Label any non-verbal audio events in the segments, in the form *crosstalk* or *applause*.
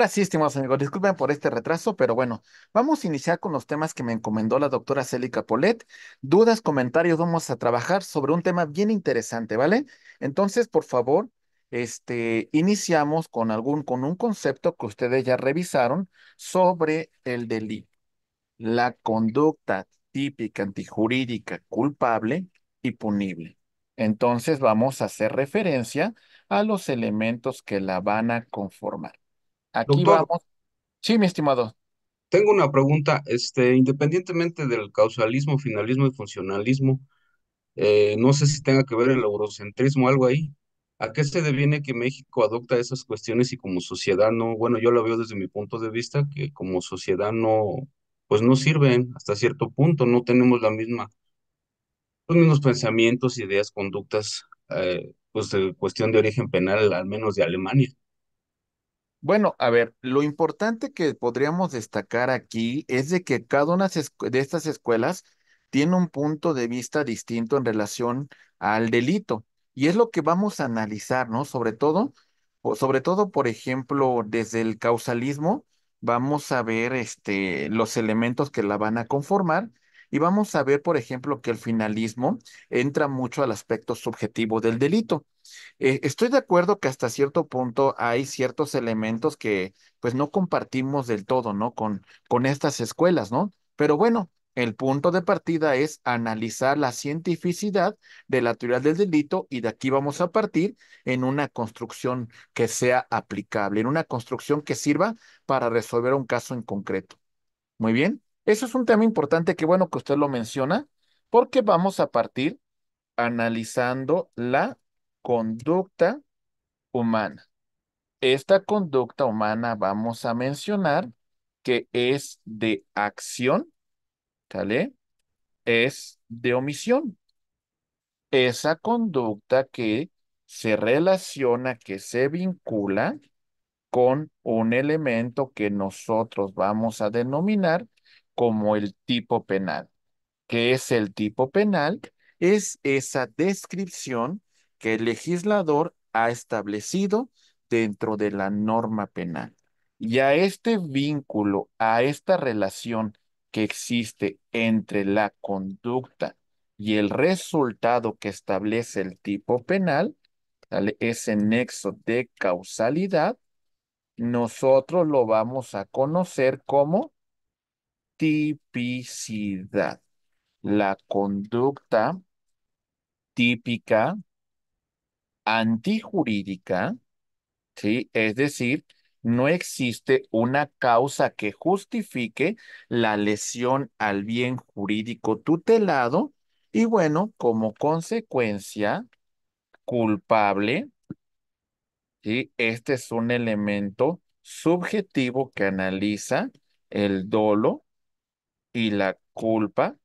Ahora sí, estimados amigos, disculpen por este retraso, pero bueno, vamos a iniciar con los temas que me encomendó la doctora Célica Polet. Dudas, comentarios, vamos a trabajar sobre un tema bien interesante, ¿vale? Entonces, por favor, este, iniciamos con algún, con un concepto que ustedes ya revisaron sobre el delito. La conducta típica, antijurídica, culpable y punible. Entonces, vamos a hacer referencia a los elementos que la van a conformar. Aquí vamos. Sí, mi estimado. Tengo una pregunta, este, independientemente del causalismo, finalismo y funcionalismo, eh, no sé si tenga que ver el eurocentrismo, o algo ahí. ¿A qué se deviene que México adopta esas cuestiones y como sociedad no, bueno, yo lo veo desde mi punto de vista, que como sociedad no, pues no sirven hasta cierto punto, no tenemos la misma, los mismos pensamientos, ideas, conductas, eh, pues de cuestión de origen penal, al menos de Alemania. Bueno, a ver, lo importante que podríamos destacar aquí es de que cada una de estas escuelas tiene un punto de vista distinto en relación al delito. Y es lo que vamos a analizar, ¿no? Sobre todo, sobre todo, por ejemplo, desde el causalismo, vamos a ver este, los elementos que la van a conformar y vamos a ver, por ejemplo, que el finalismo entra mucho al aspecto subjetivo del delito. Eh, estoy de acuerdo que hasta cierto punto hay ciertos elementos que pues no compartimos del todo, ¿no? Con, con estas escuelas, ¿no? Pero bueno, el punto de partida es analizar la cientificidad de la teoría del delito y de aquí vamos a partir en una construcción que sea aplicable, en una construcción que sirva para resolver un caso en concreto. Muy bien, eso es un tema importante que bueno que usted lo menciona porque vamos a partir analizando la conducta humana. Esta conducta humana vamos a mencionar que es de acción, ¿sale? Es de omisión. Esa conducta que se relaciona, que se vincula con un elemento que nosotros vamos a denominar como el tipo penal. ¿Qué es el tipo penal? Es esa descripción que el legislador ha establecido dentro de la norma penal. Y a este vínculo, a esta relación que existe entre la conducta y el resultado que establece el tipo penal, ese nexo de causalidad, nosotros lo vamos a conocer como tipicidad. La conducta típica antijurídica, ¿sí? Es decir, no existe una causa que justifique la lesión al bien jurídico tutelado y bueno, como consecuencia, culpable, ¿sí? Este es un elemento subjetivo que analiza el dolo y la culpa,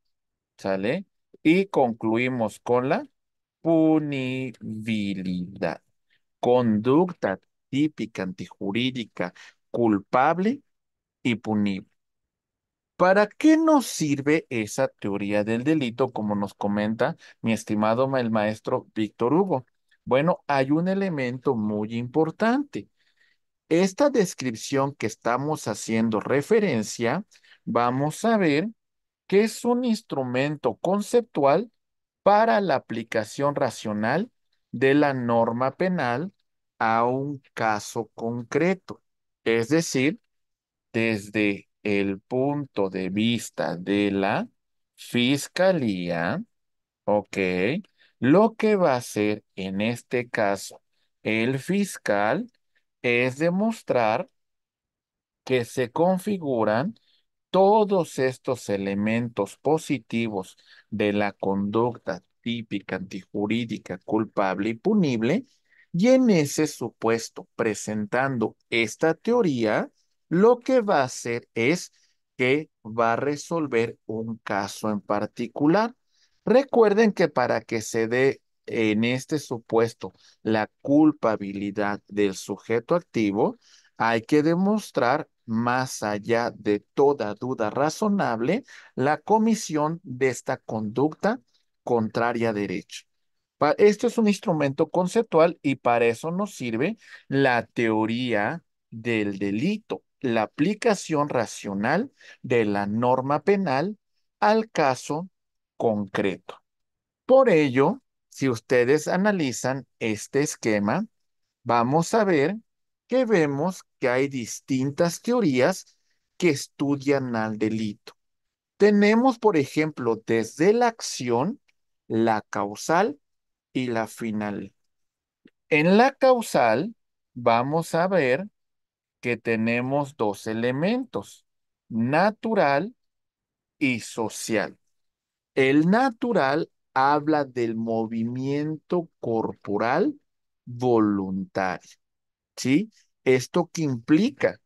¿sale? Y concluimos con la punibilidad, conducta típica, antijurídica, culpable y punible. ¿Para qué nos sirve esa teoría del delito, como nos comenta mi estimado el maestro Víctor Hugo? Bueno, hay un elemento muy importante. Esta descripción que estamos haciendo referencia, vamos a ver que es un instrumento conceptual para la aplicación racional de la norma penal a un caso concreto. Es decir, desde el punto de vista de la fiscalía, ¿ok? Lo que va a hacer en este caso el fiscal es demostrar que se configuran todos estos elementos positivos de la conducta típica, antijurídica, culpable y punible, y en ese supuesto, presentando esta teoría, lo que va a hacer es que va a resolver un caso en particular. Recuerden que para que se dé en este supuesto la culpabilidad del sujeto activo, hay que demostrar más allá de toda duda razonable, la comisión de esta conducta contraria a derecho. Esto es un instrumento conceptual y para eso nos sirve la teoría del delito, la aplicación racional de la norma penal al caso concreto. Por ello, si ustedes analizan este esquema, vamos a ver que vemos que hay distintas teorías que estudian al delito. Tenemos, por ejemplo, desde la acción, la causal y la final. En la causal vamos a ver que tenemos dos elementos, natural y social. El natural habla del movimiento corporal voluntario. ¿sí? Esto que implica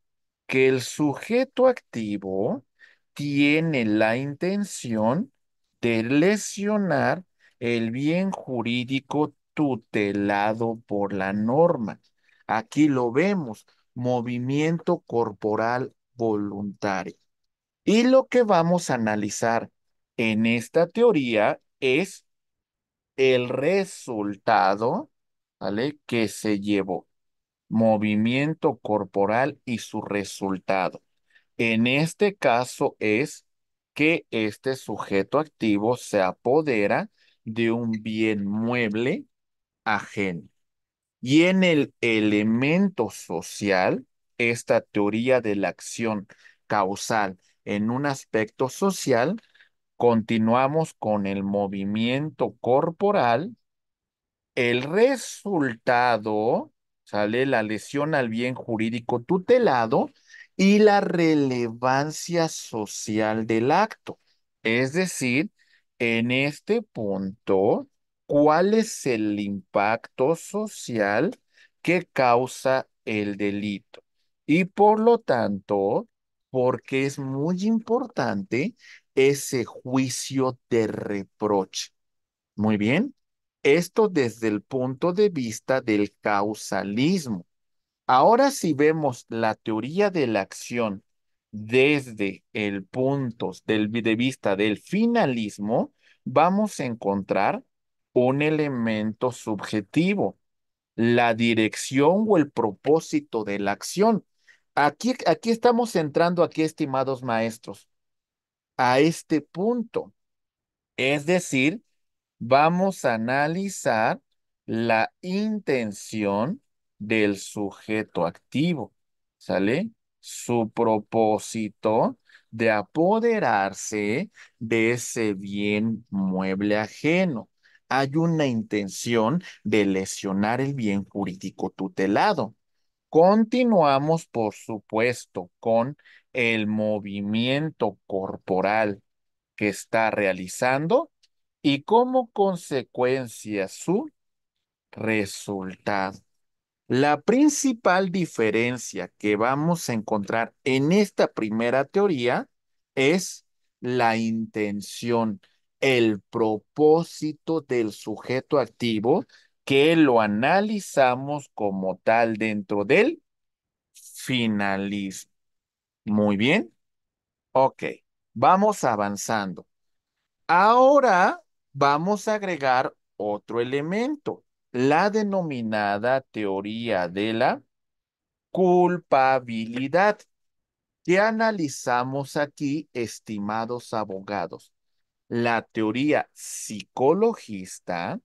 que el sujeto activo tiene la intención de lesionar el bien jurídico tutelado por la norma. Aquí lo vemos, movimiento corporal voluntario. Y lo que vamos a analizar en esta teoría es el resultado ¿vale? que se llevó movimiento corporal y su resultado. En este caso es que este sujeto activo se apodera de un bien mueble ajeno. Y en el elemento social, esta teoría de la acción causal en un aspecto social, continuamos con el movimiento corporal, el resultado ¿sale? La lesión al bien jurídico tutelado y la relevancia social del acto. Es decir, en este punto, ¿cuál es el impacto social que causa el delito? Y por lo tanto, porque es muy importante ese juicio de reproche. Muy bien. Esto desde el punto de vista del causalismo. Ahora si vemos la teoría de la acción desde el punto de vista del finalismo, vamos a encontrar un elemento subjetivo, la dirección o el propósito de la acción. Aquí, aquí estamos entrando aquí, estimados maestros, a este punto. Es decir, vamos a analizar la intención del sujeto activo, ¿sale? Su propósito de apoderarse de ese bien mueble ajeno. Hay una intención de lesionar el bien jurídico tutelado. Continuamos, por supuesto, con el movimiento corporal que está realizando y como consecuencia su resultado. La principal diferencia que vamos a encontrar en esta primera teoría es la intención, el propósito del sujeto activo que lo analizamos como tal dentro del finalismo. Muy bien. Ok, vamos avanzando. Ahora vamos a agregar otro elemento, la denominada teoría de la culpabilidad. ¿Qué analizamos aquí, estimados abogados? La teoría psicologista,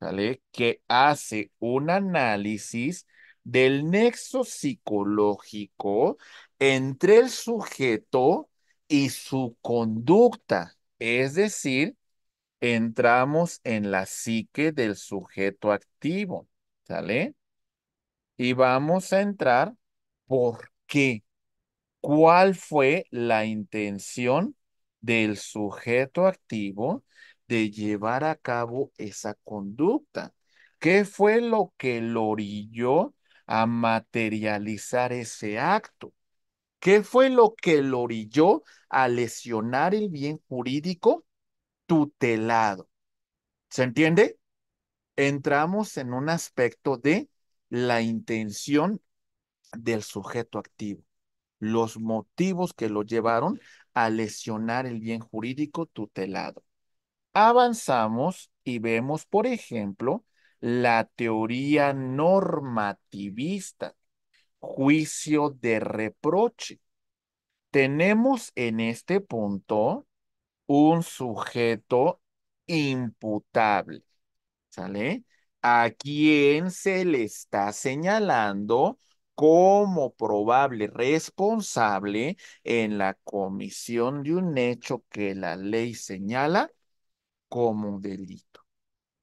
¿vale? Que hace un análisis del nexo psicológico entre el sujeto y su conducta, es decir, entramos en la psique del sujeto activo, ¿sale? Y vamos a entrar por qué, cuál fue la intención del sujeto activo de llevar a cabo esa conducta. ¿Qué fue lo que lo orilló a materializar ese acto? ¿Qué fue lo que lo orilló a lesionar el bien jurídico tutelado. ¿Se entiende? Entramos en un aspecto de la intención del sujeto activo, los motivos que lo llevaron a lesionar el bien jurídico tutelado. Avanzamos y vemos, por ejemplo, la teoría normativista, juicio de reproche. Tenemos en este punto un sujeto imputable, ¿sale? A quien se le está señalando como probable responsable en la comisión de un hecho que la ley señala como un delito,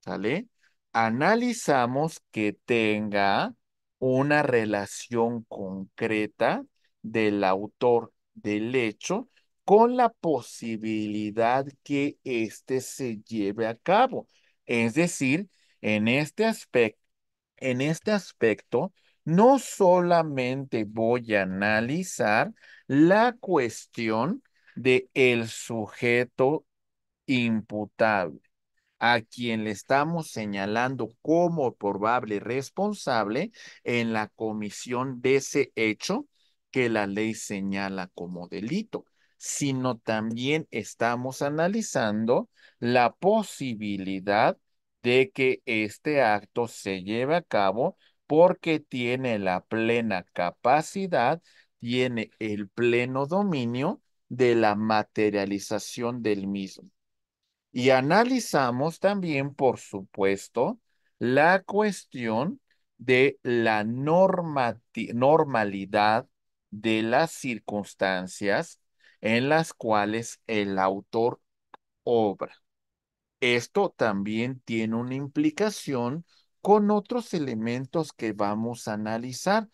¿sale? Analizamos que tenga una relación concreta del autor del hecho con la posibilidad que éste se lleve a cabo. Es decir, en este aspecto, en este aspecto, no solamente voy a analizar la cuestión de el sujeto imputable, a quien le estamos señalando como probable responsable en la comisión de ese hecho que la ley señala como delito, sino también estamos analizando la posibilidad de que este acto se lleve a cabo porque tiene la plena capacidad, tiene el pleno dominio de la materialización del mismo. Y analizamos también, por supuesto, la cuestión de la normalidad de las circunstancias en las cuales el autor obra. Esto también tiene una implicación con otros elementos que vamos a analizar,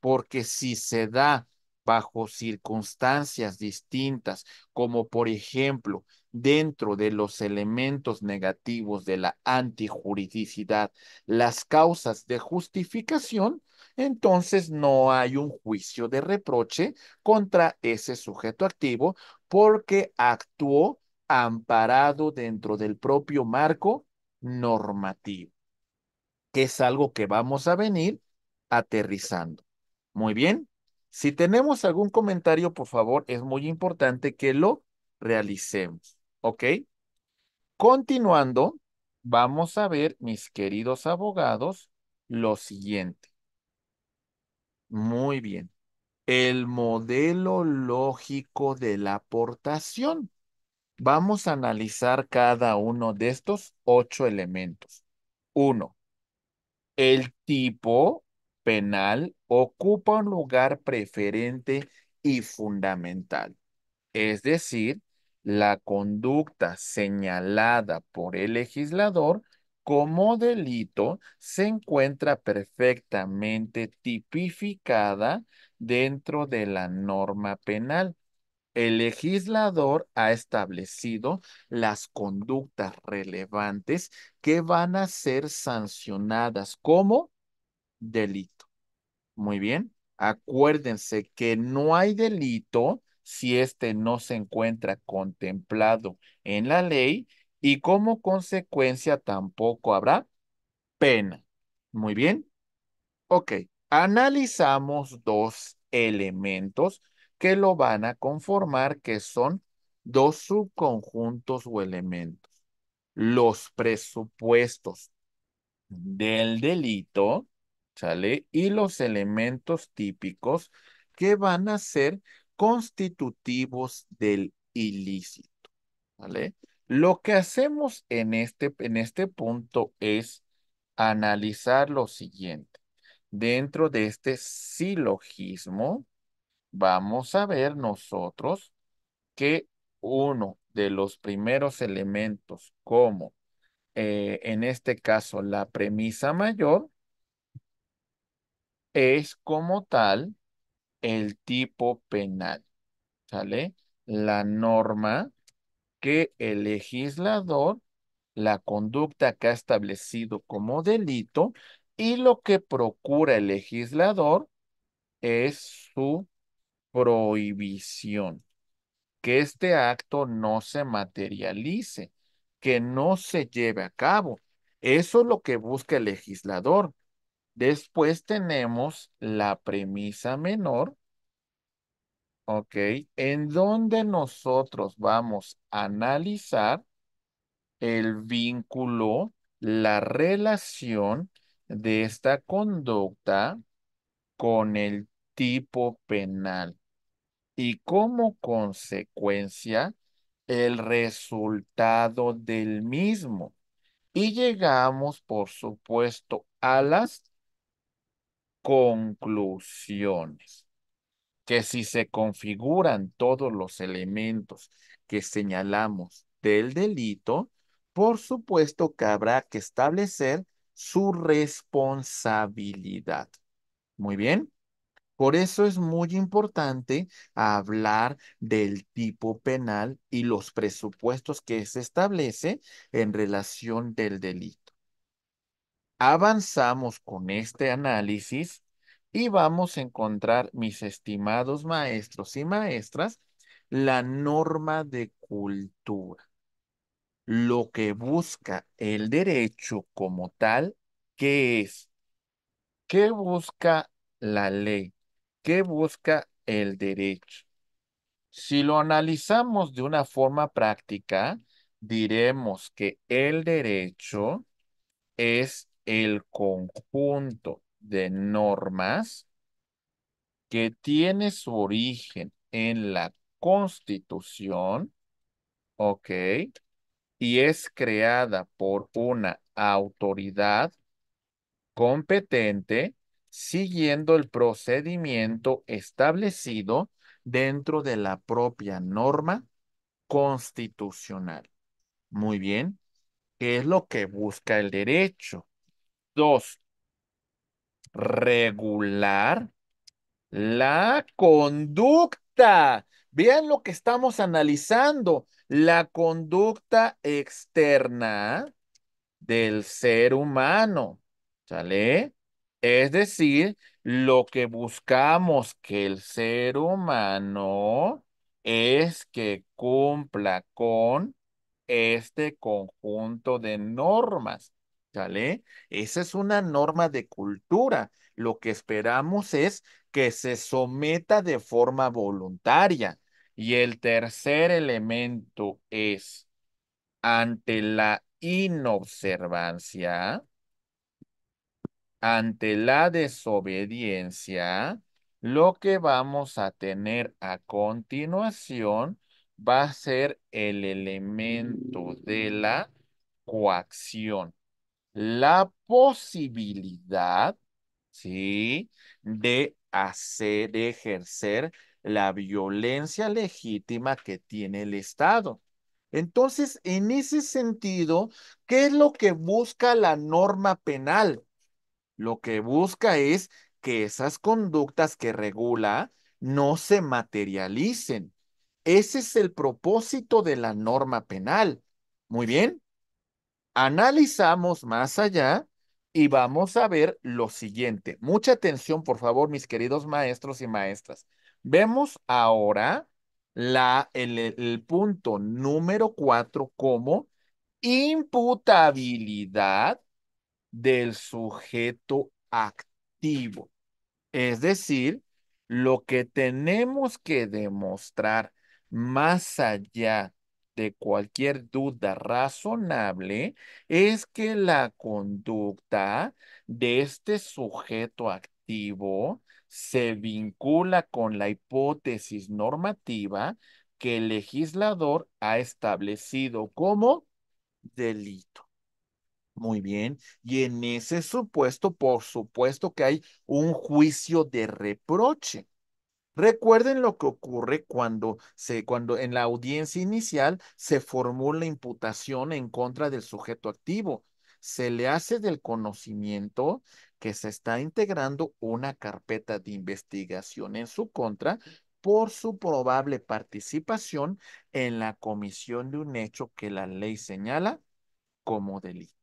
porque si se da bajo circunstancias distintas, como por ejemplo dentro de los elementos negativos de la antijuridicidad, las causas de justificación, entonces no hay un juicio de reproche contra ese sujeto activo porque actuó amparado dentro del propio marco normativo, que es algo que vamos a venir aterrizando. Muy bien. Si tenemos algún comentario, por favor, es muy importante que lo realicemos. ¿Ok? Continuando, vamos a ver, mis queridos abogados, lo siguiente. Muy bien. El modelo lógico de la aportación. Vamos a analizar cada uno de estos ocho elementos. Uno, el tipo penal ocupa un lugar preferente y fundamental. Es decir, la conducta señalada por el legislador como delito se encuentra perfectamente tipificada dentro de la norma penal. El legislador ha establecido las conductas relevantes que van a ser sancionadas como delito. Muy bien, acuérdense que no hay delito si éste no se encuentra contemplado en la ley y como consecuencia tampoco habrá pena. Muy bien. Ok, analizamos dos elementos que lo van a conformar, que son dos subconjuntos o elementos. Los presupuestos del delito, ¿sale? Y los elementos típicos que van a ser constitutivos del ilícito, ¿vale? Lo que hacemos este, en este, punto es analizar lo siguiente. Dentro de este silogismo, vamos a ver nosotros que uno de los primeros elementos como eh, en este caso la premisa mayor es como tal el tipo penal, ¿sale? La norma que el legislador la conducta que ha establecido como delito y lo que procura el legislador es su prohibición, que este acto no se materialice, que no se lleve a cabo. Eso es lo que busca el legislador. Después tenemos la premisa menor, Ok, en donde nosotros vamos a analizar el vínculo, la relación de esta conducta con el tipo penal y como consecuencia el resultado del mismo. Y llegamos, por supuesto, a las conclusiones que si se configuran todos los elementos que señalamos del delito, por supuesto que habrá que establecer su responsabilidad. Muy bien. Por eso es muy importante hablar del tipo penal y los presupuestos que se establece en relación del delito. Avanzamos con este análisis y vamos a encontrar, mis estimados maestros y maestras, la norma de cultura. Lo que busca el derecho como tal, ¿qué es? ¿Qué busca la ley? ¿Qué busca el derecho? Si lo analizamos de una forma práctica, diremos que el derecho es el conjunto de normas que tiene su origen en la Constitución, ¿ok? Y es creada por una autoridad competente siguiendo el procedimiento establecido dentro de la propia norma constitucional. Muy bien. ¿Qué es lo que busca el derecho? Dos, regular la conducta. Vean lo que estamos analizando, la conducta externa del ser humano. ¿Sale? Es decir, lo que buscamos que el ser humano es que cumpla con este conjunto de normas. Esa es una norma de cultura. Lo que esperamos es que se someta de forma voluntaria. Y el tercer elemento es, ante la inobservancia, ante la desobediencia, lo que vamos a tener a continuación va a ser el elemento de la coacción la posibilidad, ¿sí? De hacer, de ejercer la violencia legítima que tiene el Estado. Entonces, en ese sentido, ¿qué es lo que busca la norma penal? Lo que busca es que esas conductas que regula no se materialicen. Ese es el propósito de la norma penal. Muy bien analizamos más allá y vamos a ver lo siguiente. Mucha atención, por favor, mis queridos maestros y maestras. Vemos ahora la, el, el punto número cuatro como imputabilidad del sujeto activo. Es decir, lo que tenemos que demostrar más allá de cualquier duda razonable es que la conducta de este sujeto activo se vincula con la hipótesis normativa que el legislador ha establecido como delito. Muy bien. Y en ese supuesto, por supuesto que hay un juicio de reproche. Recuerden lo que ocurre cuando, se, cuando en la audiencia inicial se formula imputación en contra del sujeto activo. Se le hace del conocimiento que se está integrando una carpeta de investigación en su contra por su probable participación en la comisión de un hecho que la ley señala como delito.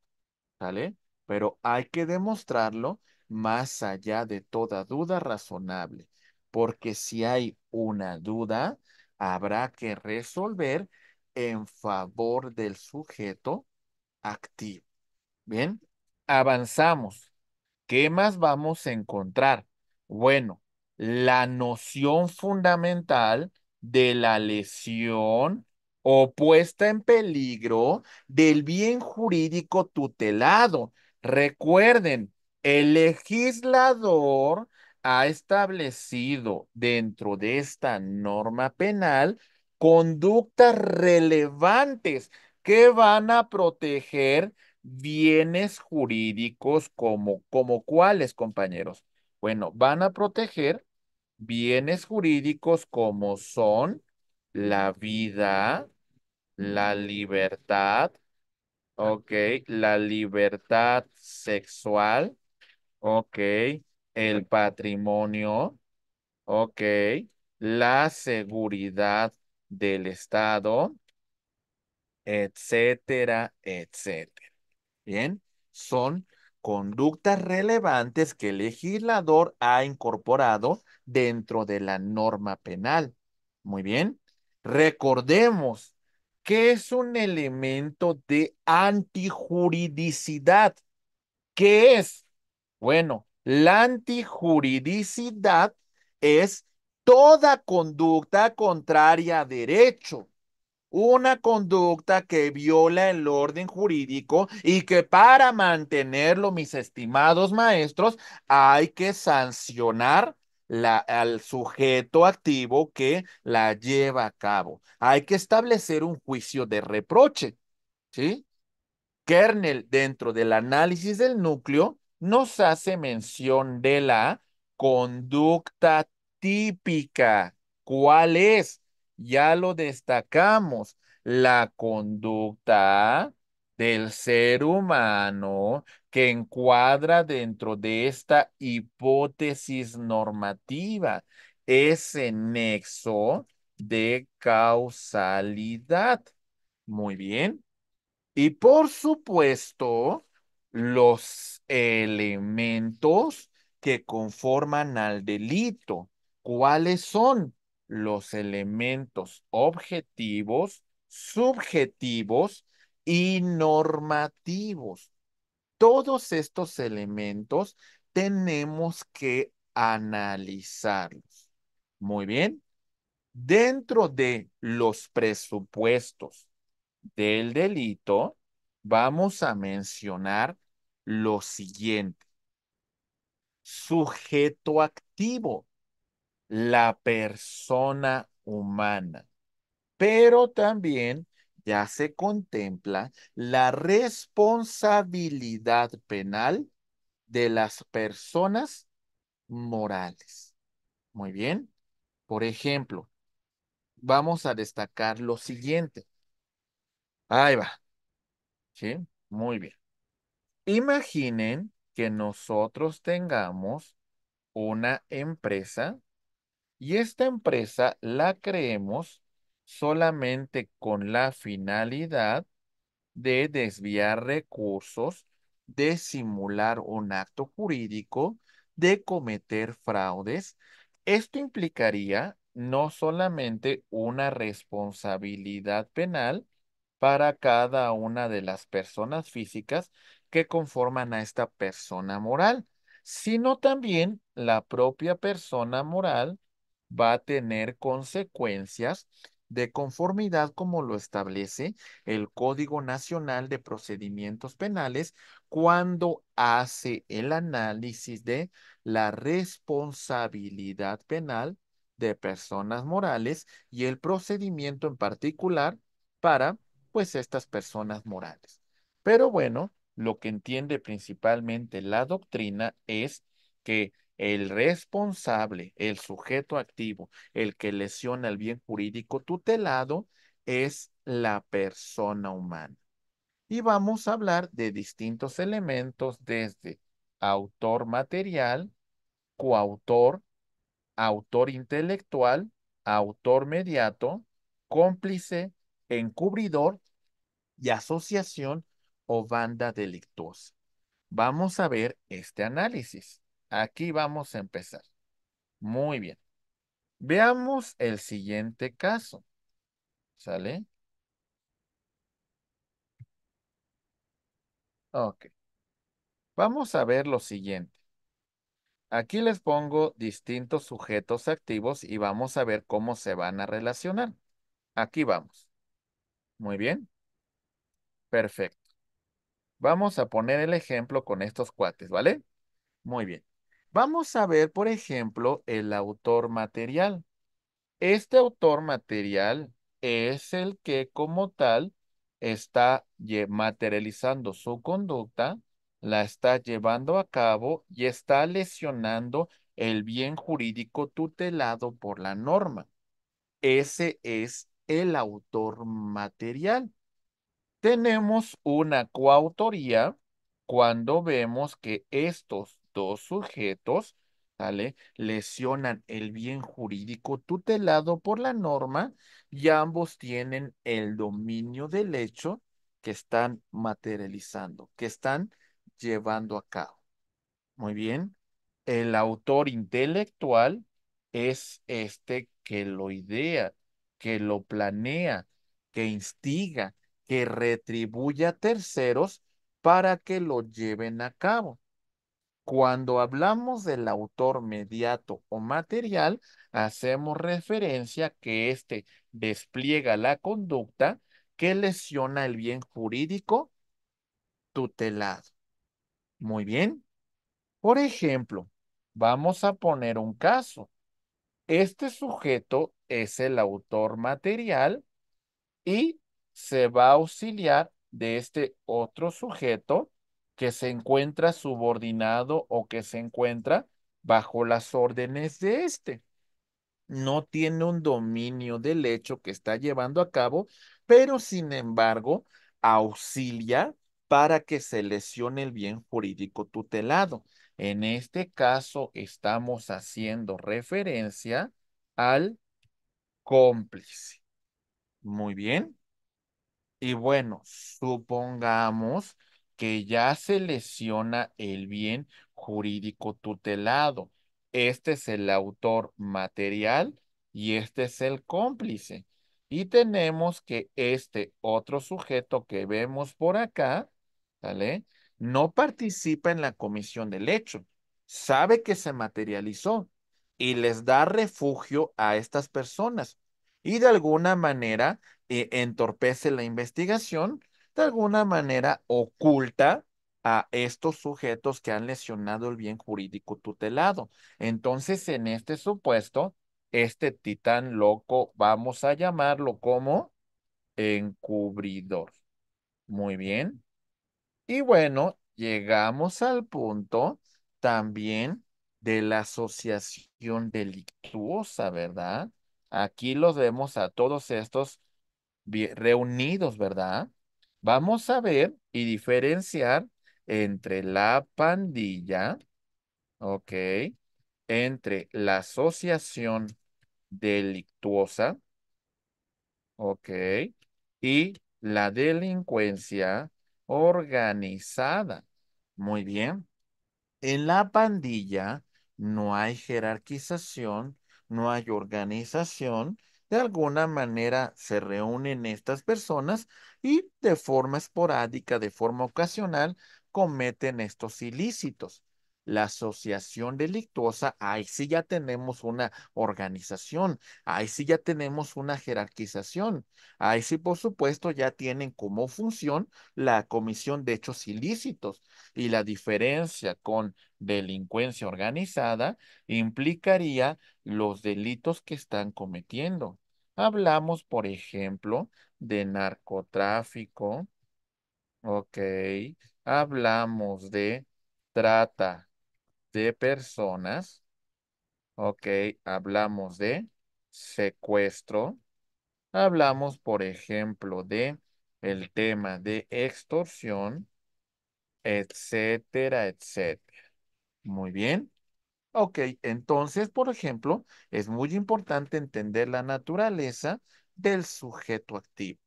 ¿Sale? Pero hay que demostrarlo más allá de toda duda razonable porque si hay una duda, habrá que resolver en favor del sujeto activo. Bien, avanzamos. ¿Qué más vamos a encontrar? Bueno, la noción fundamental de la lesión o puesta en peligro del bien jurídico tutelado. Recuerden, el legislador ha establecido dentro de esta norma penal conductas relevantes que van a proteger bienes jurídicos como, como cuáles, compañeros. Bueno, van a proteger bienes jurídicos como son la vida, la libertad, ok, la libertad sexual, ok, el patrimonio, ok, la seguridad del Estado, etcétera, etcétera. Bien, son conductas relevantes que el legislador ha incorporado dentro de la norma penal. Muy bien, recordemos que es un elemento de antijuridicidad. ¿Qué es? Bueno, la antijuridicidad es toda conducta contraria a derecho. Una conducta que viola el orden jurídico y que para mantenerlo, mis estimados maestros, hay que sancionar la, al sujeto activo que la lleva a cabo. Hay que establecer un juicio de reproche. ¿Sí? Kernel, dentro del análisis del núcleo, nos hace mención de la conducta típica. ¿Cuál es? Ya lo destacamos. La conducta del ser humano que encuadra dentro de esta hipótesis normativa ese nexo de causalidad. Muy bien. Y por supuesto, los elementos que conforman al delito. ¿Cuáles son? Los elementos objetivos, subjetivos y normativos. Todos estos elementos tenemos que analizarlos. Muy bien. Dentro de los presupuestos del delito, vamos a mencionar lo siguiente. Sujeto activo, la persona humana, pero también ya se contempla la responsabilidad penal de las personas morales. Muy bien. Por ejemplo, vamos a destacar lo siguiente. Ahí va. ¿Sí? Muy bien. Imaginen que nosotros tengamos una empresa y esta empresa la creemos solamente con la finalidad de desviar recursos, de simular un acto jurídico, de cometer fraudes. Esto implicaría no solamente una responsabilidad penal para cada una de las personas físicas, que conforman a esta persona moral, sino también la propia persona moral va a tener consecuencias de conformidad como lo establece el Código Nacional de Procedimientos Penales cuando hace el análisis de la responsabilidad penal de personas morales y el procedimiento en particular para pues estas personas morales. Pero bueno, lo que entiende principalmente la doctrina es que el responsable, el sujeto activo, el que lesiona el bien jurídico tutelado, es la persona humana. Y vamos a hablar de distintos elementos desde autor material, coautor, autor intelectual, autor mediato, cómplice, encubridor y asociación o banda delictuosa. Vamos a ver este análisis. Aquí vamos a empezar. Muy bien. Veamos el siguiente caso. ¿Sale? Ok. Vamos a ver lo siguiente. Aquí les pongo distintos sujetos activos y vamos a ver cómo se van a relacionar. Aquí vamos. Muy bien. Perfecto. Vamos a poner el ejemplo con estos cuates, ¿vale? Muy bien. Vamos a ver, por ejemplo, el autor material. Este autor material es el que como tal está materializando su conducta, la está llevando a cabo y está lesionando el bien jurídico tutelado por la norma. Ese es el autor material tenemos una coautoría cuando vemos que estos dos sujetos ¿sale? lesionan el bien jurídico tutelado por la norma y ambos tienen el dominio del hecho que están materializando, que están llevando a cabo. Muy bien. El autor intelectual es este que lo idea, que lo planea, que instiga, que retribuya terceros para que lo lleven a cabo. Cuando hablamos del autor mediato o material, hacemos referencia que éste despliega la conducta que lesiona el bien jurídico tutelado. Muy bien. Por ejemplo, vamos a poner un caso. Este sujeto es el autor material y se va a auxiliar de este otro sujeto que se encuentra subordinado o que se encuentra bajo las órdenes de este. No tiene un dominio del hecho que está llevando a cabo, pero sin embargo auxilia para que se lesione el bien jurídico tutelado. En este caso estamos haciendo referencia al cómplice. Muy bien. Y bueno, supongamos que ya se lesiona el bien jurídico tutelado. Este es el autor material y este es el cómplice. Y tenemos que este otro sujeto que vemos por acá, ¿vale? No participa en la comisión del hecho. Sabe que se materializó y les da refugio a estas personas. Y de alguna manera eh, entorpece la investigación, de alguna manera oculta a estos sujetos que han lesionado el bien jurídico tutelado. Entonces, en este supuesto, este titán loco, vamos a llamarlo como encubridor. Muy bien. Y bueno, llegamos al punto también de la asociación delictuosa, ¿verdad? Aquí los vemos a todos estos reunidos, ¿verdad? Vamos a ver y diferenciar entre la pandilla, ¿ok? Entre la asociación delictuosa, ¿ok? Y la delincuencia organizada. Muy bien. En la pandilla no hay jerarquización, no hay organización, de alguna manera se reúnen estas personas y de forma esporádica, de forma ocasional, cometen estos ilícitos la asociación delictuosa, ahí sí ya tenemos una organización, ahí sí ya tenemos una jerarquización, ahí sí por supuesto ya tienen como función la comisión de hechos ilícitos y la diferencia con delincuencia organizada implicaría los delitos que están cometiendo. Hablamos, por ejemplo, de narcotráfico, ok, hablamos de trata de personas. Ok, hablamos de secuestro. Hablamos, por ejemplo, de el tema de extorsión, etcétera, etcétera. Muy bien. Ok, entonces, por ejemplo, es muy importante entender la naturaleza del sujeto activo.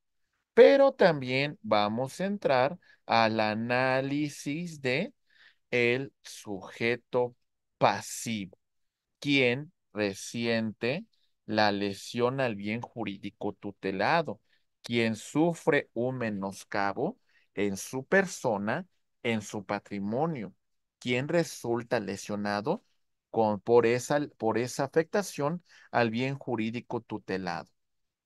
Pero también vamos a entrar al análisis de el sujeto pasivo, quien resiente la lesión al bien jurídico tutelado, quien sufre un menoscabo en su persona, en su patrimonio, quien resulta lesionado por esa afectación al bien jurídico tutelado.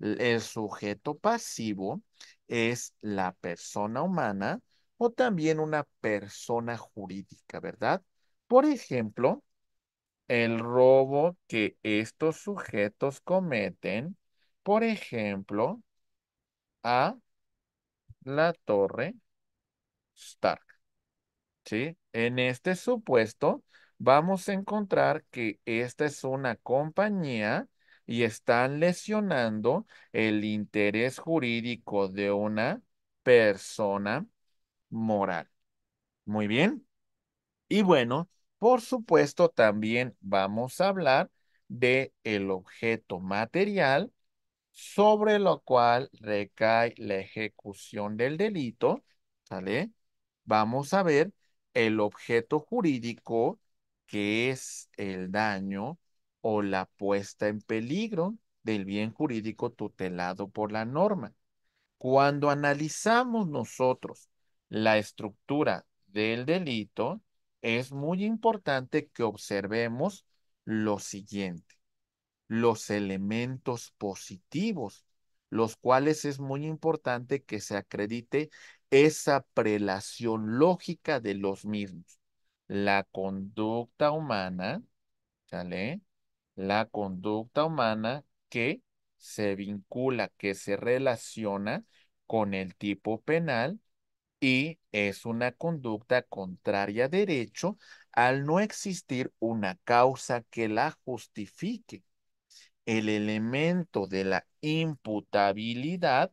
El sujeto pasivo es la persona humana o también una persona jurídica, ¿verdad? Por ejemplo, el robo que estos sujetos cometen, por ejemplo, a la torre Stark. En este supuesto, vamos a encontrar que esta es una compañía y están lesionando el interés jurídico de una persona moral. Muy bien. Y bueno, por supuesto, también vamos a hablar de el objeto material sobre lo cual recae la ejecución del delito, ¿sale? Vamos a ver el objeto jurídico que es el daño o la puesta en peligro del bien jurídico tutelado por la norma. Cuando analizamos nosotros la estructura del delito, es muy importante que observemos lo siguiente, los elementos positivos, los cuales es muy importante que se acredite esa prelación lógica de los mismos. La conducta humana, ¿sale? La conducta humana que se vincula, que se relaciona con el tipo penal y es una conducta contraria a derecho al no existir una causa que la justifique. El elemento de la imputabilidad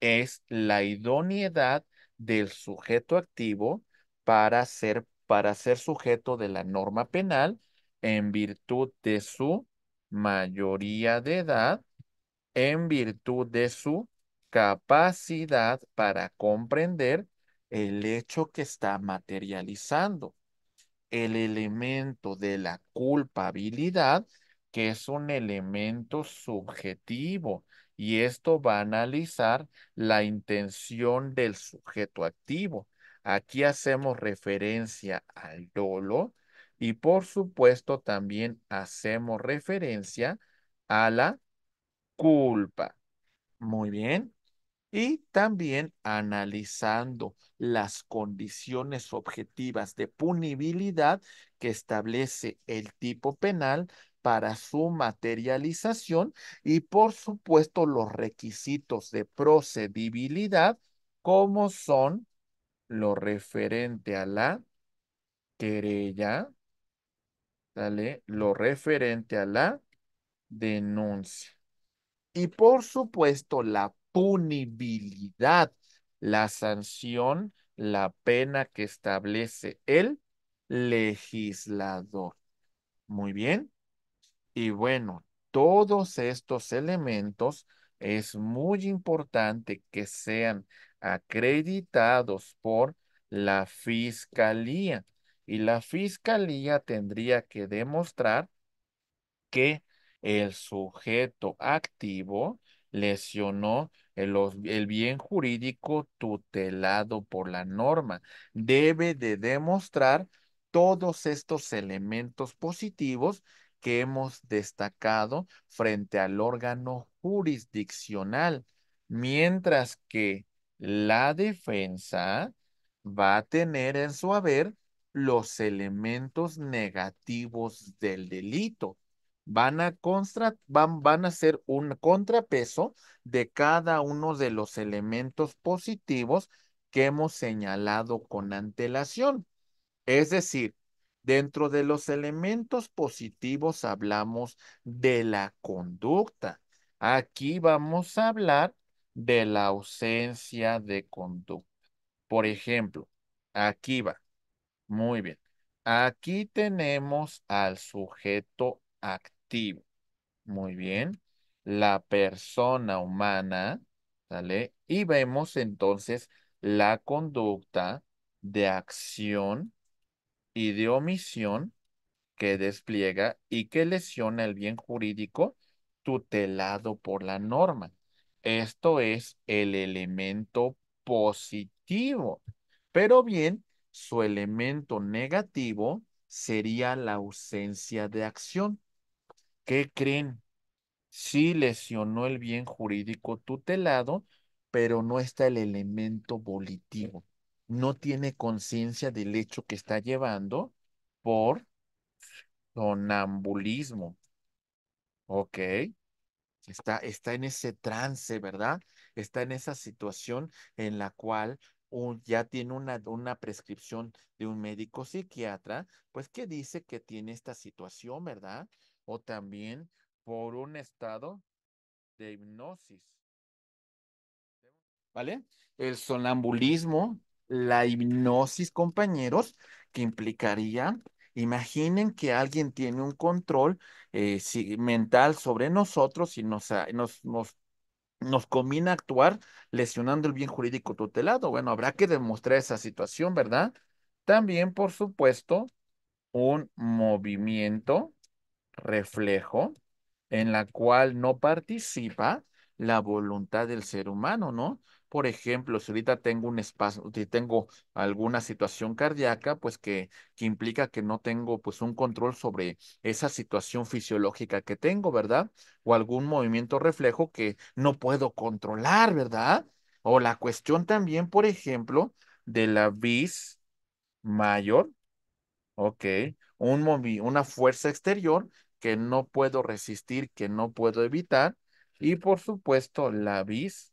es la idoneidad del sujeto activo para ser, para ser sujeto de la norma penal en virtud de su mayoría de edad, en virtud de su capacidad para comprender el hecho que está materializando, el elemento de la culpabilidad, que es un elemento subjetivo, y esto va a analizar la intención del sujeto activo. Aquí hacemos referencia al dolo y por supuesto también hacemos referencia a la culpa. Muy bien y también analizando las condiciones objetivas de punibilidad que establece el tipo penal para su materialización y por supuesto los requisitos de procedibilidad como son lo referente a la querella, Lo referente a la denuncia. Y por supuesto la punibilidad, la sanción, la pena que establece el legislador. Muy bien. Y bueno, todos estos elementos es muy importante que sean acreditados por la fiscalía. Y la fiscalía tendría que demostrar que el sujeto activo lesionó el, bien jurídico tutelado por la norma. Debe de demostrar todos estos elementos positivos que hemos destacado frente al órgano jurisdiccional, mientras que la defensa va a tener en su haber los elementos negativos del delito van a, van, van a ser un contrapeso de cada uno de los elementos positivos que hemos señalado con antelación. Es decir, dentro de los elementos positivos hablamos de la conducta. Aquí vamos a hablar de la ausencia de conducta. Por ejemplo, aquí va. Muy bien. Aquí tenemos al sujeto activo. Muy bien. La persona humana, ¿sale? Y vemos entonces la conducta de acción y de omisión que despliega y que lesiona el bien jurídico tutelado por la norma. Esto es el elemento positivo. Pero bien, su elemento negativo sería la ausencia de acción. ¿qué creen? Sí lesionó el bien jurídico tutelado, pero no está el elemento volitivo. No tiene conciencia del hecho que está llevando por sonambulismo. ¿Ok? Está, está en ese trance, ¿verdad? Está en esa situación en la cual ya tiene una, una prescripción de un médico psiquiatra, pues que dice que tiene esta situación, ¿verdad? o también por un estado de hipnosis. ¿Vale? El sonambulismo, la hipnosis, compañeros, que implicaría, imaginen que alguien tiene un control eh, mental sobre nosotros y nos, ah, nos, nos, nos combina actuar lesionando el bien jurídico tutelado. Bueno, habrá que demostrar esa situación, ¿verdad? También, por supuesto, un movimiento reflejo en la cual no participa la voluntad del ser humano, ¿no? Por ejemplo, si ahorita tengo un espacio, si tengo alguna situación cardíaca, pues que, que implica que no tengo pues un control sobre esa situación fisiológica que tengo, ¿verdad? O algún movimiento reflejo que no puedo controlar, ¿verdad? O la cuestión también, por ejemplo, de la vis mayor, ok, un movi una fuerza exterior que no puedo resistir, que no puedo evitar. Y por supuesto, la vis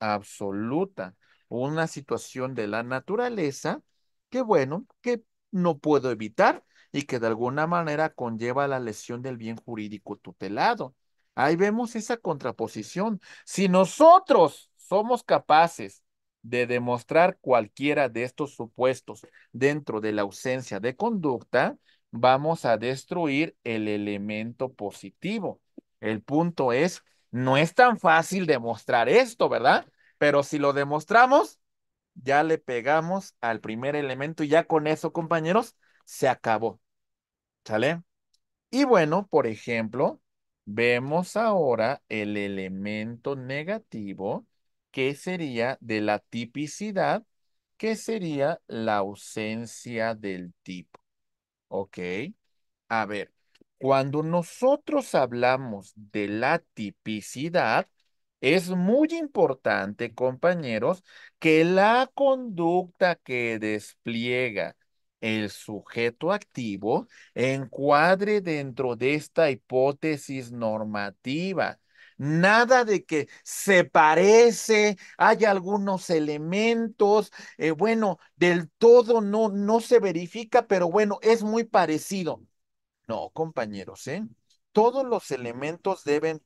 absoluta, una situación de la naturaleza que bueno, que no puedo evitar y que de alguna manera conlleva la lesión del bien jurídico tutelado. Ahí vemos esa contraposición. Si nosotros somos capaces de demostrar cualquiera de estos supuestos dentro de la ausencia de conducta, vamos a destruir el elemento positivo. El punto es, no es tan fácil demostrar esto, ¿verdad? Pero si lo demostramos, ya le pegamos al primer elemento y ya con eso, compañeros, se acabó. ¿Sale? Y bueno, por ejemplo, vemos ahora el elemento negativo que sería de la tipicidad, que sería la ausencia del tipo. Ok. A ver, cuando nosotros hablamos de la tipicidad, es muy importante, compañeros, que la conducta que despliega el sujeto activo encuadre dentro de esta hipótesis normativa Nada de que se parece, hay algunos elementos, eh, bueno, del todo no, no se verifica, pero bueno, es muy parecido. No, compañeros, ¿eh? Todos los elementos deben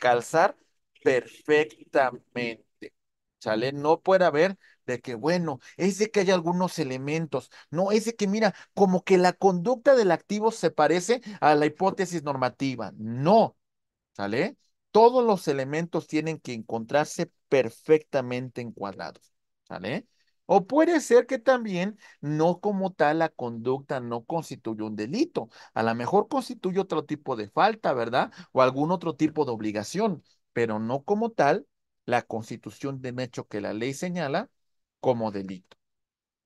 calzar perfectamente. ¿Sale? No puede haber de que, bueno, es de que hay algunos elementos. No, es de que, mira, como que la conducta del activo se parece a la hipótesis normativa. No. ¿Sale? todos los elementos tienen que encontrarse perfectamente encuadrados, ¿sale? O puede ser que también no como tal la conducta no constituya un delito. A lo mejor constituye otro tipo de falta, ¿verdad? O algún otro tipo de obligación, pero no como tal la constitución de hecho que la ley señala como delito.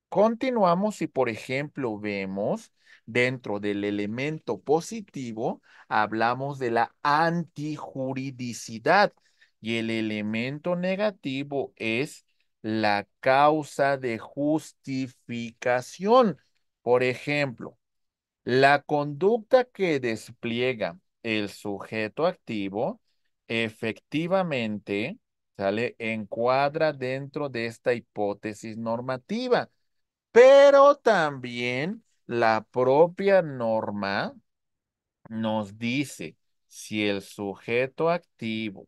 Continuamos y, por ejemplo, vemos Dentro del elemento positivo, hablamos de la antijuridicidad y el elemento negativo es la causa de justificación. Por ejemplo, la conducta que despliega el sujeto activo efectivamente ¿sale? encuadra dentro de esta hipótesis normativa, pero también la propia norma nos dice si el sujeto activo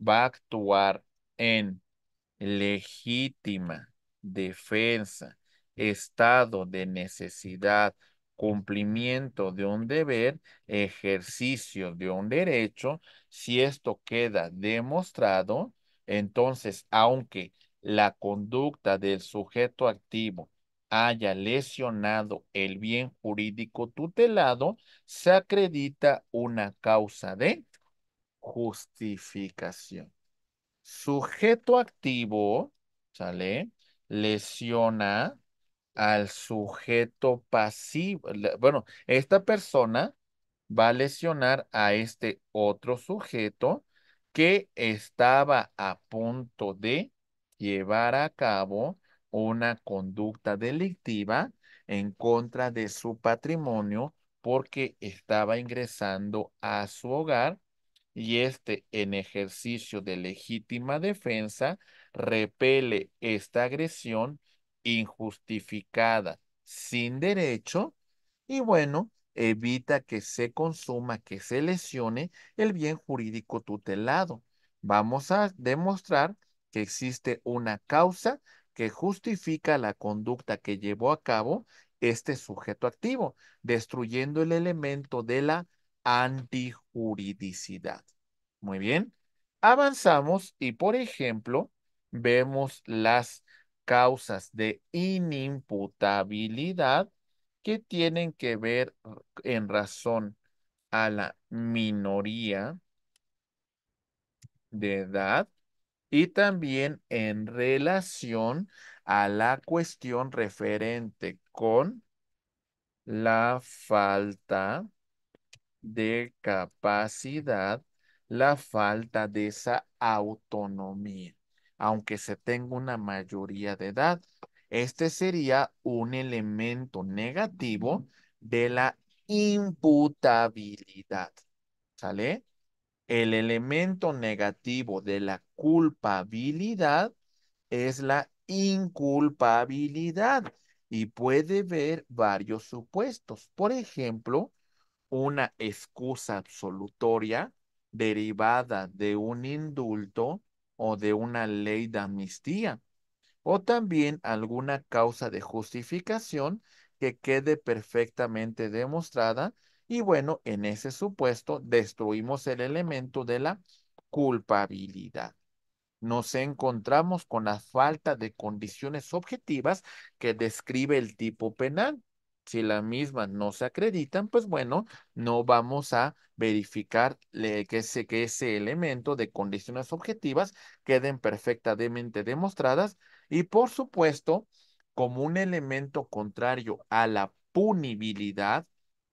va a actuar en legítima defensa, estado de necesidad, cumplimiento de un deber, ejercicio de un derecho, si esto queda demostrado, entonces, aunque la conducta del sujeto activo haya lesionado el bien jurídico tutelado, se acredita una causa de justificación. Sujeto activo, ¿sale? Lesiona al sujeto pasivo. Bueno, esta persona va a lesionar a este otro sujeto que estaba a punto de llevar a cabo una conducta delictiva en contra de su patrimonio porque estaba ingresando a su hogar y este en ejercicio de legítima defensa repele esta agresión injustificada sin derecho y bueno, evita que se consuma, que se lesione el bien jurídico tutelado. Vamos a demostrar que existe una causa que justifica la conducta que llevó a cabo este sujeto activo, destruyendo el elemento de la antijuridicidad. Muy bien. Avanzamos y, por ejemplo, vemos las causas de inimputabilidad que tienen que ver en razón a la minoría de edad y también en relación a la cuestión referente con la falta de capacidad, la falta de esa autonomía, aunque se tenga una mayoría de edad. Este sería un elemento negativo de la imputabilidad. ¿Sale? El elemento negativo de la culpabilidad es la inculpabilidad y puede ver varios supuestos. Por ejemplo, una excusa absolutoria derivada de un indulto o de una ley de amnistía, o también alguna causa de justificación que quede perfectamente demostrada. Y bueno, en ese supuesto destruimos el elemento de la culpabilidad nos encontramos con la falta de condiciones objetivas que describe el tipo penal. Si las mismas no se acreditan, pues bueno, no vamos a verificar que ese, que ese elemento de condiciones objetivas queden perfectamente demostradas. Y por supuesto, como un elemento contrario a la punibilidad,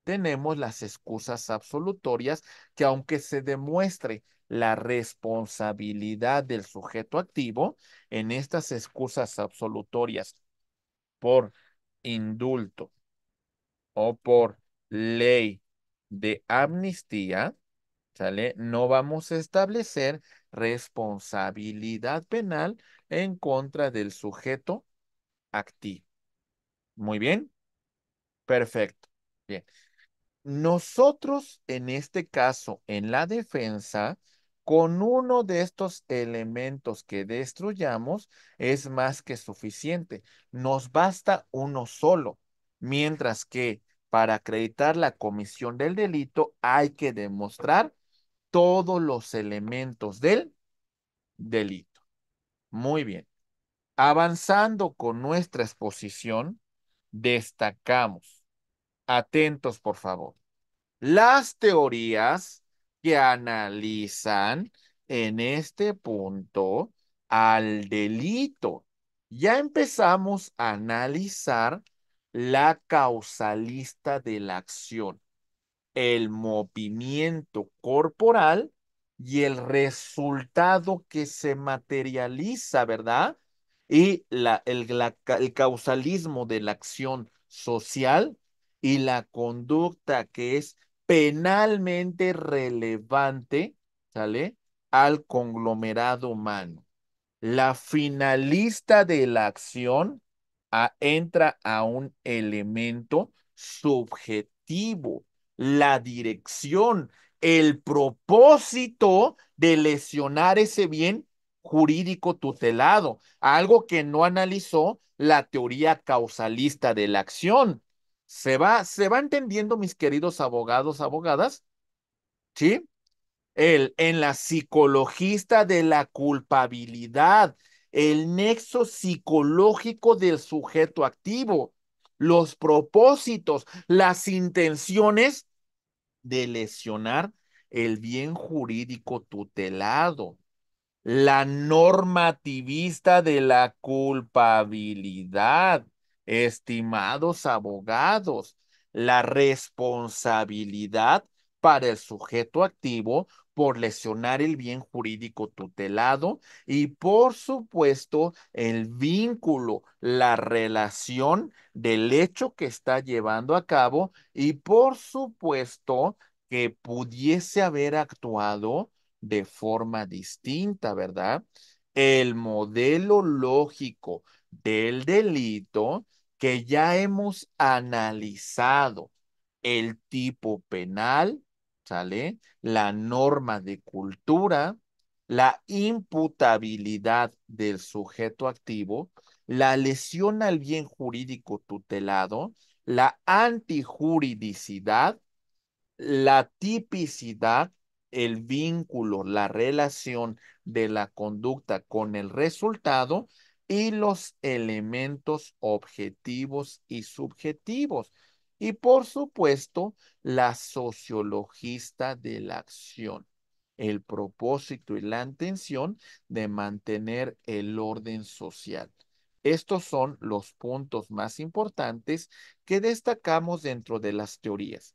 tenemos las excusas absolutorias que aunque se demuestre la responsabilidad del sujeto activo en estas excusas absolutorias por indulto o por ley de amnistía, ¿sale? No vamos a establecer responsabilidad penal en contra del sujeto activo. Muy bien. Perfecto. Bien. Nosotros, en este caso, en la defensa, con uno de estos elementos que destruyamos es más que suficiente. Nos basta uno solo, mientras que para acreditar la comisión del delito hay que demostrar todos los elementos del delito. Muy bien. Avanzando con nuestra exposición, destacamos, atentos por favor, las teorías que analizan en este punto al delito. Ya empezamos a analizar la causalista de la acción, el movimiento corporal y el resultado que se materializa, ¿verdad? Y el causalismo de la acción social y la conducta que es penalmente relevante, ¿sale? Al conglomerado humano. La finalista de la acción ah, entra a un elemento subjetivo, la dirección, el propósito de lesionar ese bien jurídico tutelado, algo que no analizó la teoría causalista de la acción, se va, se va entendiendo, mis queridos abogados, abogadas, ¿sí? El, en la psicologista de la culpabilidad, el nexo psicológico del sujeto activo, los propósitos, las intenciones de lesionar el bien jurídico tutelado, la normativista de la culpabilidad. Estimados abogados, la responsabilidad para el sujeto activo por lesionar el bien jurídico tutelado y por supuesto el vínculo, la relación del hecho que está llevando a cabo y por supuesto que pudiese haber actuado de forma distinta, ¿verdad? El modelo lógico del delito que ya hemos analizado el tipo penal, ¿sale? La norma de cultura, la imputabilidad del sujeto activo, la lesión al bien jurídico tutelado, la antijuridicidad, la tipicidad, el vínculo, la relación de la conducta con el resultado y los elementos objetivos y subjetivos. Y por supuesto, la sociologista de la acción, el propósito y la intención de mantener el orden social. Estos son los puntos más importantes que destacamos dentro de las teorías.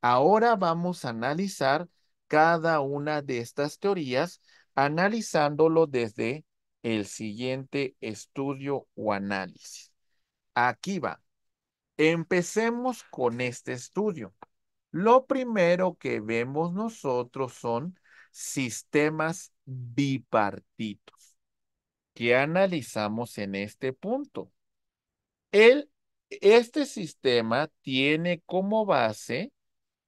Ahora vamos a analizar cada una de estas teorías, analizándolo desde el siguiente estudio o análisis. Aquí va. Empecemos con este estudio. Lo primero que vemos nosotros son sistemas bipartitos que analizamos en este punto. El, este sistema tiene como base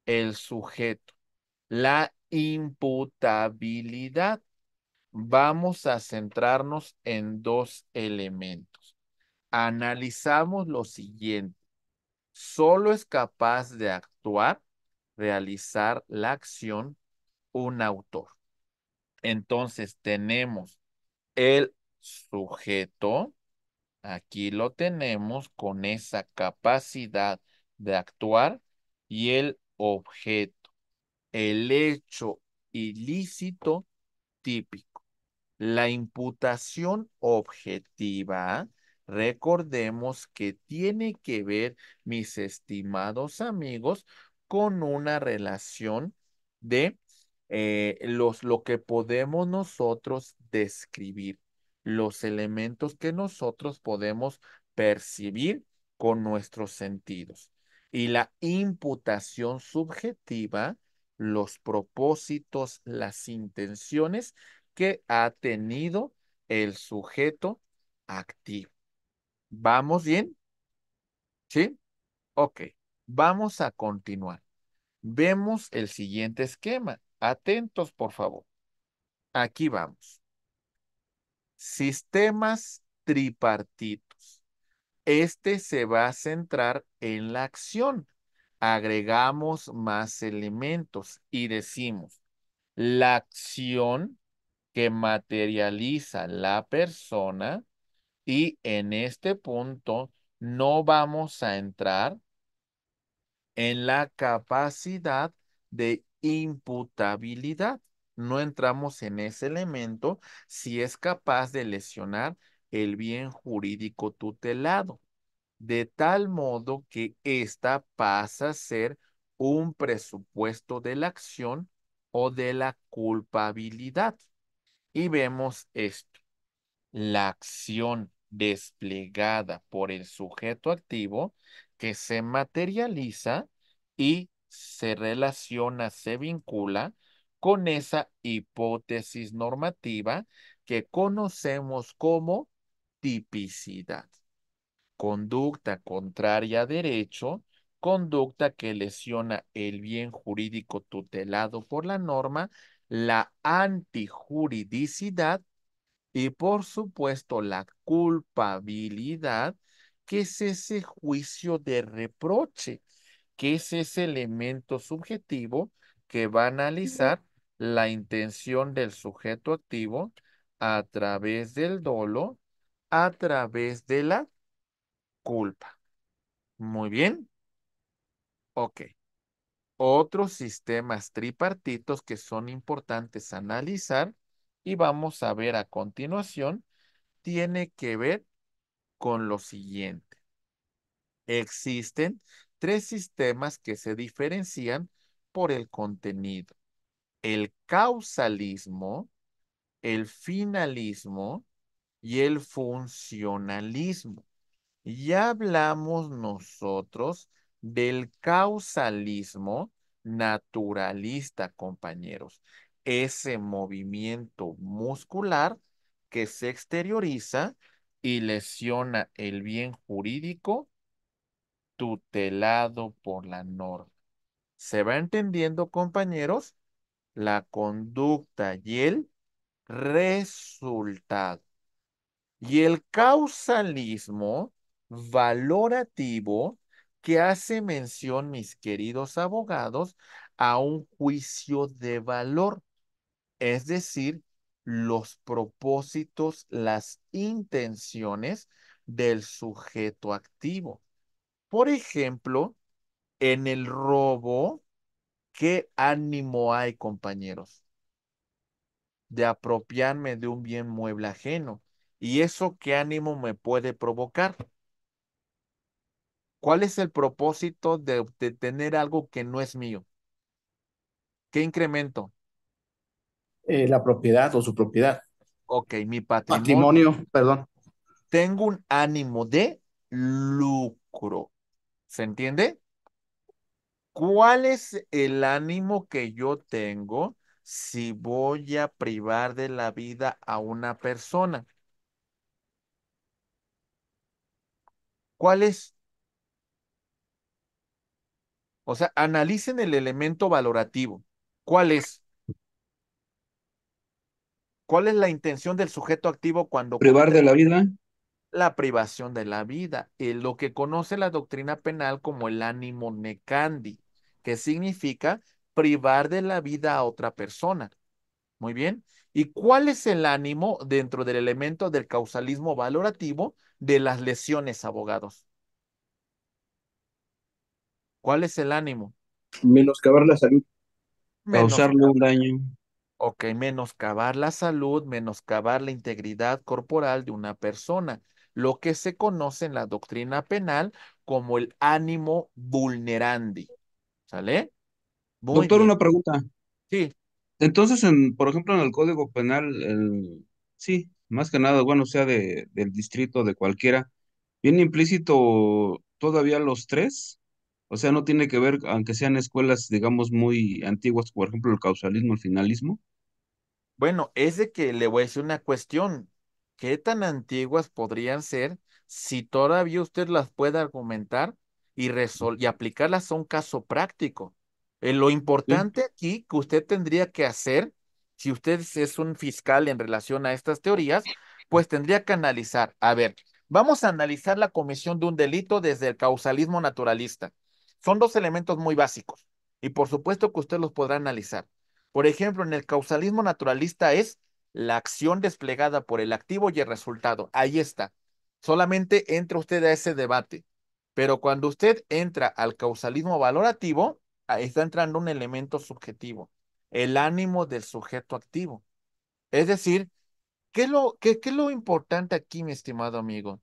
el sujeto, la imputabilidad vamos a centrarnos en dos elementos. Analizamos lo siguiente. Solo es capaz de actuar, realizar la acción un autor. Entonces tenemos el sujeto, aquí lo tenemos con esa capacidad de actuar y el objeto, el hecho ilícito típico. La imputación objetiva, recordemos que tiene que ver, mis estimados amigos, con una relación de eh, los, lo que podemos nosotros describir, los elementos que nosotros podemos percibir con nuestros sentidos. Y la imputación subjetiva, los propósitos, las intenciones que ha tenido el sujeto activo. ¿Vamos bien? ¿Sí? Ok, vamos a continuar. Vemos el siguiente esquema. Atentos, por favor. Aquí vamos. Sistemas tripartitos. Este se va a centrar en la acción. Agregamos más elementos y decimos, la acción que materializa la persona y en este punto no vamos a entrar en la capacidad de imputabilidad. No entramos en ese elemento si es capaz de lesionar el bien jurídico tutelado, de tal modo que ésta pasa a ser un presupuesto de la acción o de la culpabilidad. Y vemos esto. La acción desplegada por el sujeto activo que se materializa y se relaciona, se vincula con esa hipótesis normativa que conocemos como tipicidad. Conducta contraria a derecho, conducta que lesiona el bien jurídico tutelado por la norma la antijuridicidad y por supuesto la culpabilidad, que es ese juicio de reproche, que es ese elemento subjetivo que va a analizar la intención del sujeto activo a través del dolo, a través de la culpa. Muy bien. Ok otros sistemas tripartitos que son importantes analizar y vamos a ver a continuación, tiene que ver con lo siguiente. Existen tres sistemas que se diferencian por el contenido. El causalismo, el finalismo y el funcionalismo. Ya hablamos nosotros del causalismo naturalista, compañeros. Ese movimiento muscular que se exterioriza y lesiona el bien jurídico tutelado por la norma. ¿Se va entendiendo, compañeros? La conducta y el resultado. Y el causalismo valorativo que hace mención, mis queridos abogados, a un juicio de valor, es decir, los propósitos, las intenciones del sujeto activo. Por ejemplo, en el robo, ¿qué ánimo hay, compañeros? De apropiarme de un bien mueble ajeno. ¿Y eso qué ánimo me puede provocar? ¿Cuál es el propósito de, tener algo que no es mío? ¿Qué incremento? Eh, la propiedad o su propiedad. Ok, mi patrimonio. Patrimonio, perdón. Tengo un ánimo de lucro. ¿Se entiende? ¿Cuál es el ánimo que yo tengo si voy a privar de la vida a una persona? ¿Cuál es? O sea, analicen el elemento valorativo. ¿Cuál es? ¿Cuál es la intención del sujeto activo cuando... Privar de la vida. La privación de la vida, lo que conoce la doctrina penal como el ánimo necandi, que significa privar de la vida a otra persona. Muy bien. ¿Y cuál es el ánimo dentro del elemento del causalismo valorativo de las lesiones, abogados? ¿Cuál es el ánimo? Menoscabar la salud. Causarle un daño. Ok, menoscabar la salud, menoscabar la integridad corporal de una persona, lo que se conoce en la doctrina penal como el ánimo vulnerandi. ¿Sale? Doctor, una pregunta. Sí. Entonces, por ejemplo, en el Código Penal, el, sí, más que nada, bueno, sea de, del distrito, de cualquiera, ¿viene implícito todavía los tres? O sea, no tiene que ver, aunque sean escuelas, digamos, muy antiguas, por ejemplo, el causalismo, el finalismo. Bueno, es de que le voy a decir una cuestión. ¿Qué tan antiguas podrían ser si todavía usted las puede argumentar y, y aplicarlas a un caso práctico? Eh, lo importante aquí que usted tendría que hacer, si usted es un fiscal en relación a estas teorías, pues tendría que analizar, a ver, vamos a analizar la comisión de un delito desde el causalismo naturalista. Son dos elementos muy básicos y por supuesto que usted los podrá analizar. Por ejemplo, en el causalismo naturalista es la acción desplegada por el activo y el resultado. Ahí está. Solamente entra usted a ese debate. Pero cuando usted entra al causalismo valorativo, ahí está entrando un elemento subjetivo, el ánimo del sujeto activo. Es decir, ¿qué es lo, qué, lo importante aquí, mi estimado amigo?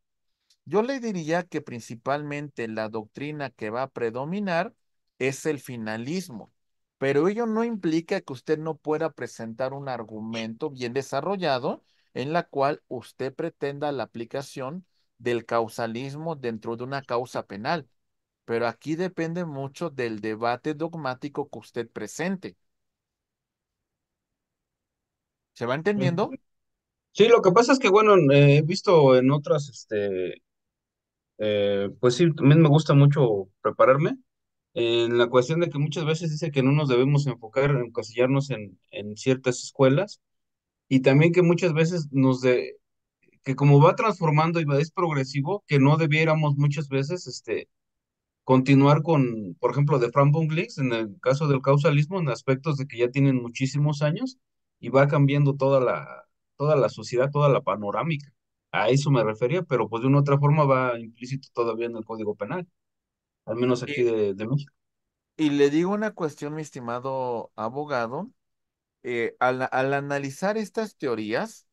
Yo le diría que principalmente la doctrina que va a predominar es el finalismo, pero ello no implica que usted no pueda presentar un argumento bien desarrollado en la cual usted pretenda la aplicación del causalismo dentro de una causa penal. Pero aquí depende mucho del debate dogmático que usted presente. ¿Se va entendiendo? Sí, lo que pasa es que, bueno, eh, he visto en otras este, eh, pues sí, también me gusta mucho prepararme. En la cuestión de que muchas veces dice que no nos debemos enfocar, encasillarnos en, en ciertas escuelas y también que muchas veces nos de, que como va transformando y va, es progresivo, que no debiéramos muchas veces este, continuar con, por ejemplo, de Frank Bunglix, en el caso del causalismo, en aspectos de que ya tienen muchísimos años y va cambiando toda la, toda la sociedad, toda la panorámica. A eso me refería, pero pues de una otra forma va implícito todavía en el Código Penal, al menos aquí de, México. Y le digo una cuestión, mi estimado abogado, eh, al, al analizar estas teorías,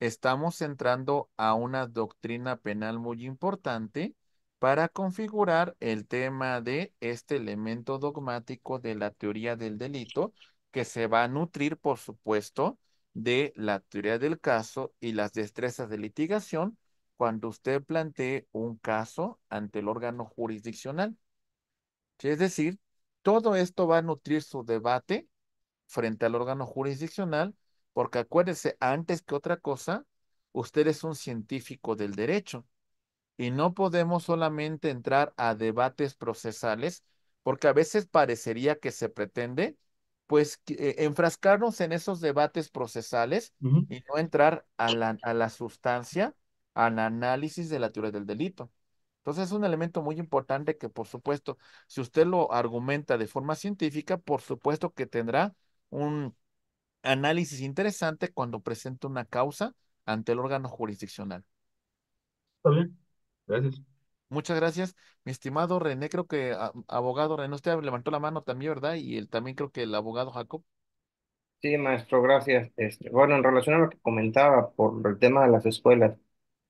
estamos entrando a una doctrina penal muy importante para configurar el tema de este elemento dogmático de la teoría del delito, que se va a nutrir, por supuesto, de la teoría del caso y las destrezas de litigación cuando usted plantee un caso ante el órgano jurisdiccional. Es decir, todo esto va a nutrir su debate frente al órgano jurisdiccional, porque acuérdese, antes que otra cosa, usted es un científico del derecho y no podemos solamente entrar a debates procesales, porque a veces parecería que se pretende pues eh, enfrascarnos en esos debates procesales y no entrar a la, a la sustancia, al análisis de la teoría del delito. Entonces es un elemento muy importante que por supuesto, si usted lo argumenta de forma científica, por supuesto que tendrá un análisis interesante cuando presente una causa ante el órgano jurisdiccional. Está bien, gracias. Muchas gracias, mi estimado René. Creo que ah, abogado René, usted levantó la mano también, ¿verdad? Y él, también creo que el abogado Jacob. Sí, maestro, gracias. Este, bueno, en relación a lo que comentaba por el tema de las escuelas,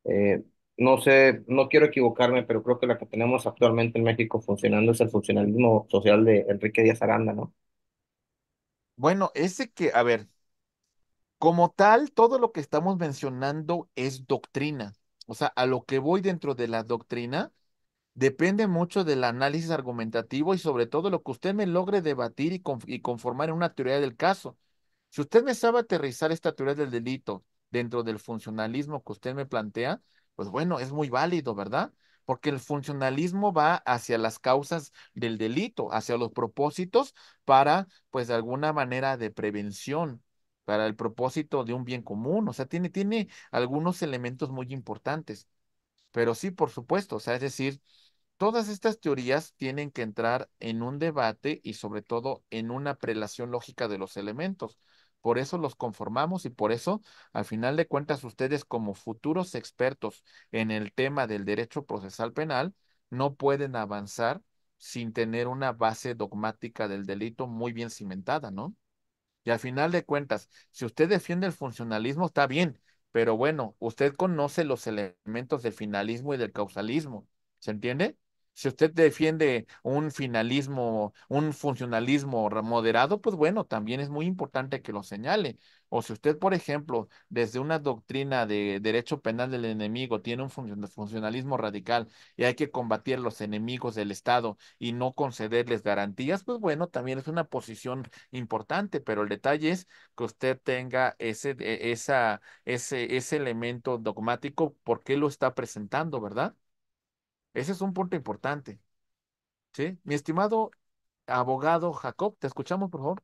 eh, no sé, no quiero equivocarme, pero creo que la que tenemos actualmente en México funcionando es el funcionalismo social de Enrique Díaz Aranda, ¿no? Bueno, ese que, a ver, como tal, todo lo que estamos mencionando es doctrina o sea, a lo que voy dentro de la doctrina, depende mucho del análisis argumentativo y sobre todo lo que usted me logre debatir y, conformar en una teoría del caso. Si usted me sabe aterrizar esta teoría del delito dentro del funcionalismo que usted me plantea, pues bueno, es muy válido, ¿verdad? Porque el funcionalismo va hacia las causas del delito, hacia los propósitos para, pues, de alguna manera de prevención, para el propósito de un bien común, o sea, tiene, tiene algunos elementos muy importantes, pero sí, por supuesto, o sea, es decir, todas estas teorías tienen que entrar en un debate y sobre todo en una prelación lógica de los elementos. Por eso los conformamos y por eso, al final de cuentas, ustedes como futuros expertos en el tema del derecho procesal penal, no pueden avanzar sin tener una base dogmática del delito muy bien cimentada, ¿no? Y al final de cuentas, si usted defiende el funcionalismo, está bien, pero bueno, usted conoce los elementos del finalismo y del causalismo, ¿se entiende? Si usted defiende un finalismo, un funcionalismo moderado, pues bueno, también es muy importante que lo señale. O si usted, por ejemplo, desde una doctrina de derecho penal del enemigo tiene un funcionalismo radical y hay que combatir los enemigos del Estado y no concederles garantías, pues bueno, también es una posición importante, pero el detalle es que usted tenga ese, e, esa, ese, ese elemento dogmático, porque lo está presentando, verdad? Ese es un punto importante. ¿Sí? Mi estimado abogado Jacob, te escuchamos, por favor.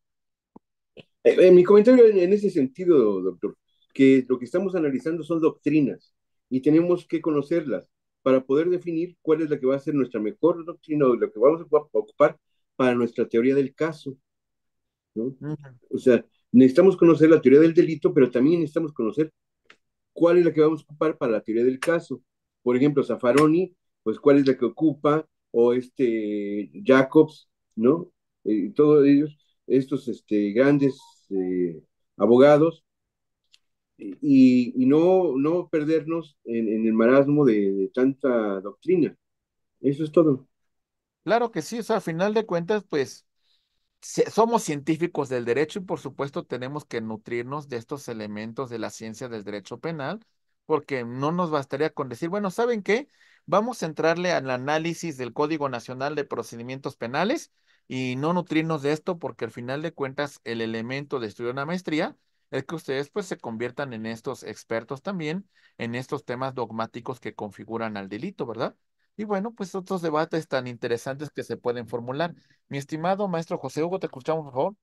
Eh, eh mi comentario en, ese sentido, doctor, que lo que estamos analizando son doctrinas y tenemos que conocerlas para poder definir cuál es la que va a ser nuestra mejor doctrina o lo que vamos a ocupar para nuestra teoría del caso. ¿no? O sea, necesitamos conocer la teoría del delito, pero también necesitamos conocer cuál es la que vamos a ocupar para la teoría del caso. Por ejemplo, Zaffaroni pues cuál es la que ocupa, o este Jacobs, ¿no? Eh, y todos ellos, estos este, grandes eh, abogados, y, no, no perdernos en, el marasmo de, tanta doctrina. Eso es todo. Claro que sí, o sea, al final de cuentas, pues somos científicos del derecho y por supuesto tenemos que nutrirnos de estos elementos de la ciencia del derecho penal, porque no nos bastaría con decir, bueno, ¿saben qué? Vamos a entrarle al análisis del Código Nacional de Procedimientos Penales y no nutrirnos de esto porque al final de cuentas el elemento de estudiar una maestría es que ustedes pues se conviertan en estos expertos también en estos temas dogmáticos que configuran al delito, ¿verdad? Y bueno, pues otros debates tan interesantes que se pueden formular. Mi estimado maestro José Hugo, te escuchamos, por favor.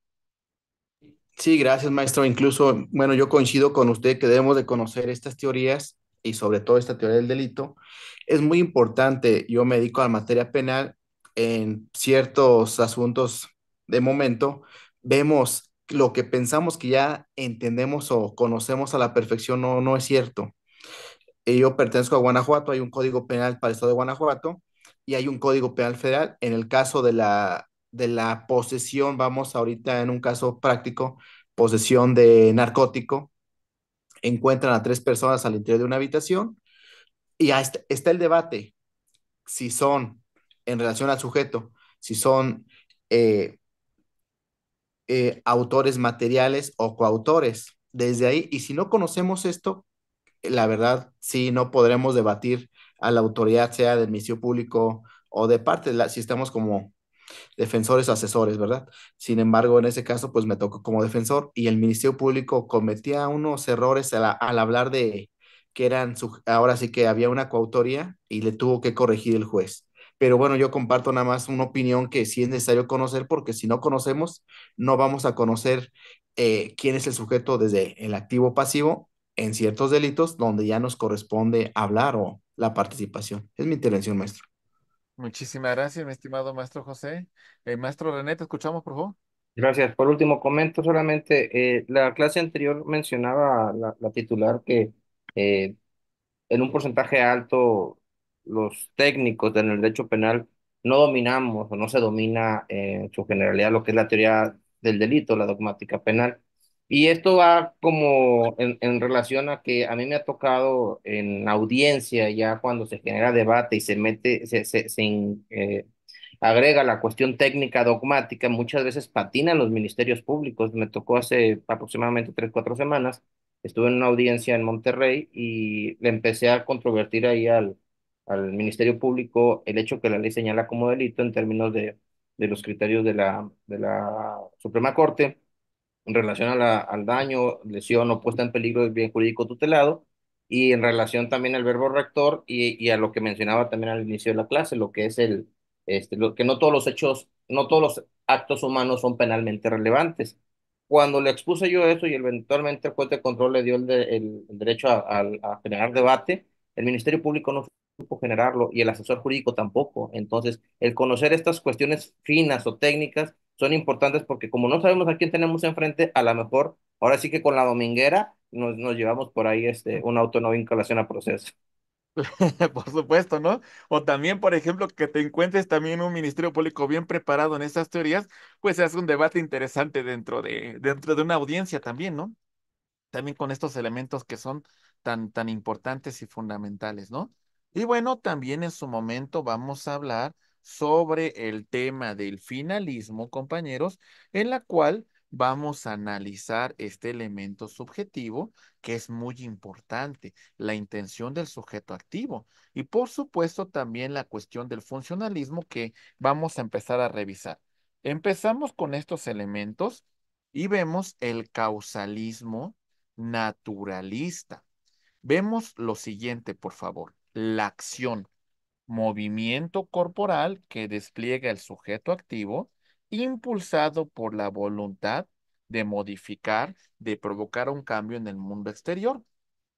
Sí, gracias, maestro. Incluso, bueno, yo coincido con usted que debemos de conocer estas teorías y sobre todo esta teoría del delito, es muy importante. Yo me dedico a la materia penal en ciertos asuntos de momento, vemos lo que pensamos que ya entendemos o conocemos a la perfección, no, no es cierto. Eh, yo pertenezco a Guanajuato, hay un código penal para el estado de Guanajuato y hay un código penal federal. En el caso de la, de la posesión, vamos ahorita en un caso práctico, posesión de narcótico, encuentran a tres personas al interior de una habitación y está, está el debate si son en relación al sujeto, si son eh, eh, autores materiales o coautores. Desde ahí, y si no conocemos esto, la verdad, sí, no podremos debatir a la autoridad, sea del Ministerio Público o de parte, la, si estamos como defensores asesores, ¿verdad? Sin embargo, en ese caso, pues me tocó como defensor y el Ministerio Público cometía unos errores al hablar de que eran, ahora sí que había una coautoría y le tuvo que corregir el juez. Pero bueno, yo comparto nada más una opinión que sí es necesario conocer porque si no conocemos, no vamos a conocer eh, quién es el sujeto desde el activo pasivo en ciertos delitos donde ya nos corresponde hablar o la participación. Es mi intervención, maestro. Muchísimas gracias, mi estimado maestro José. Eh, maestro René, te escuchamos, por favor. Gracias. Por último, comento solamente, eh, la clase anterior mencionaba la, titular que eh, en un porcentaje alto los técnicos en el derecho penal no dominamos o no se domina en su generalidad lo que es la teoría del delito, la dogmática penal. Y esto va como en, relación a que a mí me ha tocado en audiencia, ya cuando se genera debate y se mete, se, eh, agrega la cuestión técnica dogmática, muchas veces patinan los ministerios públicos. Me tocó hace aproximadamente tres, cuatro semanas, estuve en una audiencia en Monterrey y le empecé a controvertir ahí al, al Ministerio Público el hecho que la ley señala como delito en términos de, de los criterios de la, de la Suprema Corte en relación a la, al daño, lesión o puesta en peligro del bien jurídico tutelado, y en relación también al verbo rector y, a lo que mencionaba también al inicio de la clase, lo que es el, este, lo, que no todos los hechos, no todos los actos humanos son penalmente relevantes. Cuando le expuse yo eso y eventualmente el juez de control le dio el, derecho a, a generar debate, el Ministerio Público no supo generarlo y el asesor jurídico tampoco. Entonces, el conocer estas cuestiones finas o técnicas son importantes porque como no sabemos a quién tenemos enfrente, a lo mejor ahora sí que con la dominguera nos, nos llevamos por ahí este, una vinculación a proceso. *laughs* por supuesto, ¿no? O también, por ejemplo, que te encuentres también un ministerio público bien preparado en estas teorías, pues se hace un debate interesante dentro de, dentro de una audiencia también, ¿no? También con estos elementos que son tan, tan importantes y fundamentales, ¿no? Y bueno, también en su momento vamos a hablar sobre el tema del finalismo, compañeros, en la cual vamos a analizar este elemento subjetivo que es muy importante, la intención del sujeto activo y por supuesto también la cuestión del funcionalismo que vamos a empezar a revisar. Empezamos con estos elementos y vemos el causalismo naturalista. Vemos lo siguiente, por favor, la acción movimiento corporal que despliega el sujeto activo, impulsado por la voluntad de modificar, de provocar un cambio en el mundo exterior.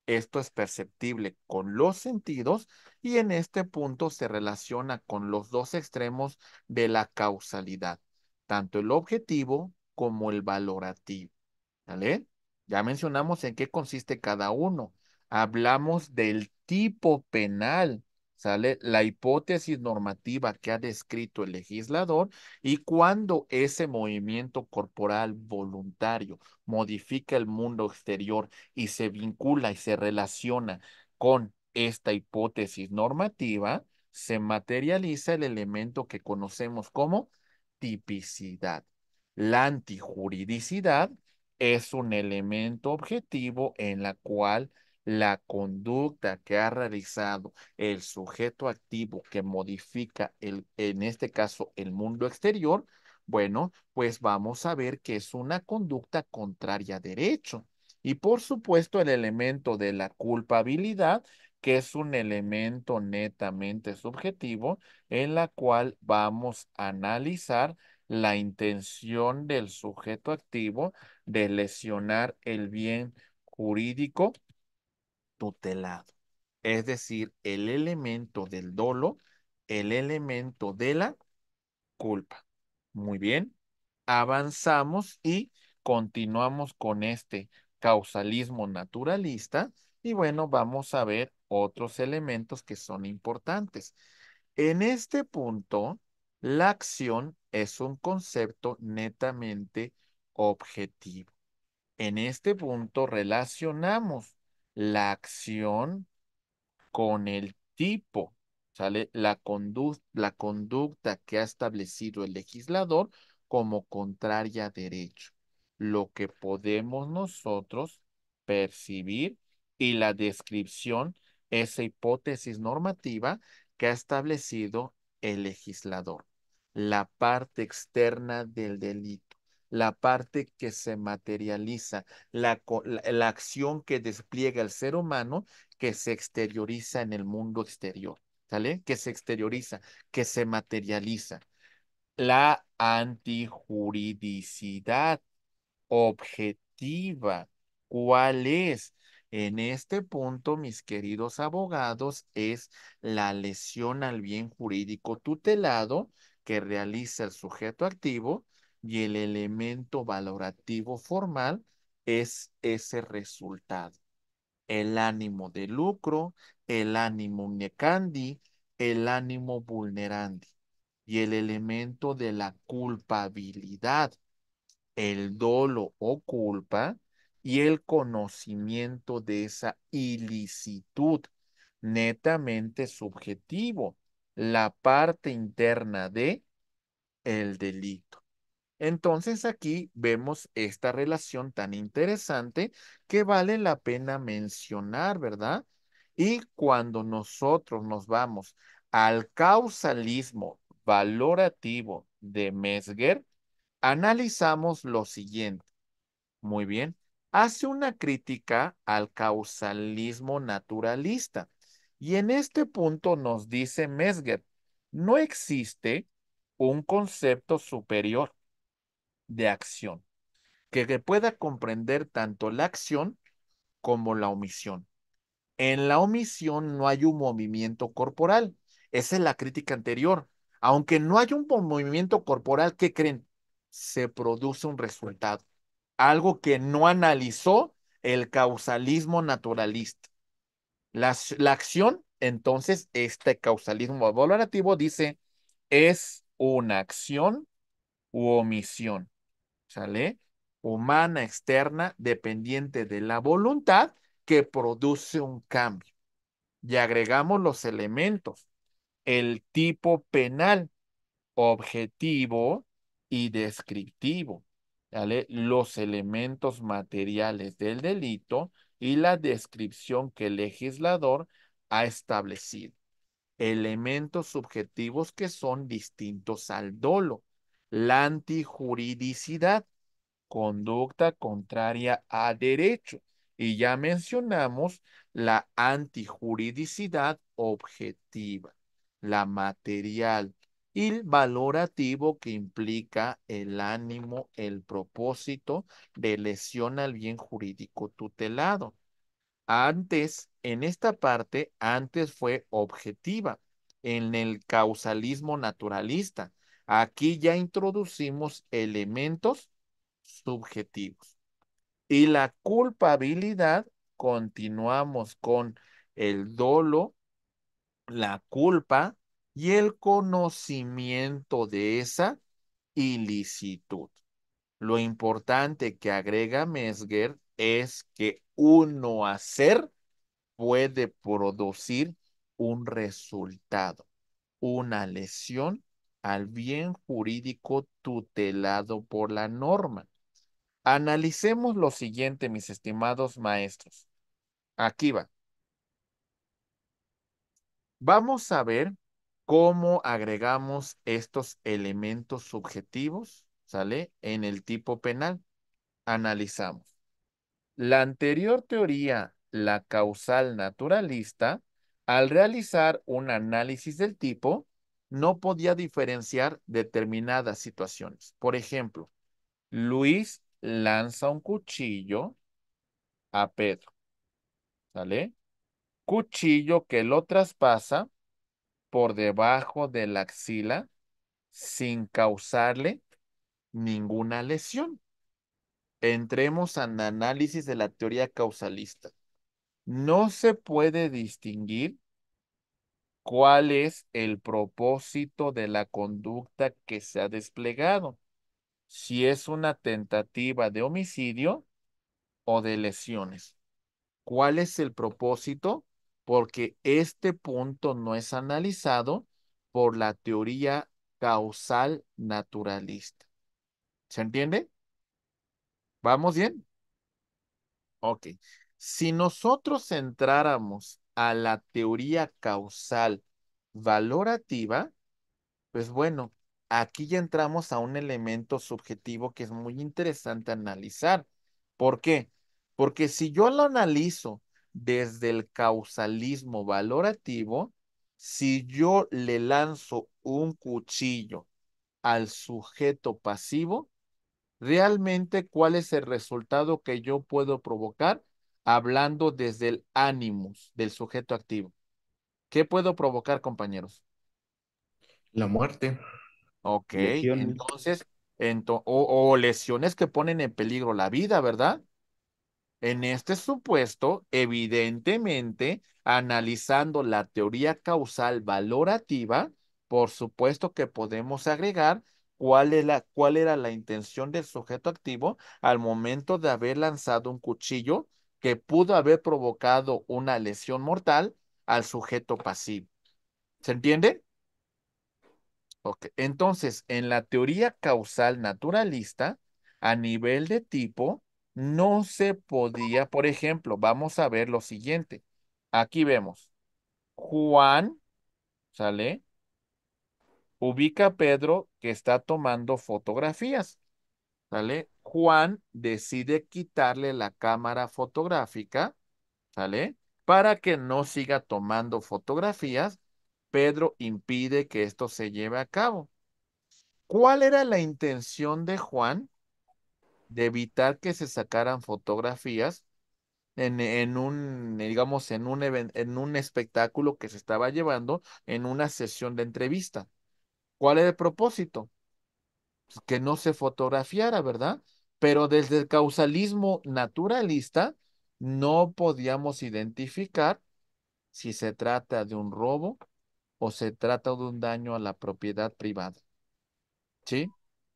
Esto es perceptible con los sentidos y en este punto se relaciona con los dos extremos de la causalidad, tanto el objetivo como el valorativo. ¿Vale? Ya mencionamos en qué consiste cada uno. Hablamos del tipo penal ¿sale? La hipótesis normativa que ha descrito el legislador y cuando ese movimiento corporal voluntario modifica el mundo exterior y se vincula y se relaciona con esta hipótesis normativa, se materializa el elemento que conocemos como tipicidad. La antijuridicidad es un elemento objetivo en la cual la conducta que ha realizado el sujeto activo que modifica en este caso, el mundo exterior, bueno, pues vamos a ver que es una conducta contraria a derecho. Y por supuesto, el elemento de la culpabilidad, que es un elemento netamente subjetivo, en la cual vamos a analizar la intención del sujeto activo de lesionar el bien jurídico tutelado. Es decir, el elemento del dolo, el elemento de la culpa. Muy bien, avanzamos y continuamos con este causalismo naturalista y bueno, vamos a ver otros elementos que son importantes. En este punto, la acción es un concepto netamente objetivo. En este punto relacionamos la acción con el tipo, ¿sale? La, la conducta que ha establecido el legislador como contraria a derecho. Lo que podemos nosotros percibir y la descripción, esa hipótesis normativa que ha establecido el legislador, la parte externa del delito la parte que se materializa, la, acción que despliega el ser humano que se exterioriza en el mundo exterior, ¿sale? Que se exterioriza, que se materializa. La antijuridicidad objetiva, ¿cuál es? En este punto, mis queridos abogados, es la lesión al bien jurídico tutelado que realiza el sujeto activo y el elemento valorativo formal es ese resultado. El ánimo de lucro, el ánimo necandi, el ánimo vulnerandi y el elemento de la culpabilidad, el dolo o culpa y el conocimiento de esa ilicitud netamente subjetivo, la parte interna de el delito. Entonces aquí vemos esta relación tan interesante que vale la pena mencionar, ¿verdad? Y cuando nosotros nos vamos al causalismo valorativo de Mesger, analizamos lo siguiente. Muy bien, hace una crítica al causalismo naturalista. Y en este punto nos dice Mesger, no existe un concepto superior de acción, que, que pueda comprender tanto la acción como la omisión. En la omisión no hay un movimiento corporal. Esa es la crítica anterior. Aunque no hay un movimiento corporal, ¿qué creen? Se produce un resultado. Algo que no analizó el causalismo naturalista. La, la acción, entonces, este causalismo valorativo dice, es una acción u omisión. ¿sale? Humana, externa, dependiente de la voluntad que produce un cambio. Y agregamos los elementos, el tipo penal, objetivo y descriptivo, ¿sale? Los elementos materiales del delito y la descripción que el legislador ha establecido elementos subjetivos que son distintos al dolo la antijuridicidad, conducta contraria a derecho. Y ya mencionamos la antijuridicidad objetiva, la material y el valorativo que implica el ánimo, el propósito de lesión al bien jurídico tutelado. Antes, en esta parte, antes fue objetiva, en el causalismo naturalista Aquí ya introducimos elementos subjetivos. Y la culpabilidad, continuamos con el dolo, la culpa y el conocimiento de esa ilicitud. Lo importante que agrega Mesger es que uno hacer puede producir un resultado, una lesión al bien jurídico tutelado por la norma. Analicemos lo siguiente, mis estimados maestros. Aquí va. Vamos a ver cómo agregamos estos elementos subjetivos, ¿sale? En el tipo penal. Analizamos. La anterior teoría, la causal naturalista, al realizar un análisis del tipo, no podía diferenciar determinadas situaciones. Por ejemplo, Luis lanza un cuchillo a Pedro. ¿Sale? Cuchillo que lo traspasa por debajo de la axila sin causarle ninguna lesión. Entremos al análisis de la teoría causalista. No se puede distinguir cuál es el propósito de la conducta que se ha desplegado, si es una tentativa de homicidio o de lesiones. ¿Cuál es el propósito? Porque este punto no es analizado por la teoría causal naturalista. ¿Se entiende? ¿Vamos bien? Ok. Si nosotros entráramos a la teoría causal valorativa, pues bueno, aquí ya entramos a un elemento subjetivo que es muy interesante analizar. ¿Por qué? Porque si yo lo analizo desde el causalismo valorativo, si yo le lanzo un cuchillo al sujeto pasivo, realmente cuál es el resultado que yo puedo provocar? hablando desde el animus del sujeto activo. ¿Qué puedo provocar, compañeros? La muerte. Ok, entonces, o, o, lesiones que ponen en peligro la vida, ¿verdad? En este supuesto, evidentemente, analizando la teoría causal valorativa, por supuesto que podemos agregar cuál, es la, cuál era la intención del sujeto activo al momento de haber lanzado un cuchillo que pudo haber provocado una lesión mortal al sujeto pasivo. ¿Se entiende? ok Entonces, en la teoría causal naturalista, a nivel de tipo, no se podía, por ejemplo, vamos a ver lo siguiente. Aquí vemos, Juan, ¿sale? Ubica a Pedro que está tomando fotografías. ¿Sale? Juan decide quitarle la cámara fotográfica, ¿sale? Para que no siga tomando fotografías, Pedro impide que esto se lleve a cabo. ¿Cuál era la intención de Juan? De evitar que se sacaran fotografías en, un, digamos, en un, en un espectáculo que se estaba llevando en una sesión de entrevista. ¿Cuál era el propósito? Pues, que no se fotografiara, ¿verdad? Pero desde el causalismo naturalista no podíamos identificar si se trata de un robo o se trata de un daño a la propiedad privada. ¿Sí?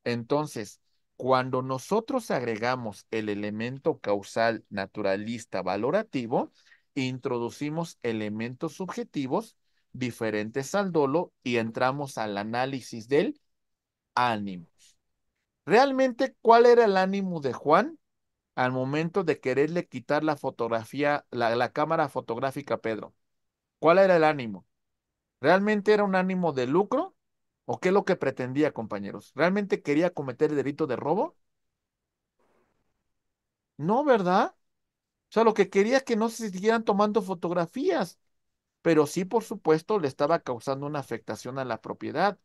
Entonces, cuando nosotros agregamos el elemento causal naturalista valorativo, introducimos elementos subjetivos diferentes al dolo y entramos al análisis del ánimo. Realmente, ¿cuál era el ánimo de Juan al momento de quererle quitar la fotografía, la, cámara fotográfica a Pedro? ¿Cuál era el ánimo? ¿Realmente era un ánimo de lucro? ¿O qué es lo que pretendía, compañeros? ¿Realmente quería cometer el delito de robo? No, ¿verdad? O sea, lo que quería es que no se siguieran tomando fotografías, pero sí, por supuesto, le estaba causando una afectación a la propiedad.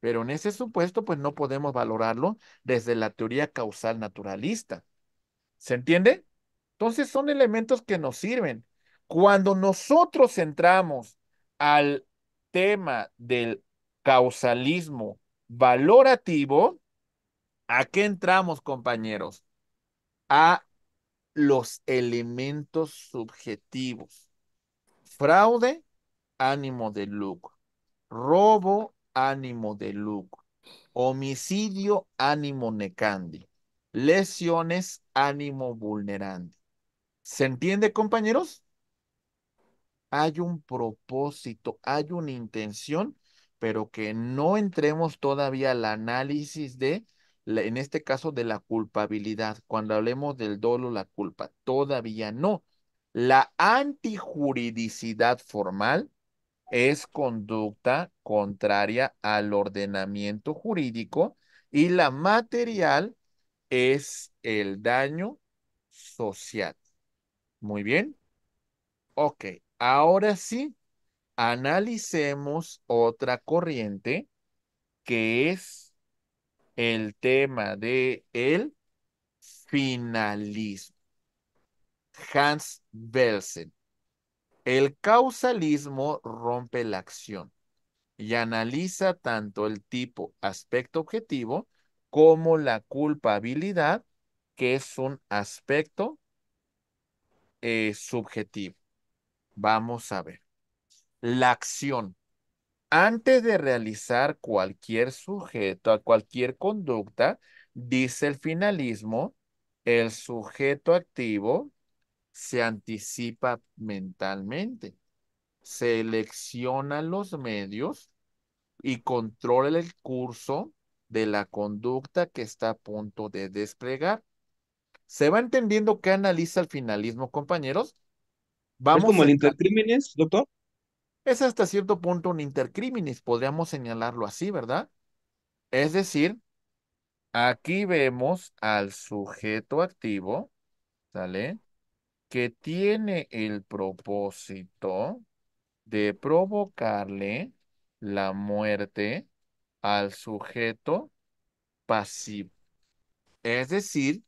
Pero en ese supuesto, pues no podemos valorarlo desde la teoría causal naturalista. ¿Se entiende? Entonces son elementos que nos sirven. Cuando nosotros entramos al tema del causalismo valorativo, ¿a qué entramos, compañeros? A los elementos subjetivos. Fraude, ánimo de lucro. Robo, ánimo de lucro, homicidio, ánimo necandi, lesiones, ánimo vulnerandi. ¿Se entiende, compañeros? Hay un propósito, hay una intención, pero que no entremos todavía al análisis de, en este caso, de la culpabilidad. Cuando hablemos del dolo, la culpa, todavía no. La antijuridicidad formal es conducta contraria al ordenamiento jurídico y la material es el daño social. Muy bien. Ok, ahora sí, analicemos otra corriente que es el tema de el finalismo. Hans Belsen. El causalismo rompe la acción y analiza tanto el tipo aspecto objetivo como la culpabilidad, que es un aspecto eh, subjetivo. Vamos a ver. La acción. Antes de realizar cualquier sujeto, a cualquier conducta, dice el finalismo, el sujeto activo se anticipa mentalmente, selecciona los medios y controla el curso de la conducta que está a punto de desplegar. ¿Se va entendiendo qué analiza el finalismo, compañeros? Vamos ¿Es como el intercrímenes, doctor? Es hasta cierto punto un intercrímenes, podríamos señalarlo así, ¿verdad? Es decir, aquí vemos al sujeto activo, ¿sale? que tiene el propósito de provocarle la muerte al sujeto pasivo. Es decir,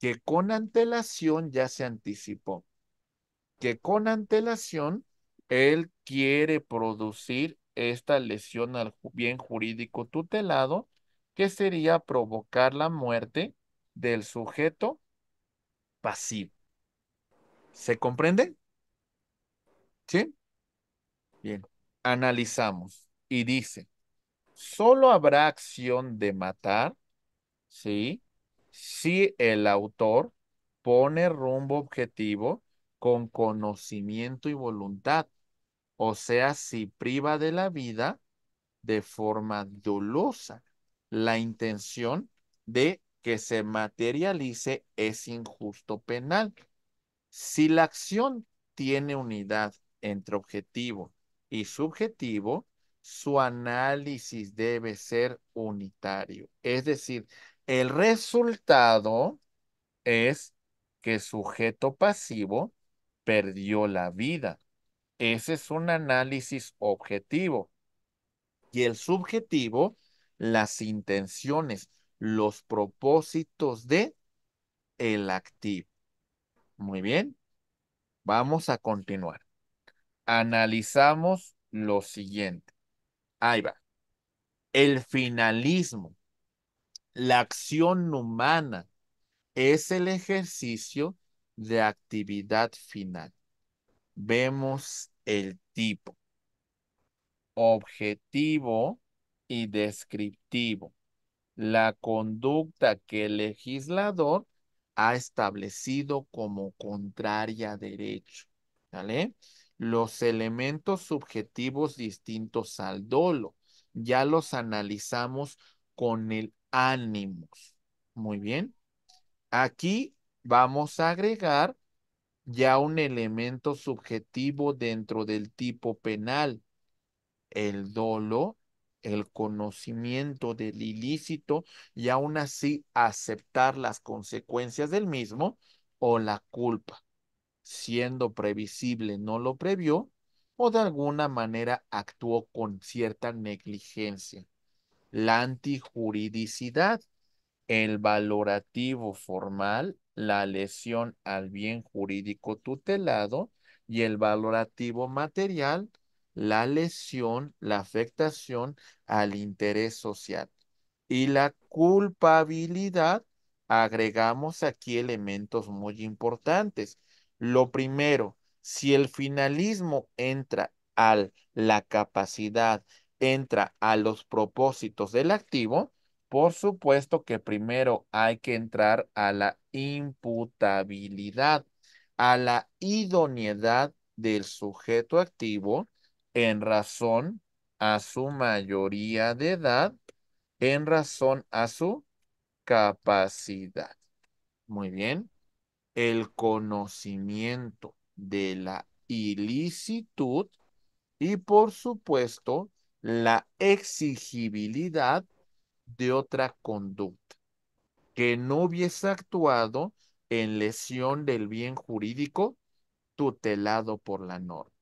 que con antelación ya se anticipó, que con antelación él quiere producir esta lesión al bien jurídico tutelado, que sería provocar la muerte del sujeto pasivo. ¿Se comprende? ¿Sí? Bien, analizamos y dice, solo habrá acción de matar, ¿sí? Si el autor pone rumbo objetivo con conocimiento y voluntad, o sea, si priva de la vida de forma dolosa la intención de que se materialice es injusto penal. Si la acción tiene unidad entre objetivo y subjetivo, su análisis debe ser unitario. Es decir, el resultado es que sujeto pasivo perdió la vida. Ese es un análisis objetivo. Y el subjetivo, las intenciones, los propósitos de el activo. Muy bien. Vamos a continuar. Analizamos lo siguiente. Ahí va. El finalismo, la acción humana, es el ejercicio de actividad final. Vemos el tipo. Objetivo y descriptivo. La conducta que el legislador ha establecido como contraria derecho. ¿Vale? Los elementos subjetivos distintos al dolo. Ya los analizamos con el ánimos. Muy bien. Aquí vamos a agregar ya un elemento subjetivo dentro del tipo penal. El dolo el conocimiento del ilícito y aún así aceptar las consecuencias del mismo o la culpa, siendo previsible no lo previó o de alguna manera actuó con cierta negligencia. La antijuridicidad, el valorativo formal, la lesión al bien jurídico tutelado y el valorativo material, la lesión, la afectación al interés social. Y la culpabilidad, agregamos aquí elementos muy importantes. Lo primero, si el finalismo entra a la capacidad, entra a los propósitos del activo, por supuesto que primero hay que entrar a la imputabilidad, a la idoneidad del sujeto activo en razón a su mayoría de edad, en razón a su capacidad. Muy bien. El conocimiento de la ilicitud y por supuesto la exigibilidad de otra conducta que no hubiese actuado en lesión del bien jurídico tutelado por la norma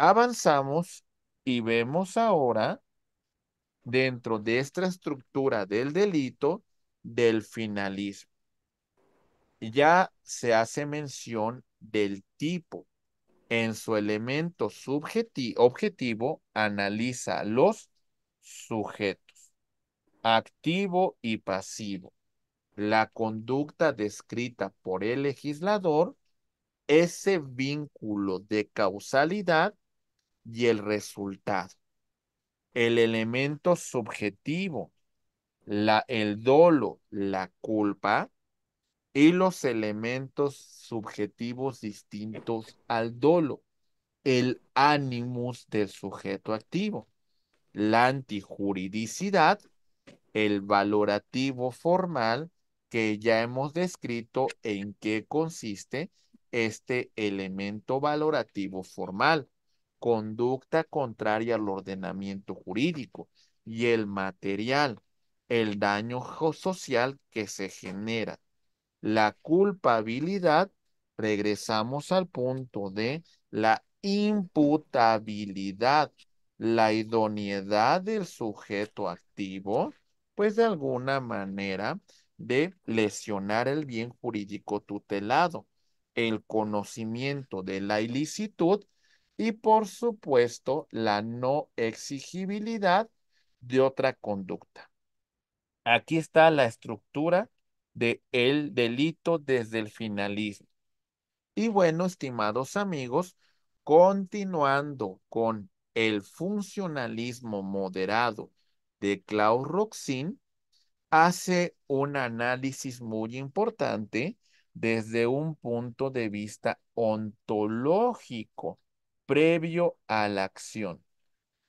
avanzamos y vemos ahora dentro de esta estructura del delito del finalismo. Ya se hace mención del tipo. En su elemento objetivo analiza los sujetos, activo y pasivo. La conducta descrita por el legislador, ese vínculo de causalidad y el resultado. El elemento subjetivo, el dolo, la culpa y los elementos subjetivos distintos al dolo, el animus del sujeto activo, la antijuridicidad, el valorativo formal que ya hemos descrito en qué consiste este elemento valorativo formal conducta contraria al ordenamiento jurídico y el material, el daño social que se genera. La culpabilidad, regresamos al punto de la imputabilidad, la idoneidad del sujeto activo, pues de alguna manera de lesionar el bien jurídico tutelado, el conocimiento de la ilicitud y por supuesto la no exigibilidad de otra conducta. Aquí está la estructura del el delito desde el finalismo. Y bueno, estimados amigos, continuando con el funcionalismo moderado de Klaus Roxin, hace un análisis muy importante desde un punto de vista ontológico previo a la acción.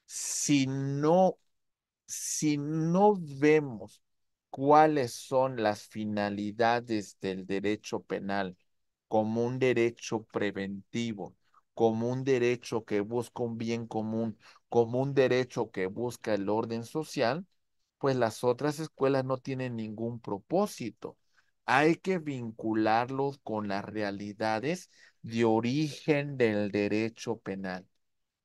Si no, si no vemos cuáles son las finalidades del derecho penal como un derecho preventivo, como un derecho que busca un bien común, como un derecho que busca el orden social, pues las otras escuelas no tienen ningún propósito. Hay que vincularlos con las realidades de origen del derecho penal.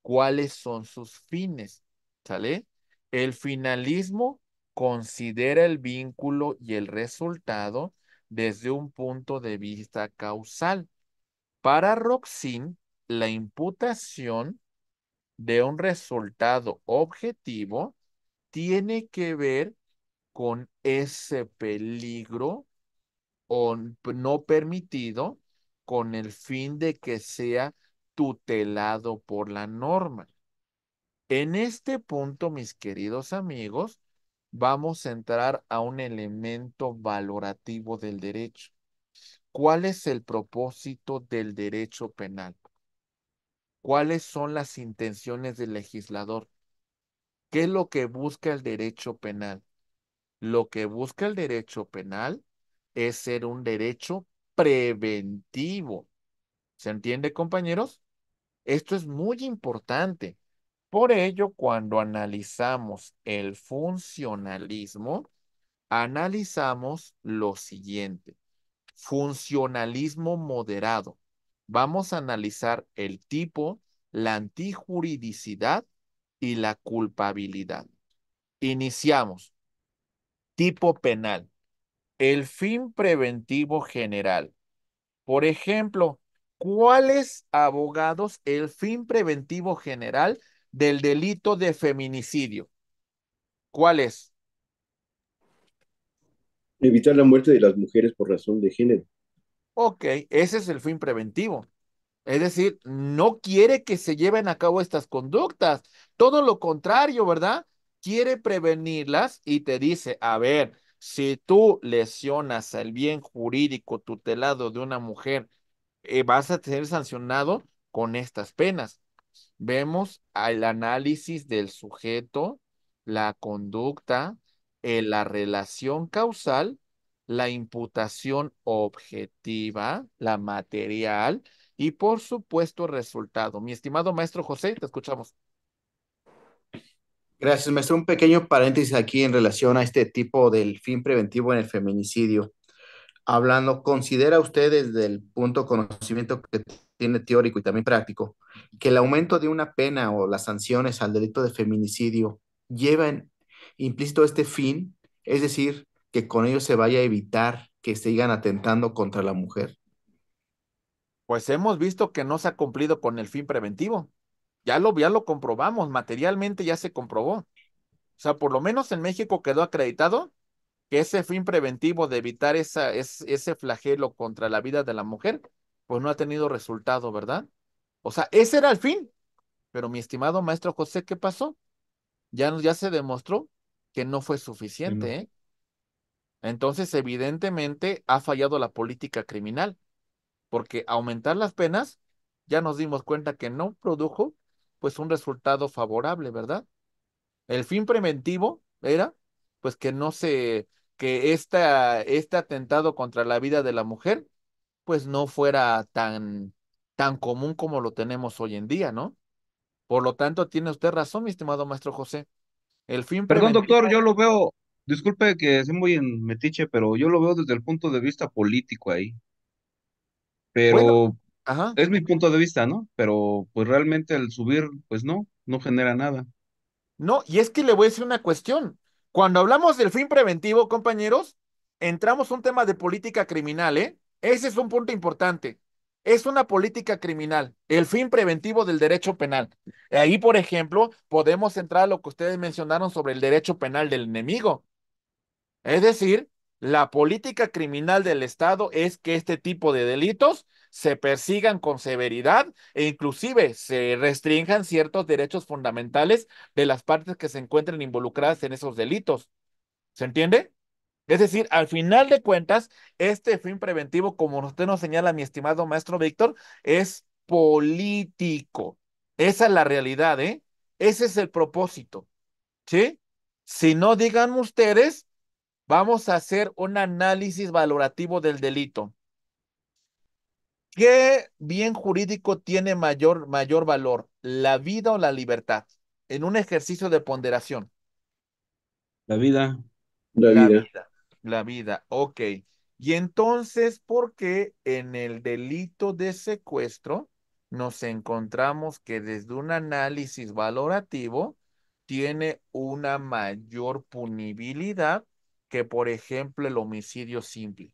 ¿Cuáles son sus fines? ¿Sale? El finalismo considera el vínculo y el resultado desde un punto de vista causal. Para Roxin, la imputación de un resultado objetivo tiene que ver con ese peligro no permitido con el fin de que sea tutelado por la norma. En este punto, mis queridos amigos, vamos a entrar a un elemento valorativo del derecho. ¿Cuál es el propósito del derecho penal? ¿Cuáles son las intenciones del legislador? ¿Qué es lo que busca el derecho penal? Lo que busca el derecho penal es ser un derecho preventivo. ¿Se entiende, compañeros? Esto es muy importante. Por ello, cuando analizamos el funcionalismo, analizamos lo siguiente. Funcionalismo moderado. Vamos a analizar el tipo, la antijuridicidad y la culpabilidad. Iniciamos. Tipo penal el fin preventivo general. Por ejemplo, ¿cuáles abogados el fin preventivo general del delito de feminicidio? ¿Cuál es? Evitar la muerte de las mujeres por razón de género. Ok, ese es el fin preventivo. Es decir, no quiere que se lleven a cabo estas conductas. Todo lo contrario, ¿verdad? Quiere prevenirlas y te dice, a ver, si tú lesionas el bien jurídico tutelado de una mujer, eh, vas a ser sancionado con estas penas. Vemos el análisis del sujeto, la conducta, eh, la relación causal, la imputación objetiva, la material y por supuesto el resultado. Mi estimado maestro José, te escuchamos. Gracias, maestro. Un pequeño paréntesis aquí en relación a este tipo del fin preventivo en el feminicidio. Hablando, ¿considera usted desde el punto de conocimiento que tiene teórico y también práctico que el aumento de una pena o las sanciones al delito de feminicidio llevan implícito este fin? Es decir, que con ello se vaya a evitar que sigan atentando contra la mujer. Pues hemos visto que no se ha cumplido con el fin preventivo. Ya lo, ya lo comprobamos, materialmente ya se comprobó. O sea, por lo menos en México quedó acreditado que ese fin preventivo de evitar esa, ese flagelo contra la vida de la mujer, pues no ha tenido resultado, ¿verdad? O sea, ese era el fin. Pero mi estimado maestro José, ¿qué pasó? Ya, ya se demostró que no fue suficiente. ¿eh? Entonces, evidentemente, ha fallado la política criminal, porque aumentar las penas, ya nos dimos cuenta que no produjo pues un resultado favorable, ¿verdad? El fin preventivo era pues que no se, que esta, este atentado contra la vida de la mujer pues no fuera tan, tan común como lo tenemos hoy en día, ¿no? Por lo tanto, tiene usted razón, mi estimado maestro José. El fin Perdón, doctor, yo lo veo, disculpe que soy muy en metiche, pero yo lo veo desde el punto de vista político ahí. Pero es mi punto de vista, ¿no? Pero pues realmente al subir, pues no, no genera nada. No, y es que le voy a decir una cuestión. Cuando hablamos del fin preventivo, compañeros, entramos un tema de política criminal, ¿eh? Ese es un punto importante. Es una política criminal, el fin preventivo del derecho penal. Ahí, por ejemplo, podemos entrar a lo que ustedes mencionaron sobre el derecho penal del enemigo. Es decir, la política criminal del Estado es que este tipo de delitos se persigan con severidad e inclusive se restrinjan ciertos derechos fundamentales de las partes que se encuentren involucradas en esos delitos. ¿Se entiende? Es decir, al final de cuentas, este fin preventivo, como usted nos señala, mi estimado maestro Víctor, es político. Esa es la realidad, ¿eh? Ese es el propósito. ¿Sí? Si no digan ustedes, vamos a hacer un análisis valorativo del delito. ¿Qué bien jurídico tiene mayor, mayor valor, la vida o la libertad? En un ejercicio de ponderación. La vida. La, vida. vida. La vida, ok. Y entonces, ¿por qué en el delito de secuestro nos encontramos que desde un análisis valorativo tiene una mayor punibilidad que, por ejemplo, el homicidio simple?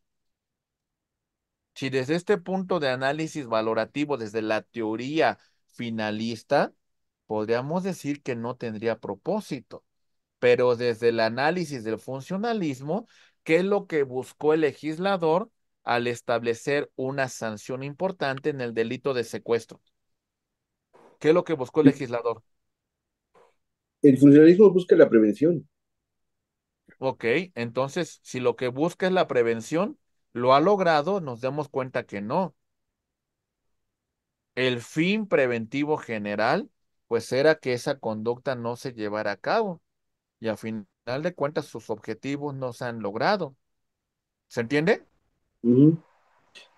Si desde este punto de análisis valorativo, desde la teoría finalista, podríamos decir que no tendría propósito, pero desde el análisis del funcionalismo, ¿qué es lo que buscó el legislador al establecer una sanción importante en el delito de secuestro? ¿Qué es lo que buscó el legislador? El funcionalismo busca la prevención. Ok, entonces, si lo que busca es la prevención, ¿Lo ha logrado? Nos damos cuenta que no. El fin preventivo general, pues era que esa conducta no se llevara a cabo. Y a final de cuentas, sus objetivos no se han logrado. ¿Se entiende?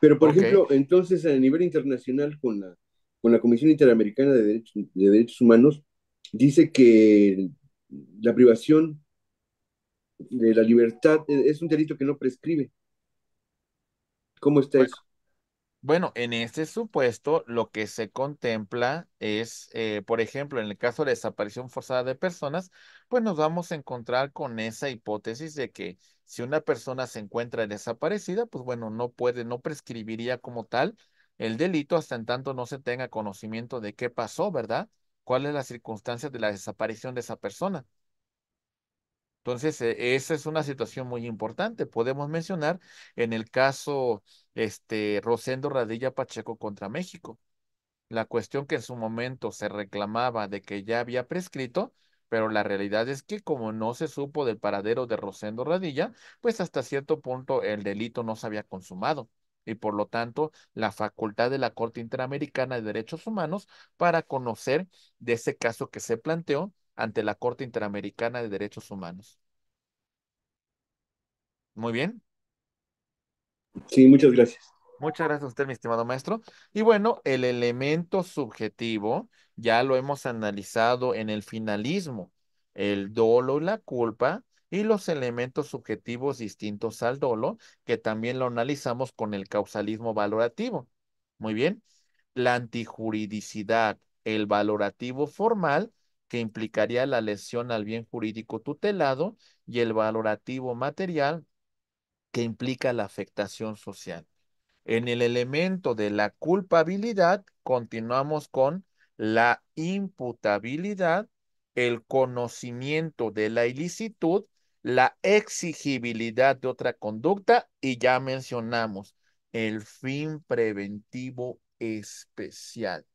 Pero, por ejemplo, entonces, a nivel internacional, con la, con la Comisión Interamericana de Derechos Humanos, dice que la privación de la libertad eh, es un delito que no prescribe. ¿Cómo está bueno, eso? Bueno, en este supuesto, lo que se contempla es, eh, por ejemplo, en el caso de desaparición forzada de personas, pues nos vamos a encontrar con esa hipótesis de que si una persona se encuentra desaparecida, pues bueno, no puede, no prescribiría como tal el delito hasta en tanto no se tenga conocimiento de qué pasó, ¿verdad? ¿Cuál es la circunstancia de la desaparición de esa persona? Entonces, e, esa es una situación muy importante. Podemos mencionar en el caso este, Rosendo Radilla Pacheco contra México. La cuestión que en su momento se reclamaba de que ya había prescrito, pero la realidad es que como no se supo del paradero de Rosendo Radilla, pues hasta cierto punto el delito no se había consumado y por lo tanto la facultad de la Corte Interamericana de Derechos Humanos para conocer de ese caso que se planteó ante la Corte Interamericana de Derechos Humanos. Muy bien. Sí, muchas gracias. Muchas gracias a usted, mi estimado maestro. Y bueno, el elemento subjetivo ya lo hemos analizado en el finalismo, el dolo y la culpa y los elementos subjetivos distintos al dolo, que también lo analizamos con el causalismo valorativo. Muy bien. La antijuridicidad, el valorativo formal que implicaría la lesión al bien jurídico tutelado y el valorativo material que implica la afectación social. En el elemento de la culpabilidad continuamos con la imputabilidad, el conocimiento de la ilicitud, la exigibilidad de otra conducta y ya mencionamos el fin preventivo especial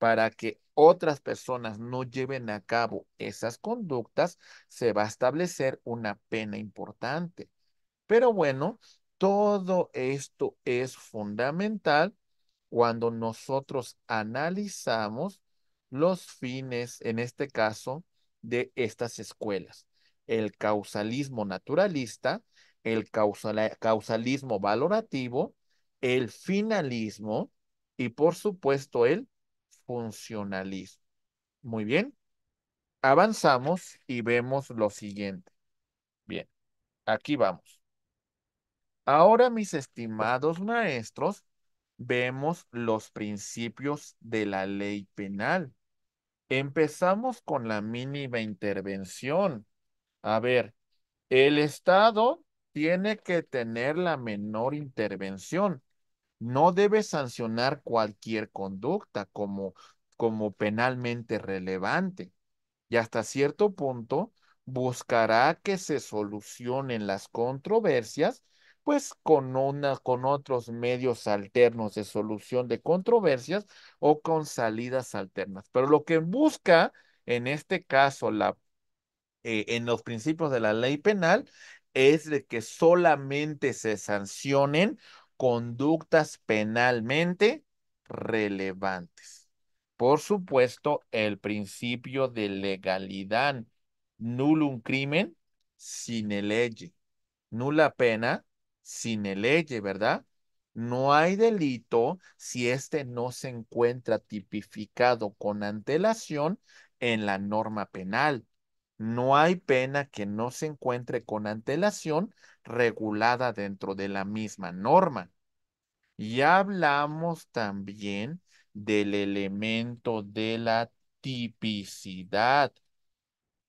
para que otras personas no lleven a cabo esas conductas, se va a establecer una pena importante. Pero bueno, todo esto es fundamental cuando nosotros analizamos los fines, en este caso, de estas escuelas. El causalismo naturalista, el causalismo valorativo, el finalismo y por supuesto el funcionalismo. Muy bien. Avanzamos y vemos lo siguiente. Bien, aquí vamos. Ahora, mis estimados maestros, vemos los principios de la ley penal. Empezamos con la mínima intervención. A ver, el Estado tiene que tener la menor intervención no debe sancionar cualquier conducta como, como penalmente relevante y hasta cierto punto buscará que se solucionen las controversias pues con, con otros medios alternos de solución de controversias o con salidas alternas. Pero lo que busca en este caso la, eh, en los principios de la ley penal es de que solamente se sancionen conductas penalmente relevantes. Por supuesto, el principio de legalidad, un crimen, sin ley, nula pena, sin ley, ¿verdad? No hay delito si éste no se encuentra tipificado con antelación en la norma penal no hay pena que no se encuentre con antelación regulada dentro de la misma norma. Y hablamos también del elemento de la tipicidad,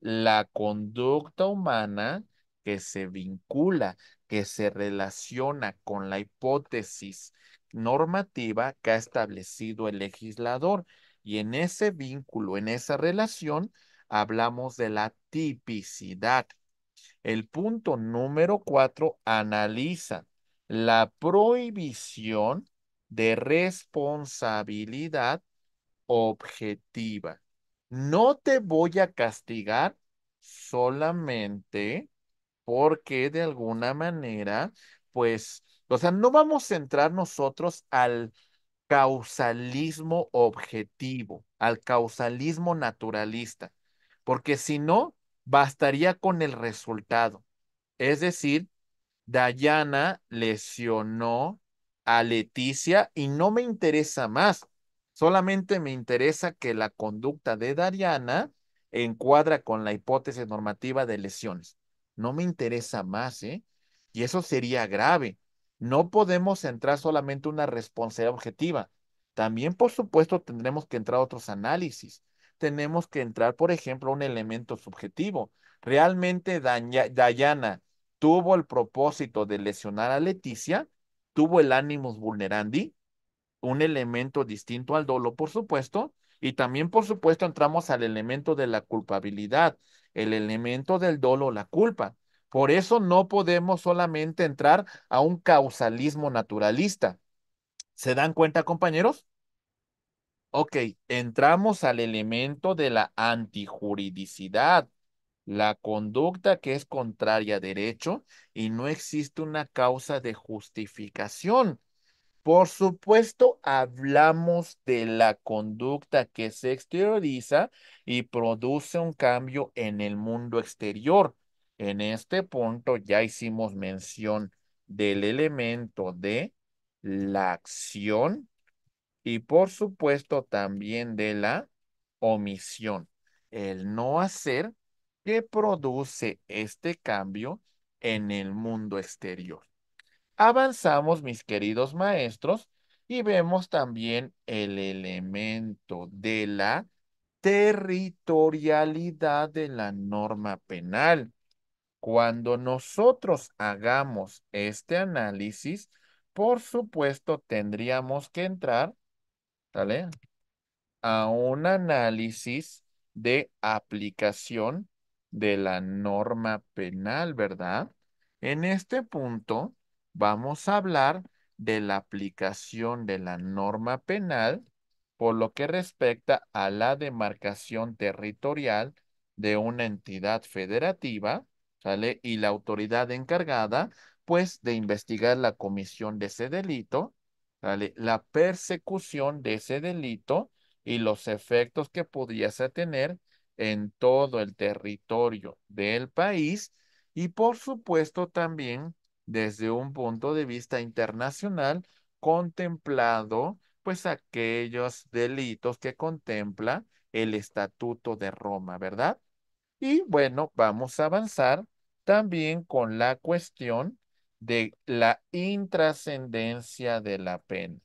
la conducta humana que se vincula, que se relaciona con la hipótesis normativa que ha establecido el legislador. Y en ese vínculo, en esa relación, hablamos de la tipicidad. El punto número cuatro analiza la prohibición de responsabilidad objetiva. No te voy a castigar solamente porque de alguna manera, pues, o sea, no vamos a entrar nosotros al causalismo objetivo, al causalismo naturalista porque si no, bastaría con el resultado. Es decir, Dayana lesionó a Leticia y no me interesa más. Solamente me interesa que la conducta de Dayana encuadra con la hipótesis normativa de lesiones. No me interesa más, ¿eh? Y eso sería grave. No podemos entrar solamente una responsabilidad objetiva. También, por supuesto, tendremos que entrar a otros análisis tenemos que entrar, por ejemplo, un elemento subjetivo. ¿Realmente Dayana tuvo el propósito de lesionar a Leticia? ¿Tuvo el animus vulnerandi? Un elemento distinto al dolo, por supuesto. Y también, por supuesto, entramos al elemento de la culpabilidad, el elemento del dolo, la culpa. Por eso no podemos solamente entrar a un causalismo naturalista. ¿Se dan cuenta, compañeros? Ok, entramos al elemento de la antijuridicidad, la conducta que es contraria a derecho y no existe una causa de justificación. Por supuesto, hablamos de la conducta que se exterioriza y produce un cambio en el mundo exterior. En este punto ya hicimos mención del elemento de la acción y por supuesto también de la omisión, el no hacer que produce este cambio en el mundo exterior. Avanzamos, mis queridos maestros, y vemos también el elemento de la territorialidad de la norma penal. Cuando nosotros hagamos este análisis, por supuesto tendríamos que entrar ¿Sale? A un análisis de aplicación de la norma penal, ¿verdad? En este punto vamos a hablar de la aplicación de la norma penal por lo que respecta a la demarcación territorial de una entidad federativa, ¿sale? Y la autoridad encargada, pues, de investigar la comisión de ese delito la persecución de ese delito y los efectos que pudiese tener en todo el territorio del país y por supuesto también desde un punto de vista internacional contemplado pues aquellos delitos que contempla el Estatuto de Roma, ¿verdad? Y bueno, vamos a avanzar también con la cuestión de la intrascendencia de la pena.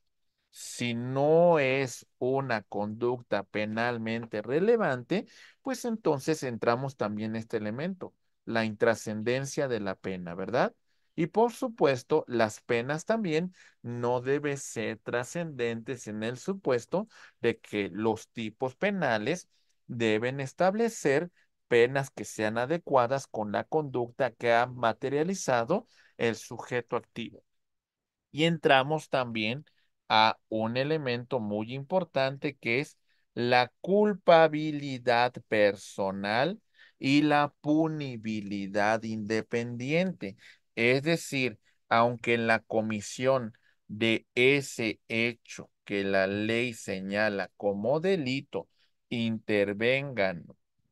Si no es una conducta penalmente relevante, pues entonces entramos también en este elemento, la intrascendencia de la pena, ¿verdad? Y por supuesto, las penas también no deben ser trascendentes en el supuesto de que los tipos penales deben establecer penas que sean adecuadas con la conducta que ha materializado el sujeto activo. Y entramos también a un elemento muy importante que es la culpabilidad personal y la punibilidad independiente. Es decir, aunque en la comisión de ese hecho que la ley señala como delito intervengan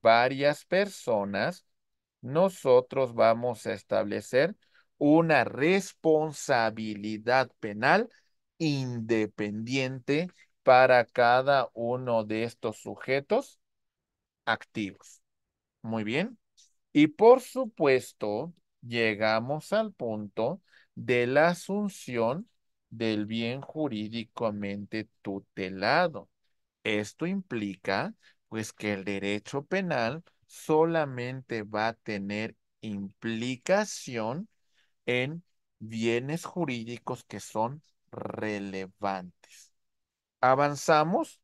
varias personas, nosotros vamos a establecer una responsabilidad penal independiente para cada uno de estos sujetos activos. Muy bien. Y por supuesto, llegamos al punto de la asunción del bien jurídicamente tutelado. Esto implica, pues, que el derecho penal solamente va a tener implicación en bienes jurídicos que son relevantes. Avanzamos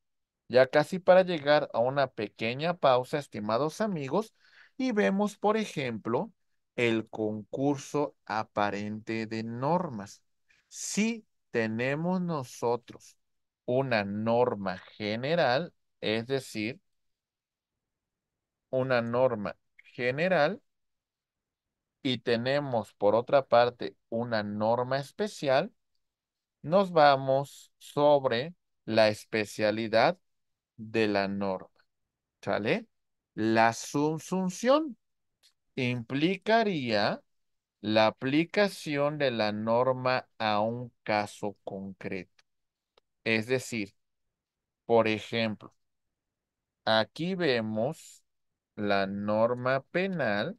ya casi para llegar a una pequeña pausa, estimados amigos, y vemos, por ejemplo, el concurso aparente de normas. Si tenemos nosotros una norma general, es decir, una norma general, y tenemos por otra parte una norma especial, nos vamos sobre la especialidad de la norma. ¿Sale? La subsunción implicaría la aplicación de la norma a un caso concreto. Es decir, por ejemplo, aquí vemos la norma penal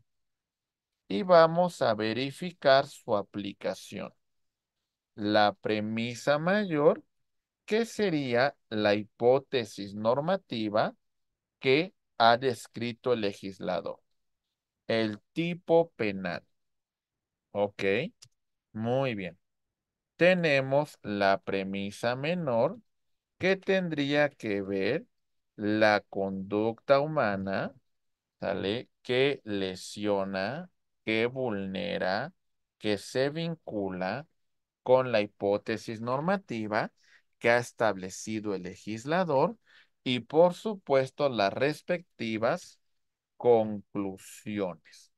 y vamos a verificar su aplicación. La premisa mayor, que sería la hipótesis normativa que ha descrito el legislador. El tipo penal. Ok, muy bien. Tenemos la premisa menor que tendría que ver la conducta humana, ¿sale? Que lesiona que vulnera, que se vincula con la hipótesis normativa que ha establecido el legislador y por supuesto las respectivas conclusiones.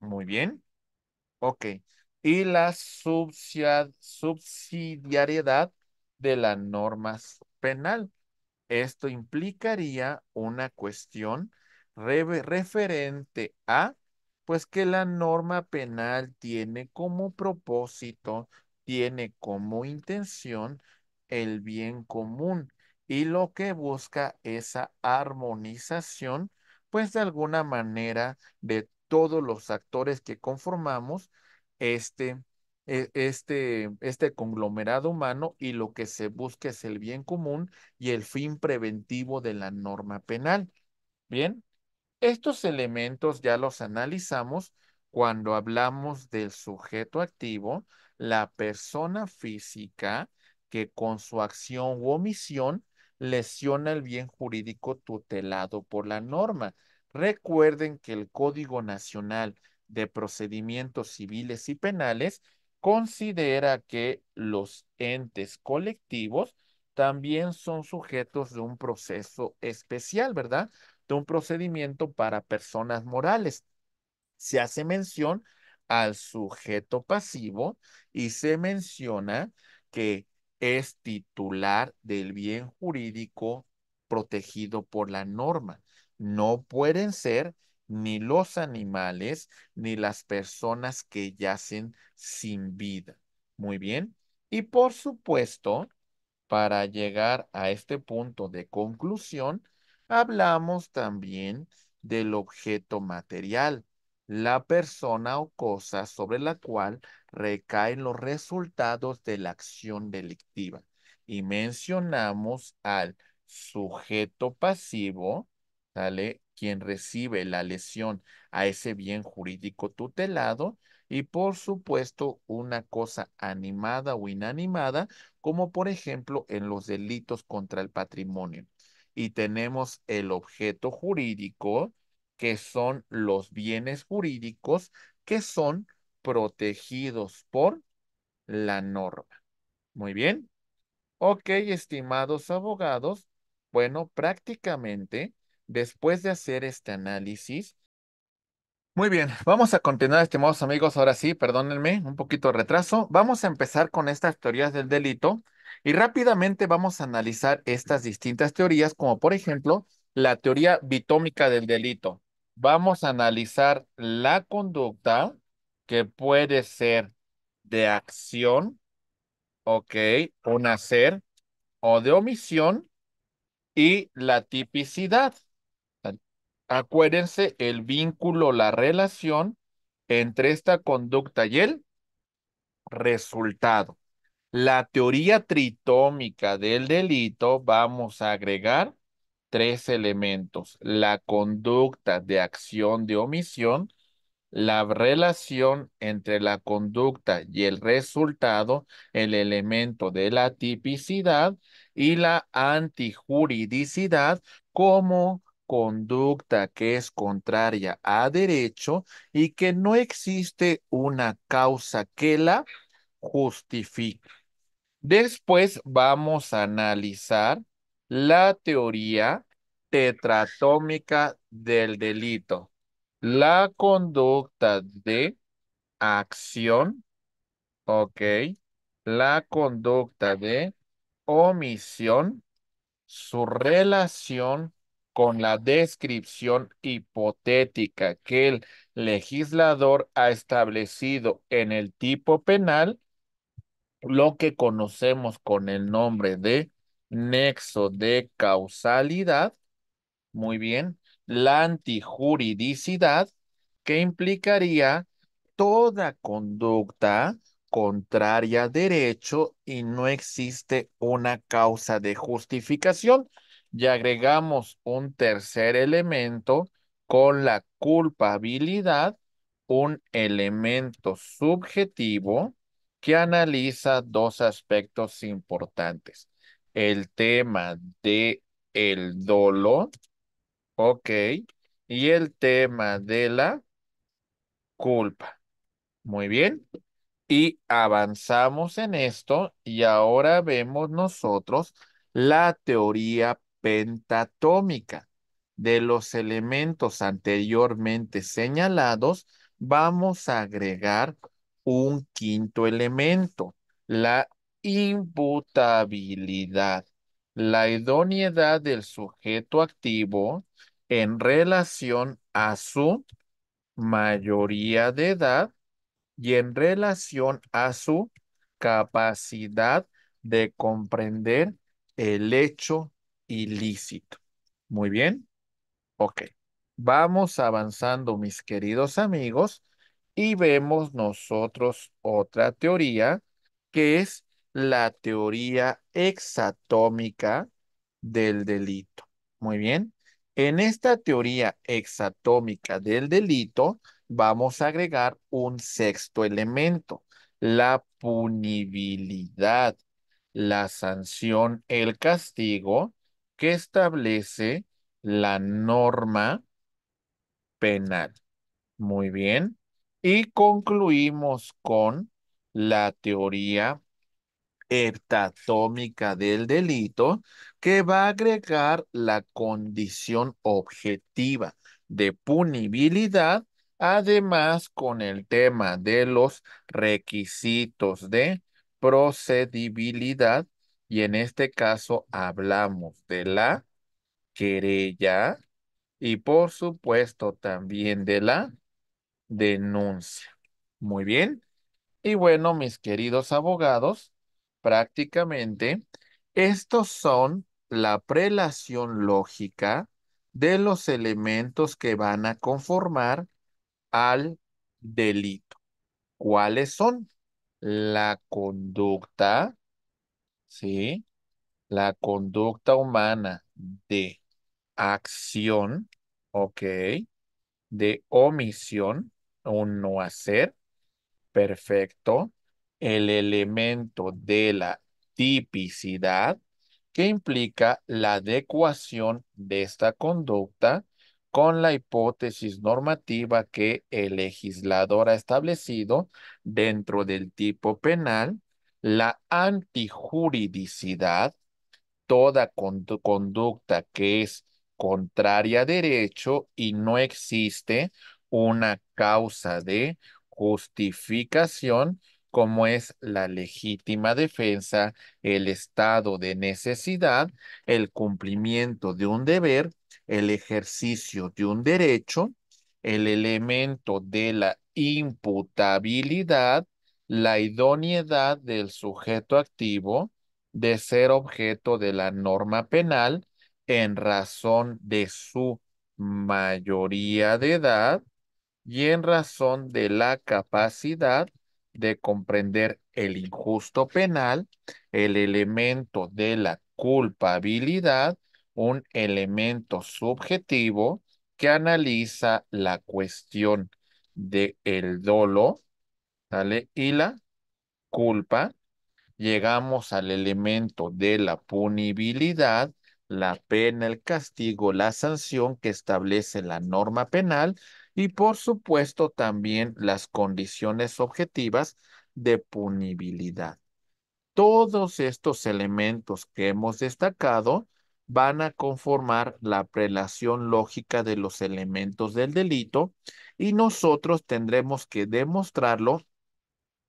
Muy bien. Ok. Y la subsidiariedad de la norma penal. Esto implicaría una cuestión referente a pues que la norma penal tiene como propósito, tiene como intención el bien común y lo que busca esa armonización, pues de alguna manera de todos los actores que conformamos este, e, este, este conglomerado humano y lo que se busca es el bien común y el fin preventivo de la norma penal. Bien, estos elementos ya los analizamos cuando hablamos del sujeto activo, la persona física que con su acción u omisión lesiona el bien jurídico tutelado por la norma. Recuerden que el Código Nacional de Procedimientos Civiles y Penales considera que los entes colectivos también son sujetos de un proceso especial, ¿verdad? un procedimiento para personas morales. Se hace mención al sujeto pasivo y se menciona que es titular del bien jurídico protegido por la norma. No pueden ser ni los animales ni las personas que yacen sin vida. Muy bien. Y por supuesto, para llegar a este punto de conclusión, hablamos también del objeto material, la persona o cosa sobre la cual recaen los resultados de la acción delictiva. Y mencionamos al sujeto pasivo, ¿sale? Quien recibe la lesión a ese bien jurídico tutelado y por supuesto una cosa animada o inanimada, como por ejemplo en los delitos contra el patrimonio y tenemos el objeto jurídico, que son los bienes jurídicos que son protegidos por la norma. Muy bien. Ok, estimados abogados. Bueno, prácticamente, después de hacer este análisis, muy bien, vamos a continuar, estimados amigos. Ahora sí, perdónenme, un poquito de retraso. Vamos a empezar con estas teorías del delito y rápidamente vamos a analizar estas distintas teorías, como por ejemplo la teoría bitómica del delito. Vamos a analizar la conducta que puede ser de acción, ok, un hacer, o de omisión, y la tipicidad. Acuérdense el vínculo, la relación entre esta conducta y el resultado la teoría tritómica del delito vamos a agregar tres elementos, la conducta de acción de omisión, la relación entre la conducta y el resultado, el elemento de la tipicidad y la antijuridicidad como conducta que es contraria a derecho y que no existe una causa que la justifique. Después vamos a analizar la teoría tetratómica del delito, la conducta de acción, ok, la conducta de omisión, su relación con la descripción hipotética que el legislador ha establecido en el tipo penal lo que conocemos con el nombre de nexo de causalidad, muy bien, la antijuridicidad, que implicaría toda conducta contraria a derecho y no existe una causa de justificación. Y agregamos un tercer elemento con la culpabilidad, un elemento subjetivo que analiza dos aspectos importantes. El tema de el dolor, ok, y el tema de la culpa. Muy bien. Y avanzamos en esto y ahora vemos nosotros la teoría pentatómica de los elementos anteriormente señalados, vamos a agregar un quinto elemento, la imputabilidad, la idoneidad del sujeto activo en relación a su mayoría de edad y en relación a su capacidad de comprender el hecho ilícito. Muy bien. Ok. Vamos avanzando, mis queridos amigos. Y vemos nosotros otra teoría que es la teoría exatómica del delito. Muy bien. En esta teoría exatómica del delito vamos a agregar un sexto elemento, la punibilidad, la sanción, el castigo que establece la norma penal. Muy bien. Y concluimos con la teoría heptatómica del delito que va a agregar la condición objetiva de punibilidad, además con el tema de los requisitos de procedibilidad y en este caso hablamos de la querella y por supuesto también de la denuncia. Muy bien. Y bueno, mis queridos abogados, prácticamente estos son la prelación lógica de los elementos que van a conformar al delito. ¿Cuáles son? La conducta, ¿sí? La conducta humana de acción, ¿ok? De omisión, un no hacer. Perfecto. El elemento de la tipicidad que implica la adecuación de esta conducta con la hipótesis normativa que el legislador ha establecido dentro del tipo penal, la antijuridicidad, toda conducta que es contraria a derecho y no existe una causa de justificación como es la legítima defensa, el estado de necesidad, el cumplimiento de un deber, el ejercicio de un derecho, el elemento de la imputabilidad, la idoneidad del sujeto activo de ser objeto de la norma penal en razón de su mayoría de edad, y en razón de la capacidad de comprender el injusto penal, el elemento de la culpabilidad, un elemento subjetivo que analiza la cuestión de el dolo ¿sale? y la culpa. Llegamos al elemento de la punibilidad, la pena, el castigo, la sanción que establece la norma penal y por supuesto también las condiciones objetivas de punibilidad. Todos estos elementos que hemos destacado van a conformar la prelación lógica de los elementos del delito y nosotros tendremos que demostrarlo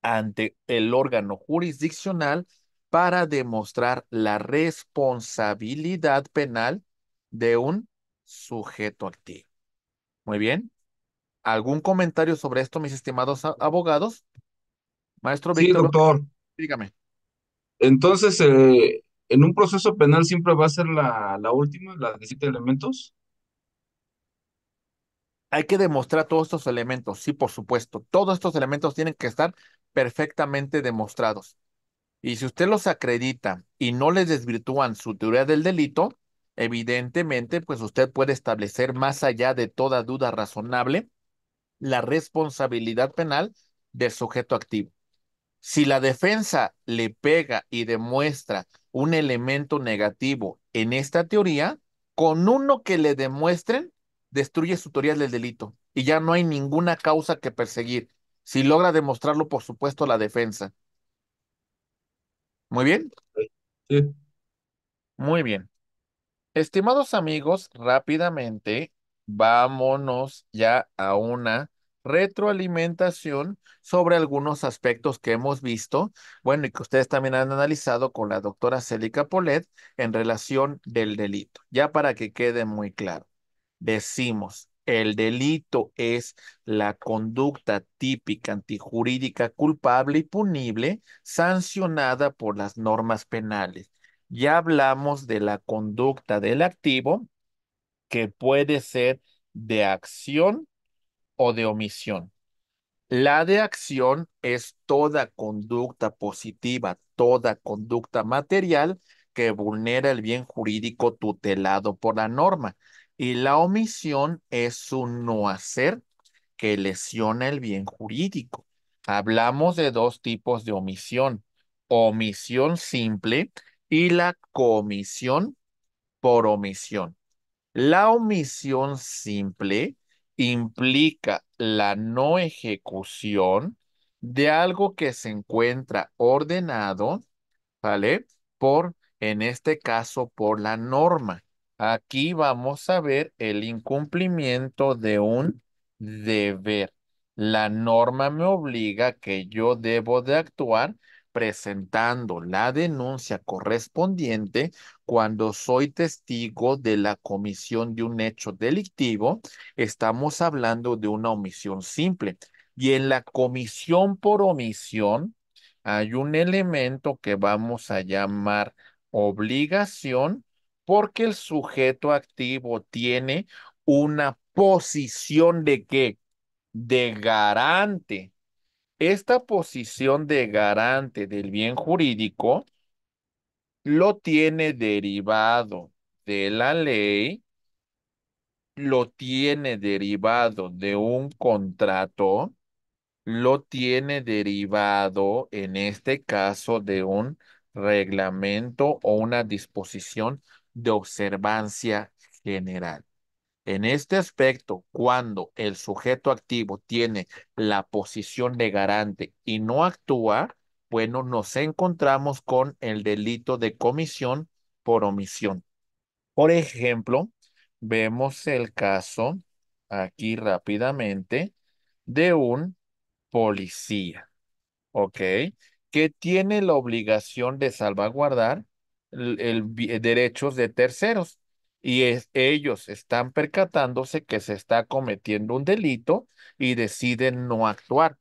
ante el órgano jurisdiccional para demostrar la responsabilidad penal de un sujeto activo. Muy bien. ¿Algún comentario sobre esto, mis estimados abogados? Maestro Víctor. Sí, doctor. Dígame. Entonces, eh, en un proceso penal siempre va a ser la, última, la de siete elementos. Hay que demostrar todos estos elementos, sí, por supuesto. Todos estos elementos tienen que estar perfectamente demostrados. Y si usted los acredita y no les desvirtúan su teoría del delito, evidentemente, pues usted puede establecer más allá de toda duda razonable la responsabilidad penal del sujeto activo. Si la defensa le pega y demuestra un elemento negativo en esta teoría, con uno que le demuestren, destruye su teoría del delito y ya no hay ninguna causa que perseguir. Si logra demostrarlo, por supuesto, la defensa. ¿Muy bien? Sí. Muy bien. Estimados amigos, rápidamente vámonos ya a una retroalimentación sobre algunos aspectos que hemos visto, bueno, y que ustedes también han analizado con la doctora Célica Polet en relación del delito. Ya para que quede muy claro, decimos, el delito es la conducta típica antijurídica culpable y punible sancionada por las normas penales. Ya hablamos de la conducta del activo que puede ser de acción o de omisión. La de acción es toda conducta positiva, toda conducta material que vulnera el bien jurídico tutelado por la norma. Y la omisión es un no hacer que lesiona el bien jurídico. Hablamos de dos tipos de omisión, omisión simple y la comisión por omisión. La omisión simple implica la no ejecución de algo que se encuentra ordenado, ¿vale? Por, en este caso, por la norma. Aquí vamos a ver el incumplimiento de un deber. La norma me obliga que yo debo de actuar presentando la denuncia correspondiente cuando soy testigo de la comisión de un hecho delictivo, estamos hablando de una omisión simple. Y en la comisión por omisión hay un elemento que vamos a llamar obligación porque el sujeto activo tiene una posición de qué? De garante esta posición de garante del bien jurídico lo tiene derivado de la ley, lo tiene derivado de un contrato, lo tiene derivado, en este caso, de un reglamento o una disposición de observancia general. En este aspecto, cuando el sujeto activo tiene la posición de garante y no actúa, bueno, nos encontramos con el delito de comisión por omisión. Por ejemplo, vemos el caso aquí rápidamente de un policía, ¿ok? Que tiene la obligación de salvaguardar el, derechos de terceros y ellos están percatándose que se está cometiendo un delito y deciden no actuar.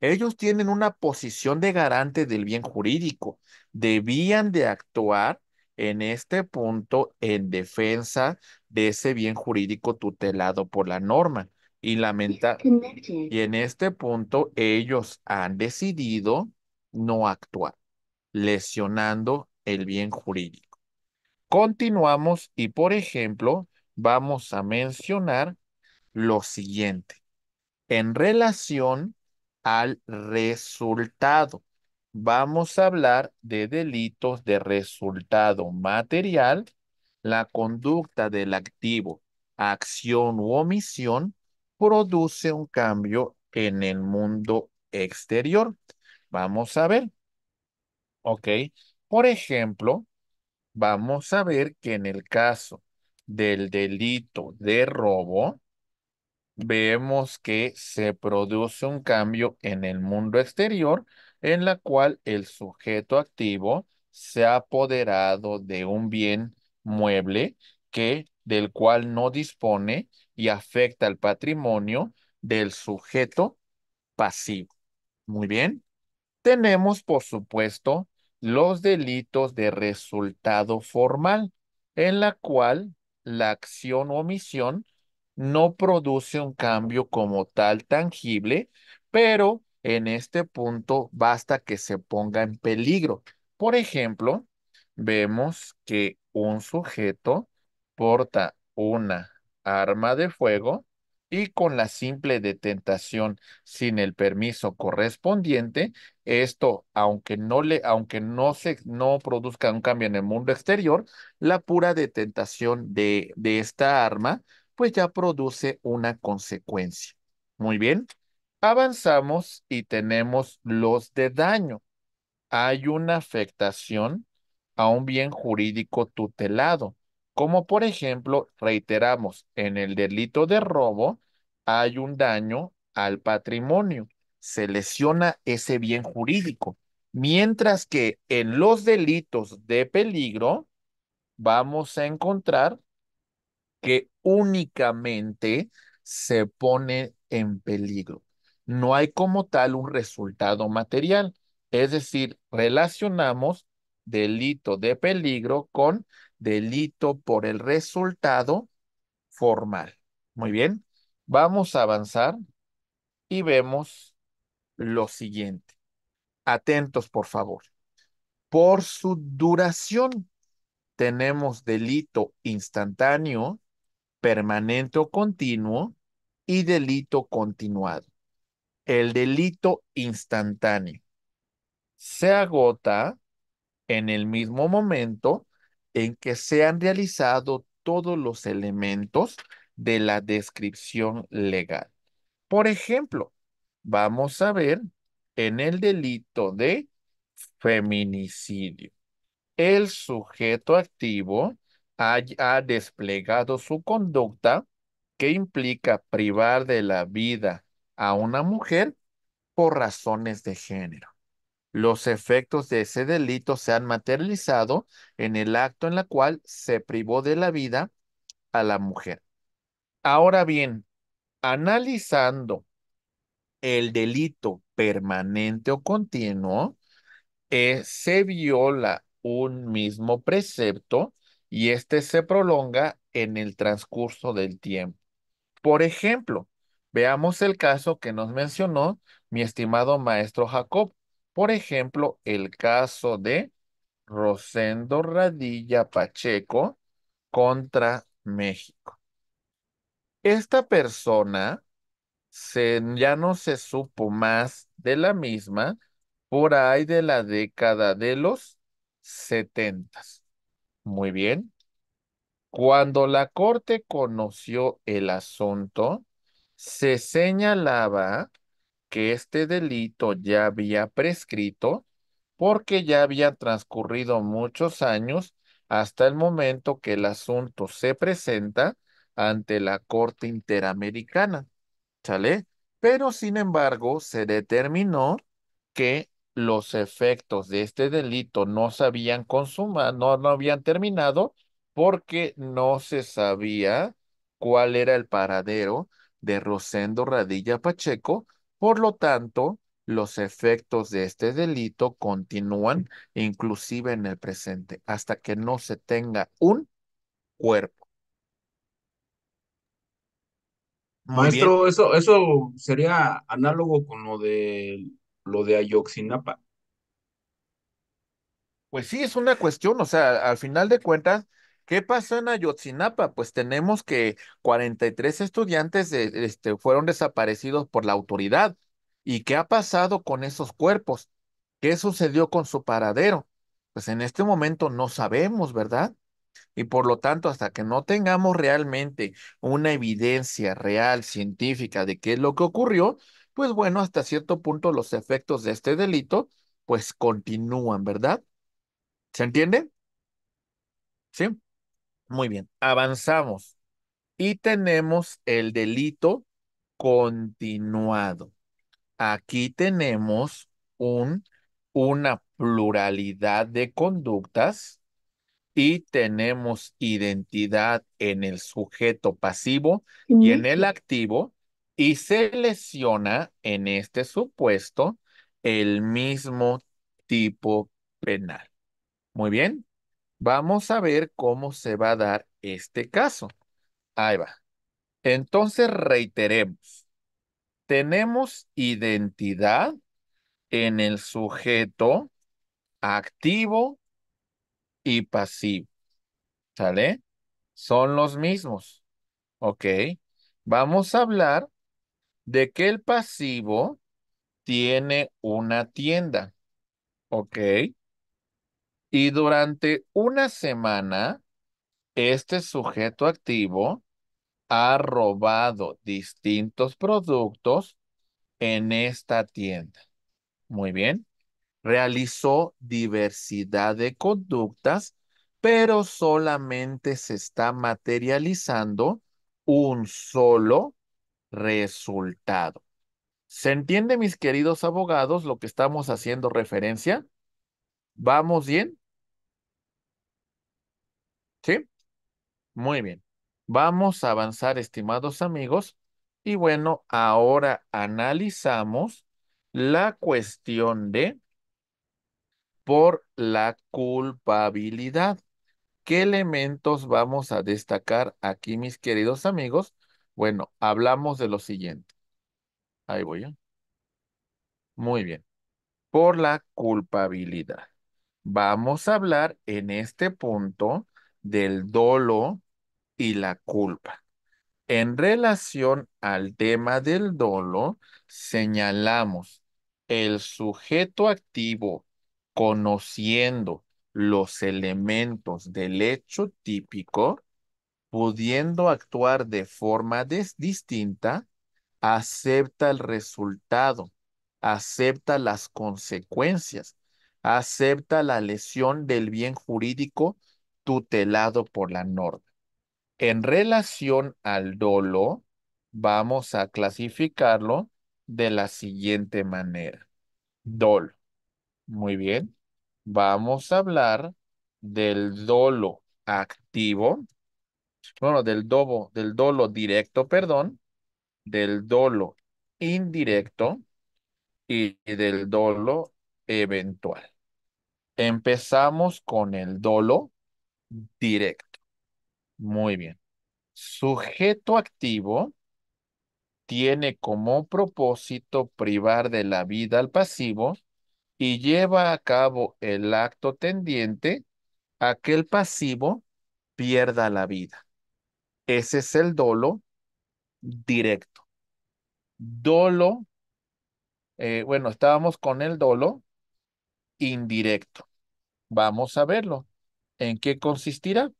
Ellos tienen una posición de garante del bien jurídico. Debían de actuar en este punto en defensa de ese bien jurídico tutelado por la norma. Y lamenta y en este punto ellos han decidido no actuar, lesionando el bien jurídico. Continuamos y, por ejemplo, vamos a mencionar lo siguiente. En relación al resultado, vamos a hablar de delitos de resultado material, la conducta del activo, acción u omisión, produce un cambio en el mundo exterior. Vamos a ver. Ok. Por ejemplo, vamos a ver que en el caso del delito de robo, vemos que se produce un cambio en el mundo exterior en la cual el sujeto activo se ha apoderado de un bien mueble que del cual no dispone y afecta al patrimonio del sujeto pasivo. Muy bien. Tenemos, por supuesto, los delitos de resultado formal, en la cual la acción o omisión no produce un cambio como tal tangible, pero en este punto basta que se ponga en peligro. Por ejemplo, vemos que un sujeto porta una arma de fuego y con la simple detentación sin el permiso correspondiente, esto, aunque no le, aunque no se no produzca un cambio en el mundo exterior, la pura detentación de, de esta arma, pues ya produce una consecuencia. Muy bien. Avanzamos y tenemos los de daño. Hay una afectación a un bien jurídico tutelado como por ejemplo, reiteramos, en el delito de robo hay un daño al patrimonio, se lesiona ese bien jurídico. Mientras que en los delitos de peligro vamos a encontrar que únicamente se pone en peligro. No hay como tal un resultado material. Es decir, relacionamos delito de peligro con delito por el resultado formal. Muy bien, vamos a avanzar y vemos lo siguiente. Atentos, por favor. Por su duración, tenemos delito instantáneo, permanente o continuo y delito continuado. El delito instantáneo se agota en el mismo momento en que se han realizado todos los elementos de la descripción legal. Por ejemplo, vamos a ver en el delito de feminicidio. El sujeto activo ha, ha desplegado su conducta que implica privar de la vida a una mujer por razones de género los efectos de ese delito se han materializado en el acto en el cual se privó de la vida a la mujer. Ahora bien, analizando el delito permanente o continuo, eh, se viola un mismo precepto y este se prolonga en el transcurso del tiempo. Por ejemplo, veamos el caso que nos mencionó mi estimado maestro Jacob por ejemplo, el caso de Rosendo Radilla Pacheco contra México. Esta persona se, ya no se supo más de la misma por ahí de la década de los setentas. Muy bien. Cuando la corte conoció el asunto, se señalaba que este delito ya había prescrito porque ya habían transcurrido muchos años hasta el momento que el asunto se presenta ante la Corte Interamericana. ¿Sale? Pero sin embargo, se determinó que los efectos de este delito no se habían consumado, no, no habían terminado porque no se sabía cuál era el paradero de Rosendo Radilla Pacheco por lo tanto, los efectos de este delito continúan inclusive en el presente hasta que no se tenga un cuerpo. Maestro, eso, eso sería análogo con lo de lo de Ayoxinapa. Pues sí, es una cuestión, o sea, al final de cuentas, ¿Qué pasó en Ayotzinapa? Pues tenemos que 43 estudiantes este, fueron desaparecidos por la autoridad. ¿Y qué ha pasado con esos cuerpos? ¿Qué sucedió con su paradero? Pues en este momento no sabemos, ¿verdad? Y por lo tanto, hasta que no tengamos realmente una evidencia real, científica de qué es lo que ocurrió, pues bueno, hasta cierto punto los efectos de este delito, pues continúan, ¿verdad? ¿Se entiende? Sí. Muy bien, avanzamos. Y tenemos el delito continuado. Aquí tenemos un, una pluralidad de conductas y tenemos identidad en el sujeto pasivo y en el activo y se lesiona en este supuesto el mismo tipo penal. Muy bien. Vamos a ver cómo se va a dar este caso. Ahí va. Entonces reiteremos. Tenemos identidad en el sujeto activo y pasivo. ¿Sale? Son los mismos. ¿Ok? Vamos a hablar de que el pasivo tiene una tienda. ¿Ok? Y durante una semana, este sujeto activo ha robado distintos productos en esta tienda. Muy bien. Realizó diversidad de conductas, pero solamente se está materializando un solo resultado. ¿Se entiende, mis queridos abogados, lo que estamos haciendo referencia? ¿Vamos bien? ¿Sí? Muy bien. Vamos a avanzar, estimados amigos. Y bueno, ahora analizamos la cuestión de por la culpabilidad. ¿Qué elementos vamos a destacar aquí, mis queridos amigos? Bueno, hablamos de lo siguiente. Ahí voy. yo. ¿eh? Muy bien. Por la culpabilidad. Vamos a hablar en este punto del dolo y la culpa. En relación al tema del dolo, señalamos el sujeto activo conociendo los elementos del hecho típico, pudiendo actuar de forma distinta, acepta el resultado, acepta las consecuencias, acepta la lesión del bien jurídico tutelado por la norma. En relación al dolo, vamos a clasificarlo de la siguiente manera. Dolo. Muy bien. Vamos a hablar del dolo activo. Bueno, del del dolo directo, perdón, del dolo indirecto y del dolo eventual. Empezamos con el dolo directo. Muy bien. Sujeto activo tiene como propósito privar de la vida al pasivo y lleva a cabo el acto tendiente a que el pasivo pierda la vida. Ese es el dolo directo. Dolo, eh, bueno, estábamos con el dolo indirecto. Vamos a verlo. ¿En qué consistirá?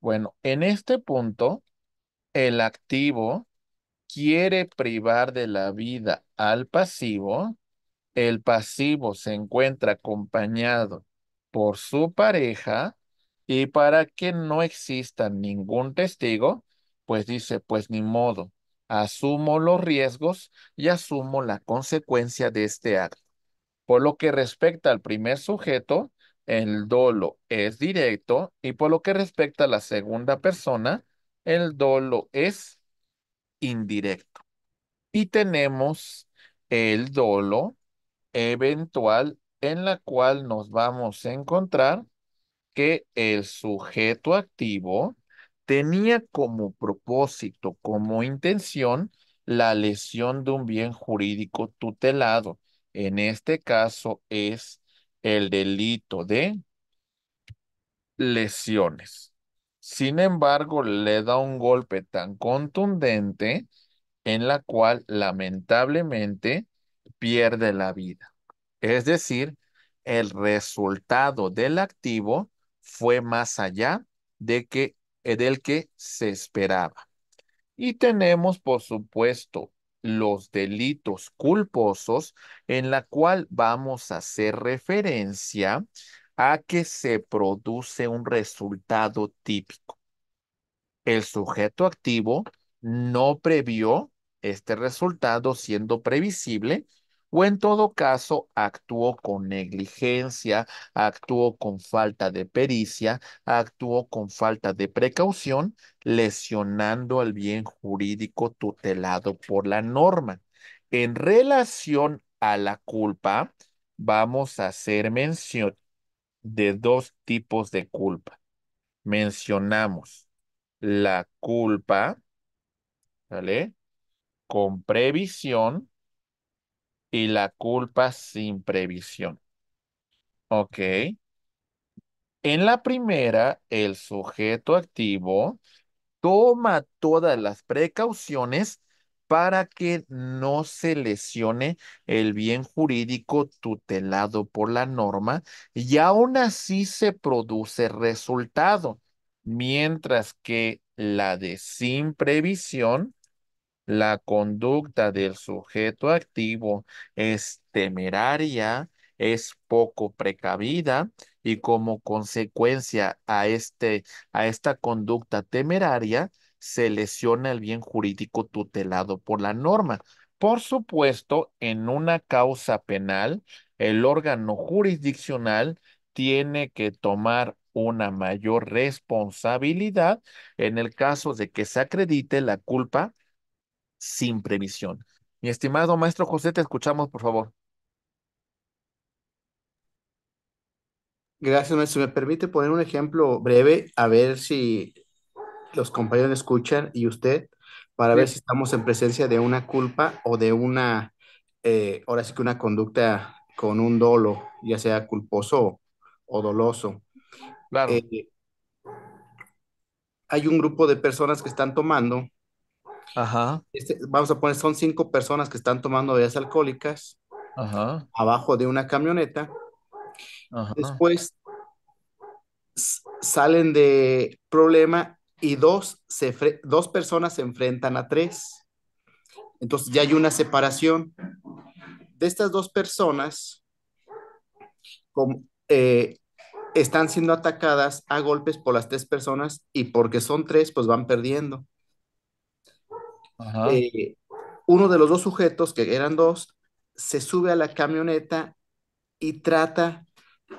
Bueno, en este punto, el activo quiere privar de la vida al pasivo. El pasivo se encuentra acompañado por su pareja y para que no exista ningún testigo, pues dice, pues ni modo, asumo los riesgos y asumo la consecuencia de este acto. Por lo que respecta al primer sujeto, el dolo es directo y por lo que respecta a la segunda persona, el dolo es indirecto. Y tenemos el dolo eventual en la cual nos vamos a encontrar que el sujeto activo tenía como propósito, como intención, la lesión de un bien jurídico tutelado. En este caso es el delito de lesiones. Sin embargo, le da un golpe tan contundente en la cual lamentablemente pierde la vida. Es decir, el resultado del activo fue más allá de que, del que se esperaba. Y tenemos, por supuesto, los delitos culposos, en la cual vamos a hacer referencia a que se produce un resultado típico. El sujeto activo no previó este resultado siendo previsible o en todo caso actuó con negligencia, actuó con falta de pericia, actuó con falta de precaución, lesionando al bien jurídico tutelado por la norma. En relación a la culpa, vamos a hacer mención de dos tipos de culpa. Mencionamos la culpa, ¿vale? Con previsión y la culpa sin previsión. Ok. En la primera, el sujeto activo toma todas las precauciones para que no se lesione el bien jurídico tutelado por la norma y aún así se produce resultado, mientras que la de sin previsión la conducta del sujeto activo es temeraria, es poco precavida y como consecuencia a, este, a esta conducta temeraria se lesiona el bien jurídico tutelado por la norma. Por supuesto, en una causa penal, el órgano jurisdiccional tiene que tomar una mayor responsabilidad en el caso de que se acredite la culpa sin previsión. Mi estimado maestro José, te escuchamos, por favor. Gracias, maestro. me permite poner un ejemplo breve, a ver si los compañeros escuchan y usted, para ver si estamos en presencia de una culpa o de una, eh, ahora sí que una conducta con un dolo, ya sea culposo o doloso. Claro. Eh, hay un grupo de personas que están tomando Ajá. Este, vamos a poner, son cinco personas que están tomando bebidas alcohólicas Ajá. abajo de una camioneta. Ajá. Después salen de problema y dos, dos personas se enfrentan a tres. Entonces ya hay una separación. De estas dos personas eh, están siendo atacadas a golpes por las tres personas y porque son tres, pues van perdiendo. Eh, uno de los dos sujetos, que eran dos, se sube a la camioneta y trata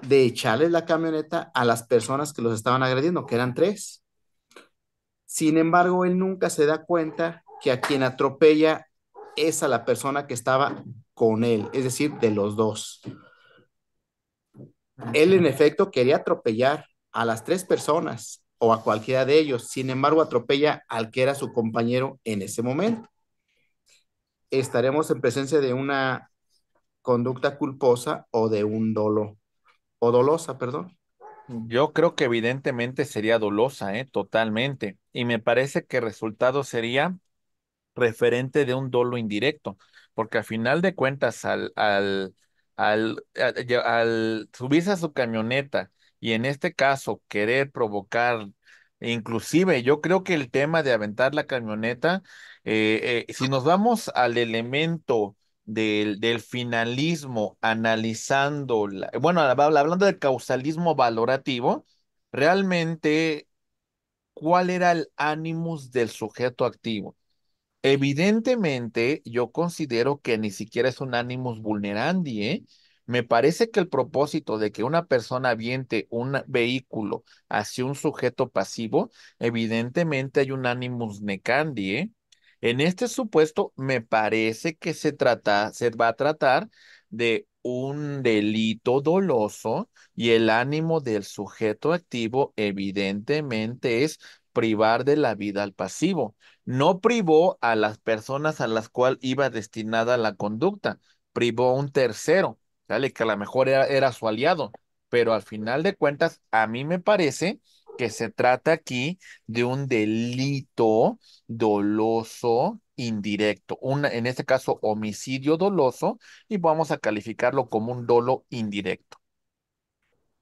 de echarle la camioneta a las personas que los estaban agrediendo, que eran tres. Sin embargo, él nunca se da cuenta que a quien atropella es a la persona que estaba con él, es decir, de los dos. Él en efecto quería atropellar a las tres personas, o a cualquiera de ellos. Sin embargo, atropella al que era su compañero en ese momento. Estaremos en presencia de una conducta culposa o de un dolo o dolosa, perdón. Yo creo que evidentemente sería dolosa, ¿eh? totalmente. Y me parece que el resultado sería referente de un dolo indirecto, porque al final de cuentas, al, al, al, al, al subirse a su camioneta, y en este caso querer provocar, e inclusive yo creo que el tema de aventar la camioneta, eh, eh, si nos vamos al elemento del, del finalismo analizando, bueno, hablando del causalismo valorativo, realmente, ¿cuál era el ánimos del sujeto activo? Evidentemente, yo considero que ni siquiera es un ánimos vulnerandi, ¿eh? Me parece que el propósito de que una persona aviente un vehículo hacia un sujeto pasivo, evidentemente hay un animus necandi, ¿eh? En este supuesto, me parece que se trata, se va a tratar de un delito doloso y el ánimo del sujeto activo evidentemente es privar de la vida al pasivo. No privó a las personas a las cuales iba destinada la conducta, privó a un tercero. Que a lo mejor era, era su aliado, pero al final de cuentas, a mí me parece que se trata aquí de un delito doloso indirecto, en este caso homicidio doloso, y vamos a calificarlo como un dolo indirecto.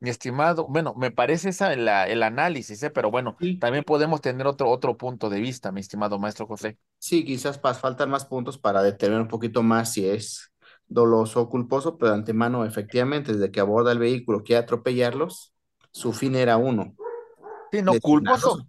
Mi estimado, bueno, me parece esa el análisis, ¿eh? pero bueno, también podemos tener otro, otro punto de vista, mi estimado maestro José. Sí, quizás faltan más puntos para determinar un poquito más si es doloso o culposo, pero de antemano, efectivamente, desde que aborda el vehículo, quiere atropellarlos, su fin era uno. Sí, no, culposo.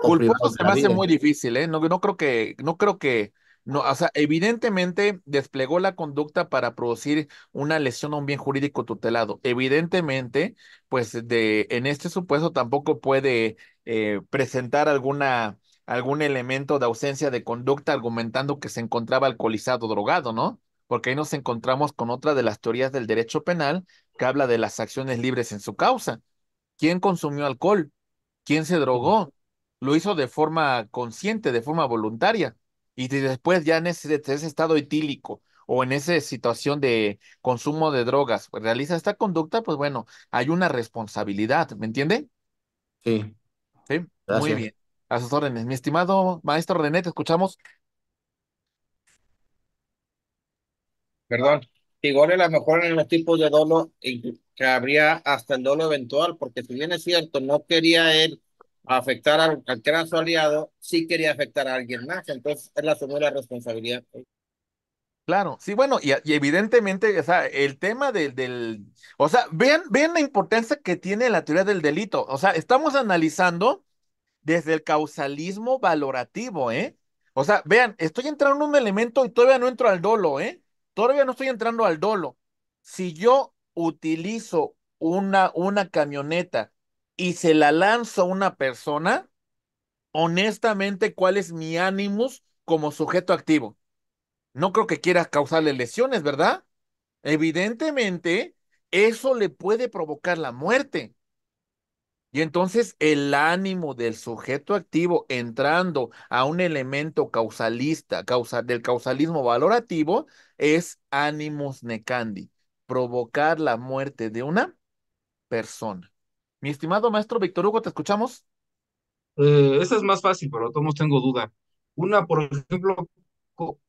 Culposo se me hace muy difícil, ¿eh? No, creo que, no creo que, no, o sea, evidentemente desplegó la conducta para producir una lesión a un bien jurídico tutelado. Evidentemente, pues de, en este supuesto tampoco puede eh, presentar alguna, algún elemento de ausencia de conducta argumentando que se encontraba alcoholizado drogado, ¿no? porque ahí nos encontramos con otra de las teorías del derecho penal que habla de las acciones libres en su causa. ¿Quién consumió alcohol? ¿Quién se drogó? Lo hizo de forma consciente, de forma voluntaria. Y después ya en ese, estado etílico o en esa situación de consumo de drogas pues, realiza esta conducta, pues bueno, hay una responsabilidad, ¿me entiende? Sí. Sí, muy bien. A sus órdenes, mi estimado maestro René, te escuchamos. perdón, igual es la mejor en los tipos de dolo que habría hasta el dolo eventual, porque si bien es cierto, no quería él afectar a al asociado, su aliado, sí quería afectar a alguien más, entonces él asumió la responsabilidad. Claro, sí, bueno, y, evidentemente, o sea, el tema del, del, o sea, vean, vean la importancia que tiene la teoría del delito, o sea, estamos analizando desde el causalismo valorativo, ¿eh? O sea, vean, estoy entrando en un elemento y todavía no entro al dolo, ¿eh? Todavía no estoy entrando al dolo. Si yo utilizo una, una camioneta y se la lanzo a una persona, honestamente, ¿cuál es mi ánimos como sujeto activo? No creo que quiera causarle lesiones, ¿verdad? Evidentemente, eso le puede provocar la muerte. Y entonces el ánimo del sujeto activo entrando a un elemento causalista, causa, del causalismo valorativo, es ánimos necandi, provocar la muerte de una persona. Mi estimado maestro Víctor Hugo, ¿te escuchamos? Eh, esa es más fácil, pero todos tengo duda. Una, por ejemplo,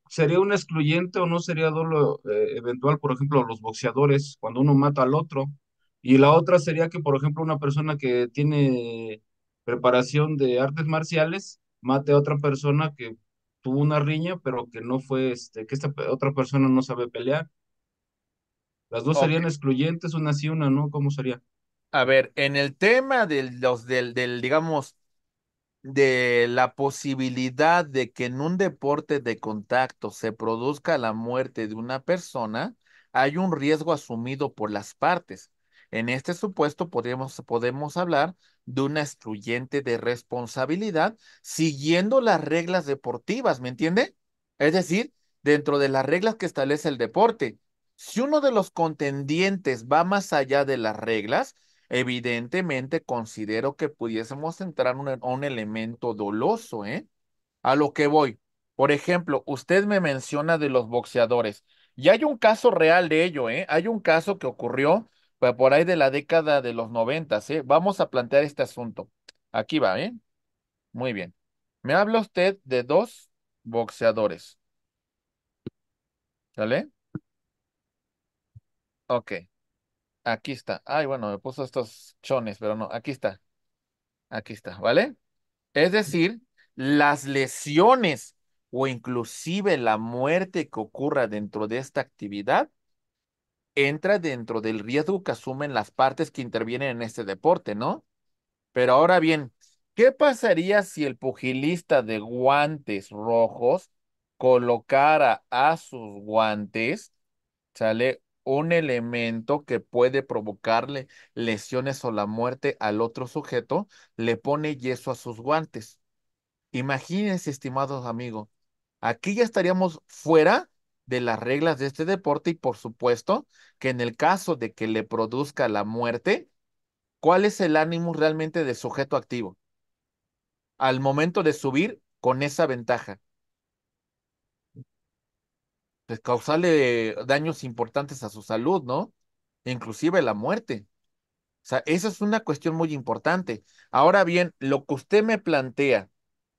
¿sería un excluyente o no sería dolo eh, eventual? Por ejemplo, los boxeadores, cuando uno mata al otro, y la otra sería que, por ejemplo, una persona que tiene preparación de artes marciales mate a otra persona que tuvo una riña, pero que no fue, este, que esta otra persona no sabe pelear. Las dos serían excluyentes, una sí, una no, ¿cómo sería? A ver, en el tema de los, del, del, digamos, de la posibilidad de que en un deporte de contacto se produzca la muerte de una persona, hay un riesgo asumido por las partes. En este supuesto podemos, podemos hablar de una excluyente de responsabilidad siguiendo las reglas deportivas, ¿me entiende? Es decir, dentro de las reglas que establece el deporte. Si uno de los contendientes va más allá de las reglas, evidentemente considero que pudiésemos entrar en un, un, elemento doloso, ¿eh? A lo que voy. Por ejemplo, usted me menciona de los boxeadores. Y hay un caso real de ello, ¿eh? Hay un caso que ocurrió por ahí de la década de los noventas, ¿eh? Vamos a plantear este asunto. Aquí va, ¿eh? Muy bien. Me habla usted de dos boxeadores. ¿Sale? Ok. Aquí está. Ay, bueno, me puso estos chones, pero no, aquí está. Aquí está, ¿vale? Es decir, las lesiones o inclusive la muerte que ocurra dentro de esta actividad entra dentro del riesgo que asumen las partes que intervienen en este deporte, ¿no? Pero ahora bien, ¿qué pasaría si el pugilista de guantes rojos colocara a sus guantes, sale un elemento que puede provocarle lesiones o la muerte al otro sujeto, le pone yeso a sus guantes? Imagínense, estimados amigos, aquí ya estaríamos fuera de las reglas de este deporte y por supuesto que en el caso de que le produzca la muerte, ¿cuál es el ánimo realmente del sujeto activo? Al momento de subir con esa ventaja. Pues causarle daños importantes a su salud, ¿no? Inclusive la muerte. O sea, esa es una cuestión muy importante. Ahora bien, lo que usted me plantea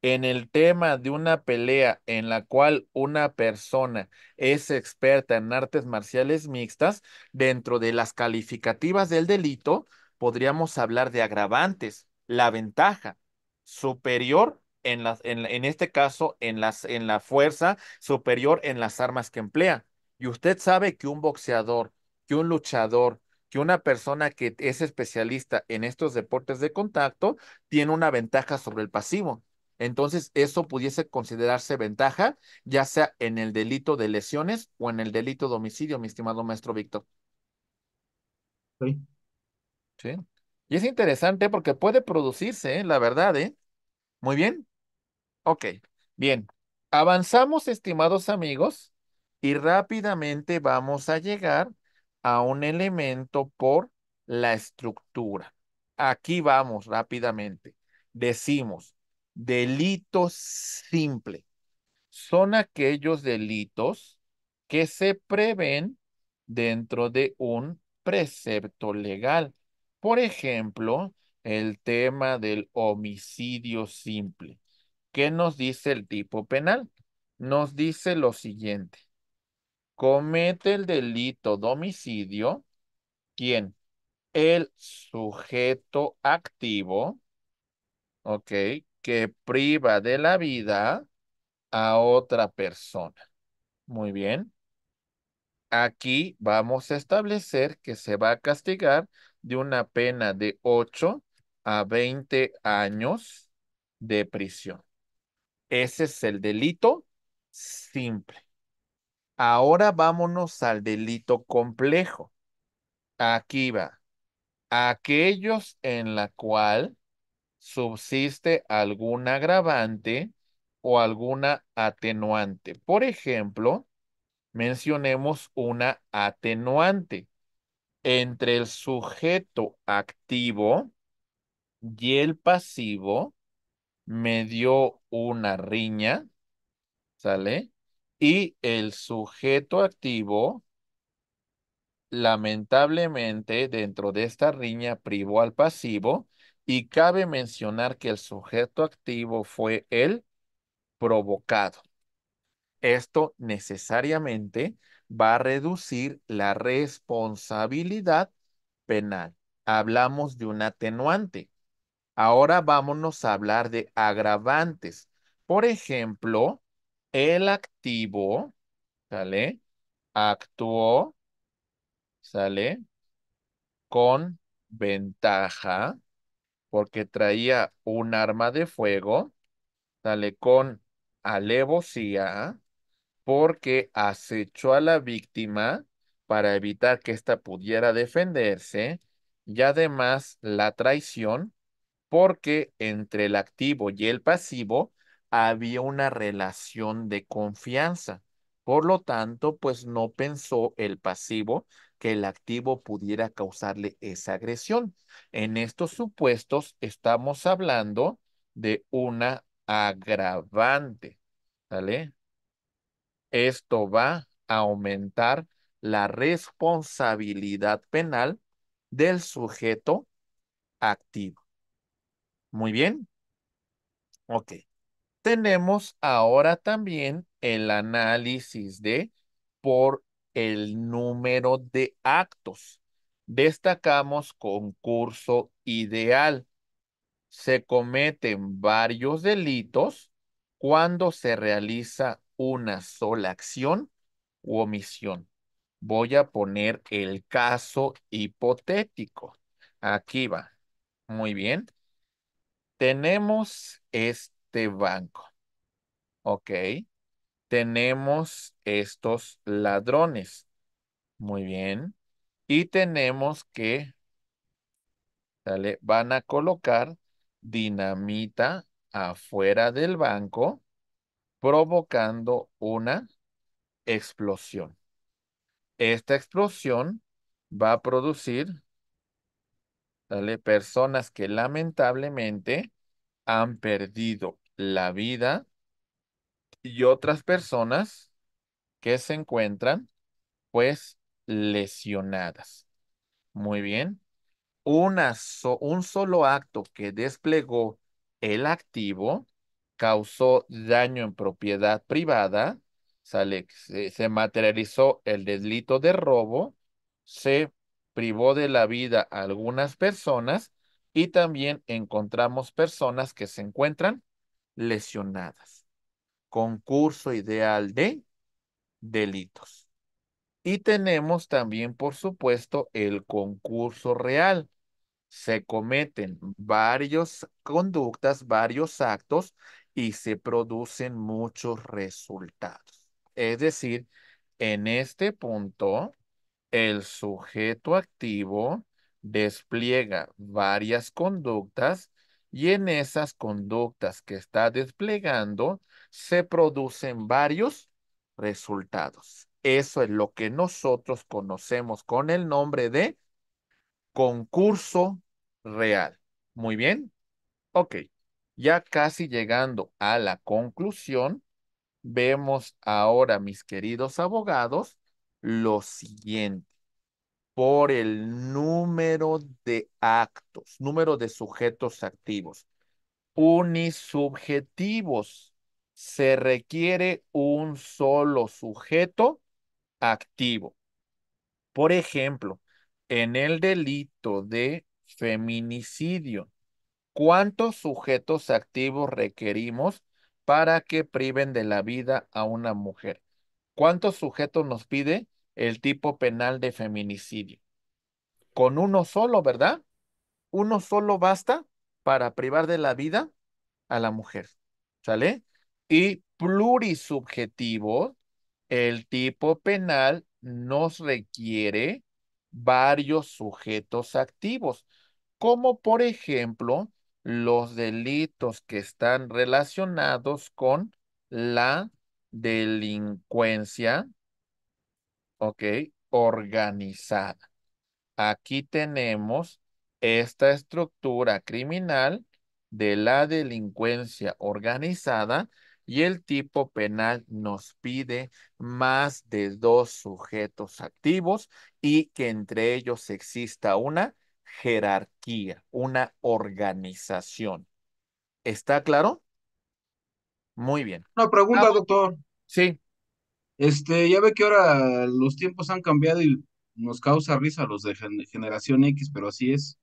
en el tema de una pelea en la cual una persona es experta en artes marciales mixtas, dentro de las calificativas del delito, podríamos hablar de agravantes, la ventaja superior en, las, en, este caso, en, las, en la fuerza superior en las armas que emplea. Y usted sabe que un boxeador, que un luchador, que una persona que es especialista en estos deportes de contacto tiene una ventaja sobre el pasivo. Entonces, eso pudiese considerarse ventaja, ya sea en el delito de lesiones o en el delito de homicidio, mi estimado maestro Víctor. Sí. Sí. Y es interesante porque puede producirse, ¿eh? la verdad, ¿eh? Muy bien. Ok, bien. Avanzamos, estimados amigos, y rápidamente vamos a llegar a un elemento por la estructura. Aquí vamos rápidamente. Decimos, delito simple. Son aquellos delitos que se prevén dentro de un precepto legal. Por ejemplo, el tema del homicidio simple. ¿Qué nos dice el tipo penal? Nos dice lo siguiente. Comete el delito de homicidio. ¿Quién? El sujeto activo, ¿ok? que priva de la vida a otra persona. Muy bien. Aquí vamos a establecer que se va a castigar de una pena de 8 a 20 años de prisión. Ese es el delito simple. Ahora vámonos al delito complejo. Aquí va. Aquellos en la cual subsiste algún agravante o alguna atenuante. Por ejemplo, mencionemos una atenuante entre el sujeto activo y el pasivo me dio una riña, ¿sale? Y el sujeto activo, lamentablemente, dentro de esta riña privó al pasivo y cabe mencionar que el sujeto activo fue el provocado. Esto necesariamente va a reducir la responsabilidad penal. Hablamos de un atenuante. Ahora vámonos a hablar de agravantes. Por ejemplo, el activo, ¿sale? Actuó, ¿sale? Con ventaja porque traía un arma de fuego, sale con alevosía, porque acechó a la víctima para evitar que ésta pudiera defenderse, y además la traición, porque entre el activo y el pasivo había una relación de confianza. Por lo tanto, pues no pensó el pasivo que el activo pudiera causarle esa agresión. En estos supuestos estamos hablando de una agravante. ¿Sale? Esto va a aumentar la responsabilidad penal del sujeto activo. Muy bien. Ok. Tenemos ahora también el análisis de por el número de actos. Destacamos concurso ideal. Se cometen varios delitos cuando se realiza una sola acción u omisión. Voy a poner el caso hipotético. Aquí va. Muy bien. Tenemos este banco. Ok tenemos estos ladrones. Muy bien. Y tenemos que, ¿sale? Van a colocar dinamita afuera del banco, provocando una explosión. Esta explosión va a producir, ¿sale? Personas que lamentablemente han perdido la vida y otras personas que se encuentran pues lesionadas. Muy bien. un solo acto que desplegó el activo causó daño en propiedad privada, se, se materializó el delito de robo, se privó de la vida a algunas personas y también encontramos personas que se encuentran lesionadas concurso ideal de delitos. Y tenemos también, por supuesto, el concurso real. Se cometen varias conductas, varios actos y se producen muchos resultados. Es decir, en este punto, el sujeto activo despliega varias conductas y en esas conductas que está desplegando se producen varios resultados. Eso es lo que nosotros conocemos con el nombre de concurso real. Muy bien. Ok. Ya casi llegando a la conclusión, vemos ahora, mis queridos abogados, lo siguiente. Por el número de actos, número de sujetos activos, unisubjetivos, se requiere un solo sujeto activo. Por ejemplo, en el delito de feminicidio, ¿cuántos sujetos activos requerimos para que priven de la vida a una mujer? ¿Cuántos sujetos nos pide el tipo penal de feminicidio? Con uno solo, ¿verdad? Uno solo basta para privar de la vida a la mujer. ¿Sale? y plurisubjetivo, el tipo penal nos requiere varios sujetos activos, como por ejemplo los delitos que están relacionados con la delincuencia, Organizada. Aquí tenemos esta estructura criminal de la delincuencia organizada y el tipo penal nos pide más de dos sujetos activos y que entre ellos exista una jerarquía, una organización. ¿Está claro? Muy bien. Una pregunta, doctor. Sí. Este, ya ve que ahora los tiempos han cambiado y nos causa risa los de generación X, pero así es.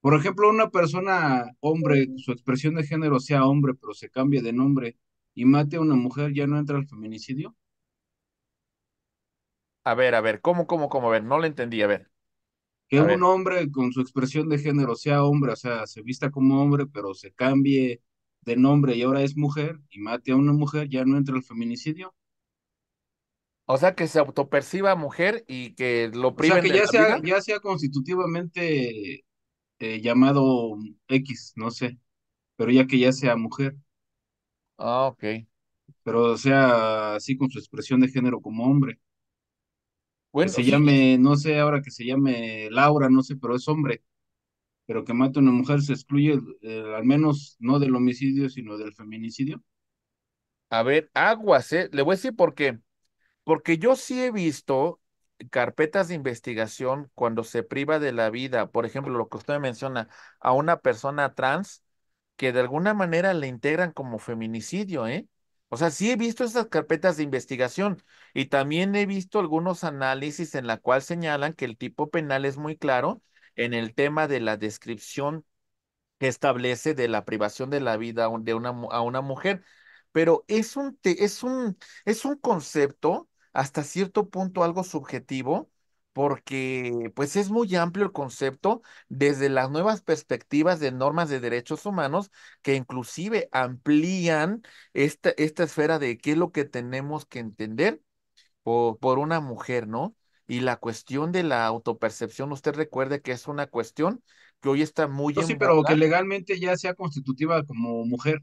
Por ejemplo, una persona hombre, su expresión de género sea hombre, pero se cambia de nombre, y mate a una mujer, ¿ya no entra el feminicidio? A ver, a ver, ¿cómo, cómo, cómo? A ver, no lo entendí, a ver. Que un hombre con su expresión de género sea hombre, o sea, se vista como hombre, pero se cambie de nombre y ahora es mujer y mate a una mujer, ¿ya no entra el feminicidio? O sea, que se autoperciba mujer y que lo priven O sea, que ya, sea, ya sea constitutivamente eh, llamado X, no sé, pero ya que ya sea mujer. Ah, ok. Pero o sea así con su expresión de género como hombre. Bueno, se llame, no sé, ahora que se llame Laura, no sé, pero es hombre. Pero que mate a una mujer se excluye, eh, al menos no del homicidio, sino del feminicidio. a ver, aguas, ¿eh? Le voy a decir por qué. Porque yo sí he visto carpetas de investigación cuando se priva de la vida, por ejemplo, lo que usted menciona, a una persona trans que de alguna manera le integran como feminicidio, ¿eh? O sea, sí he visto esas carpetas de investigación y también he visto algunos análisis en la cual señalan que el tipo penal es muy claro en el tema de la descripción que establece de la privación de la vida de una, a una mujer. Pero es un, es un, es un concepto hasta cierto punto algo subjetivo porque pues es muy amplio el concepto desde las nuevas perspectivas de normas de derechos humanos que inclusive amplían esta, esta esfera de qué es lo que tenemos que entender por, por una mujer, ¿no? Y la cuestión de la autopercepción, usted recuerde que es una cuestión que hoy está muy... sí, pero que legalmente ya sea constitutiva como mujer.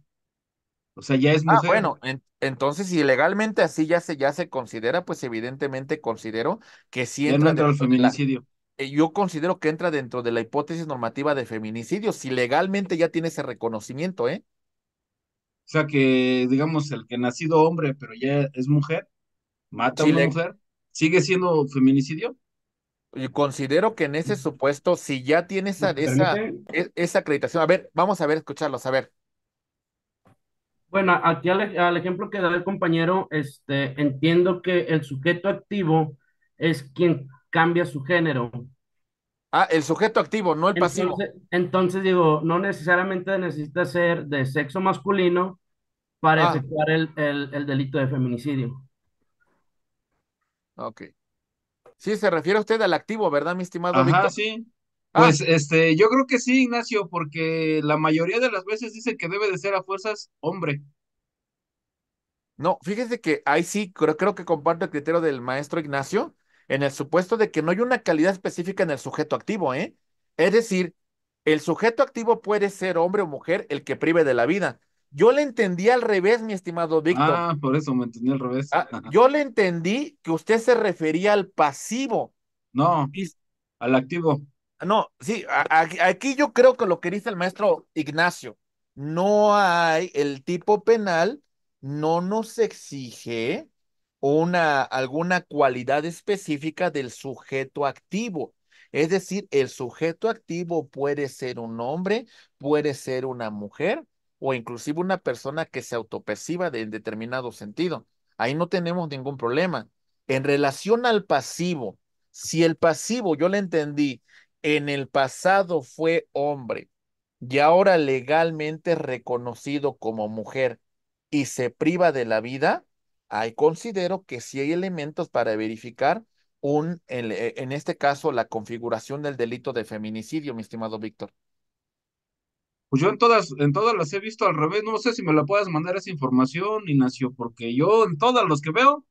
O sea, ya es ah, mujer. Ah, bueno, entonces si legalmente así ya se, ya se considera, pues evidentemente considero que sí entra dentro del feminicidio. Eh, yo considero que entra dentro de la hipótesis normativa de feminicidio, si legalmente ya tiene ese reconocimiento, ¿eh? O sea, que digamos, el que nacido hombre, pero ya es mujer, mata a una mujer, ¿sigue siendo feminicidio? Y considero que en ese mm. supuesto, si ya tiene esa, esa, e, esa acreditación, a ver, vamos a ver, escucharlos, a ver. Bueno, aquí al, ejemplo que da el compañero, este, entiendo que el sujeto activo es quien cambia su género. Ah, el sujeto activo, no el pasivo. Entonces, digo, no necesariamente necesita ser de sexo masculino para ah. efectuar el, delito de feminicidio. Ok. Sí, se refiere usted al activo, ¿verdad, mi estimado Ajá, Sí, Ah. Pues este, yo creo que sí, Ignacio, porque la mayoría de las veces dice que debe de ser a fuerzas hombre. No, fíjese que ahí sí, creo, que comparto el criterio del maestro Ignacio, en el supuesto de que no hay una calidad específica en el sujeto activo, ¿eh? Es decir, el sujeto activo puede ser hombre o mujer el que prive de la vida. Yo le entendí al revés, mi estimado Víctor. Ah, por eso me entendí al revés. Ah, *laughs* yo le entendí que usted se refería al pasivo. No, al activo. No, sí, aquí yo creo que lo que dice el maestro Ignacio, no hay el tipo penal, no nos exige una, alguna cualidad específica del sujeto activo. Es decir, el sujeto activo puede ser un hombre, puede ser una mujer o inclusive una persona que se autoperciba de, en determinado sentido. Ahí no tenemos ningún problema. En relación al pasivo, si el pasivo yo le entendí en el pasado fue hombre y ahora legalmente reconocido como mujer y se priva de la vida, ahí considero que sí hay elementos para verificar un, eh, en, este caso, la configuración del delito de feminicidio, mi estimado Víctor. Pues yo en todas, en todas las he visto al revés, no sé si me la puedas mandar esa información, Ignacio, porque yo en todas las que veo,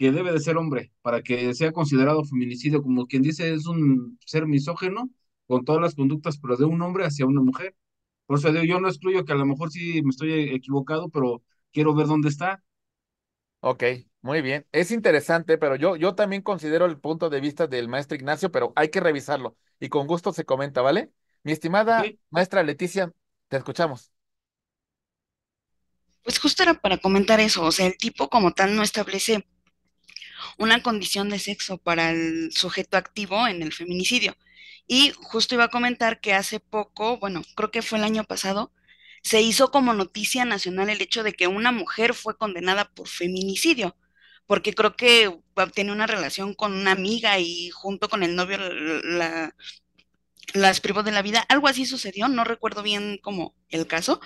que debe de ser hombre para que sea considerado feminicidio, como quien dice es un ser misógeno con todas las conductas, pero de un hombre hacia una mujer. Por eso yo no excluyo que a lo mejor sí me estoy equivocado, pero quiero ver dónde está. Ok, muy bien. Es interesante, pero yo, yo también considero el punto de vista del maestro Ignacio, pero hay que revisarlo y con gusto se comenta, ¿vale? Mi estimada maestra Leticia, te escuchamos. Pues justo era para comentar eso, o sea, el tipo como tal no establece una condición de sexo para el sujeto activo en el feminicidio. Y justo iba a comentar que hace poco, bueno, creo que fue el año pasado, se hizo como noticia nacional el hecho de que una mujer fue condenada por feminicidio, porque creo que ah, tiene una relación con una amiga y junto con el novio la, las privó de la vida. Algo así sucedió, no recuerdo bien como el caso,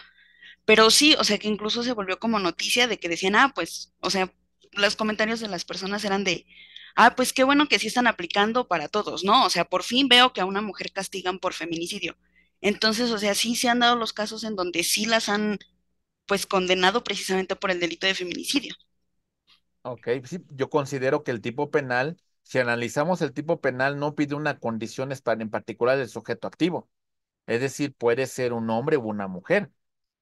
pero sí, o sea que incluso se volvió como noticia de que decían, ah, pues, o sea, los comentarios de las personas eran de, ah, pues qué bueno que sí están aplicando para todos, ¿no? O sea, por fin veo que a una mujer castigan por feminicidio. Entonces, o sea, sí se han dado los casos en donde sí las han, pues, condenado precisamente por el delito de feminicidio. Ok, pues sí, yo considero que el tipo penal, si analizamos el tipo penal, no pide una condición en particular del sujeto activo. Es decir, puede ser un hombre o una mujer.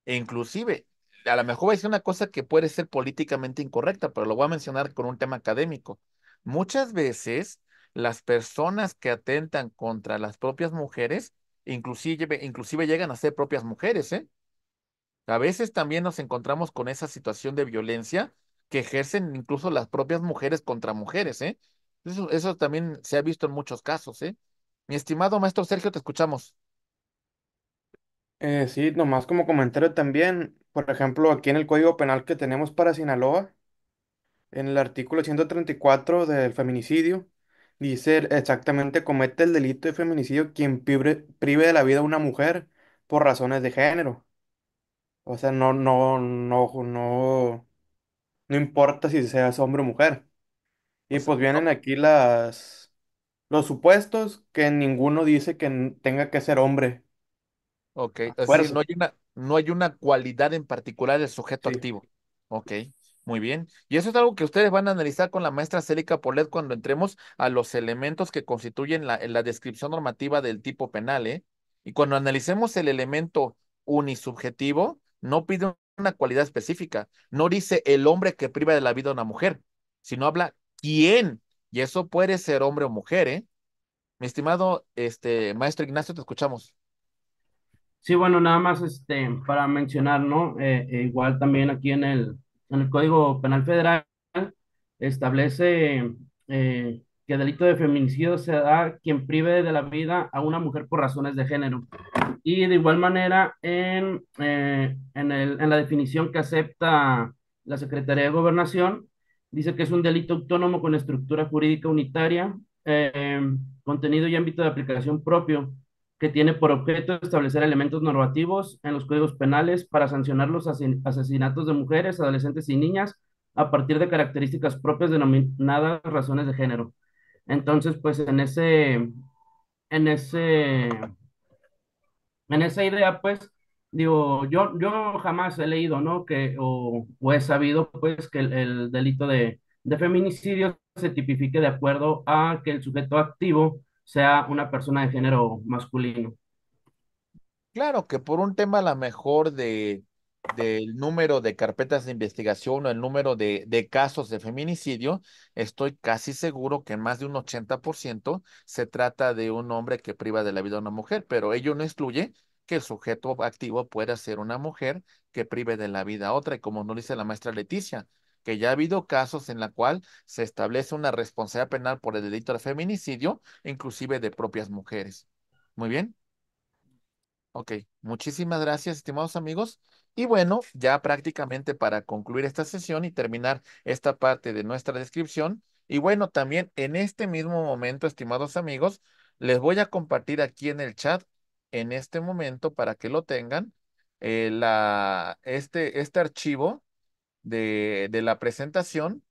E inclusive, a lo mejor voy a decir una cosa que puede ser políticamente incorrecta, pero lo voy a mencionar con un tema académico. Muchas veces las personas que atentan contra las propias mujeres, inclusive, inclusive llegan a ser propias mujeres, ¿eh? A veces también nos encontramos con esa situación de violencia que ejercen incluso las propias mujeres contra mujeres, ¿eh? Eso, eso también se ha visto en muchos casos, ¿eh? Mi estimado maestro Sergio, te escuchamos. Eh, sí, nomás como comentario también, por ejemplo, aquí en el Código Penal que tenemos para Sinaloa, en el artículo 134 del feminicidio, dice exactamente comete el delito de feminicidio quien prive, de la vida a una mujer por razones de género. O sea, no, no, no, no, no importa si seas hombre o mujer. Y pues vienen aquí las, los supuestos que ninguno dice que tenga que ser hombre. Ok, no hay, una, no hay una cualidad en particular del sujeto activo. Ok, muy bien. Y eso es algo que ustedes van a analizar con la maestra Célica Polet cuando entremos a los elementos que constituyen la, la descripción normativa del tipo penal, ¿eh? Y cuando analicemos el elemento unisubjetivo, no pide una cualidad específica. No dice el hombre que priva de la vida a una mujer, sino habla quién. Y eso puede ser hombre o mujer, ¿eh? Mi estimado este, maestro Ignacio, te escuchamos. Sí, bueno, nada más este, para mencionar, ¿no? Eh, eh, igual también aquí en el, Código Penal Federal establece eh, que delito de feminicidio se da quien prive de la vida a una mujer por razones de género. Y de igual manera, en, la definición que acepta la Secretaría de Gobernación, dice que es un delito autónomo con estructura jurídica unitaria, contenido y ámbito de aplicación propio, que tiene por objeto establecer elementos normativos en los códigos penales para sancionar los asesinatos de mujeres, adolescentes y niñas a partir de características propias denominadas razones de género. Entonces, pues en ese, en ese, en esa idea, pues, digo, yo, yo jamás he leído, ¿no? Que, o, he sabido, pues, que el, delito de feminicidio se tipifique de acuerdo a que el sujeto activo sea una persona de género masculino. Claro que por un tema a lo mejor de del número de carpetas de investigación o el número de, casos de feminicidio, estoy casi seguro que más de un 80% se trata de un hombre que priva de la vida a una mujer, pero ello no excluye que el sujeto activo pueda ser una mujer que prive de la vida a otra, y como nos dice la maestra Leticia, que ya ha habido casos en la cual se establece una responsabilidad penal por el delito de feminicidio, inclusive de propias mujeres. Muy bien. Ok, muchísimas gracias, estimados amigos. Y bueno, ya prácticamente para concluir esta sesión y terminar esta parte de nuestra descripción, y bueno, también en este mismo momento, estimados amigos, les voy a compartir aquí en el chat, en este momento, para que lo tengan, eh, la, este, este archivo de, de la presentación.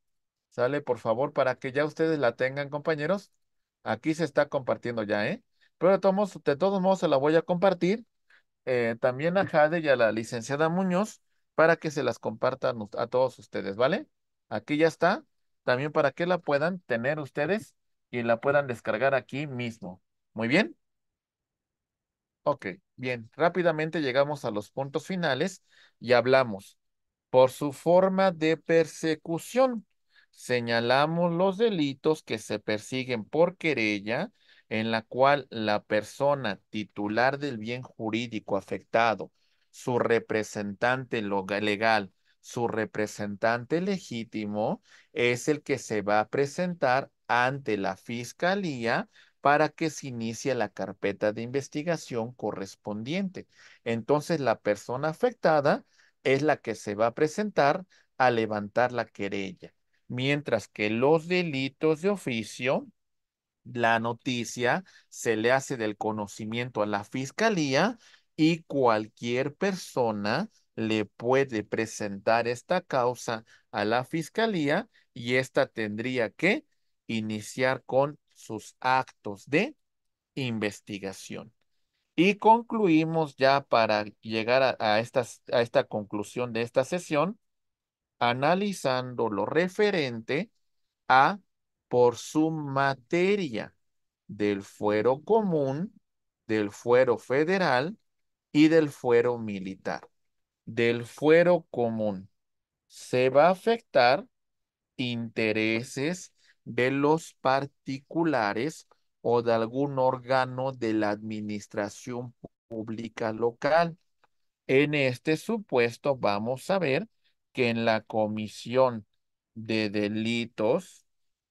Sale, por favor, para que ya ustedes la tengan, compañeros. Aquí se está compartiendo ya, ¿eh? Pero de todos, de modos se la voy a compartir eh, también a Jade y a la licenciada Muñoz para que se las compartan a todos ustedes, ¿vale? Aquí ya está, también para que la puedan tener ustedes y la puedan descargar aquí mismo. ¿Muy bien? Ok, bien. Rápidamente llegamos a los puntos finales y hablamos. Por su forma de persecución, señalamos los delitos que se persiguen por querella en la cual la persona titular del bien jurídico afectado, su representante legal, su representante legítimo, es el que se va a presentar ante la fiscalía para que se inicie la carpeta de investigación correspondiente. Entonces, la persona afectada es la que se va a presentar a levantar la querella, mientras que los delitos de oficio, la noticia se le hace del conocimiento a la fiscalía y cualquier persona le puede presentar esta causa a la fiscalía y esta tendría que iniciar con sus actos de investigación. Y concluimos ya para llegar a, a esta conclusión de esta sesión, analizando lo referente a por su materia del fuero común, del fuero federal y del fuero militar. Del fuero común se va a afectar intereses de los particulares o de algún órgano de la administración pública local. En este supuesto vamos a ver que en la comisión de delitos,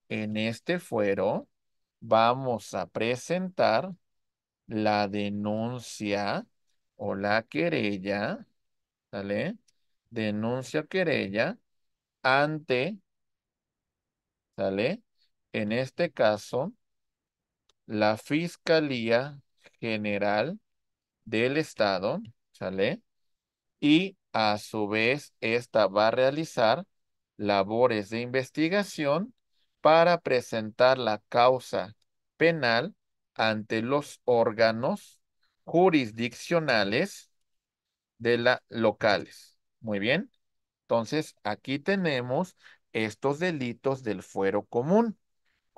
en este fuero, vamos a presentar la denuncia o la querella, ¿sale? Denuncia querella ante, ¿sale? En este caso, la Fiscalía General del Estado, ¿sale? Y a su vez, esta va a realizar labores de investigación para presentar la causa penal ante los órganos jurisdiccionales de la locales. Muy bien. Entonces, aquí tenemos estos delitos del fuero común.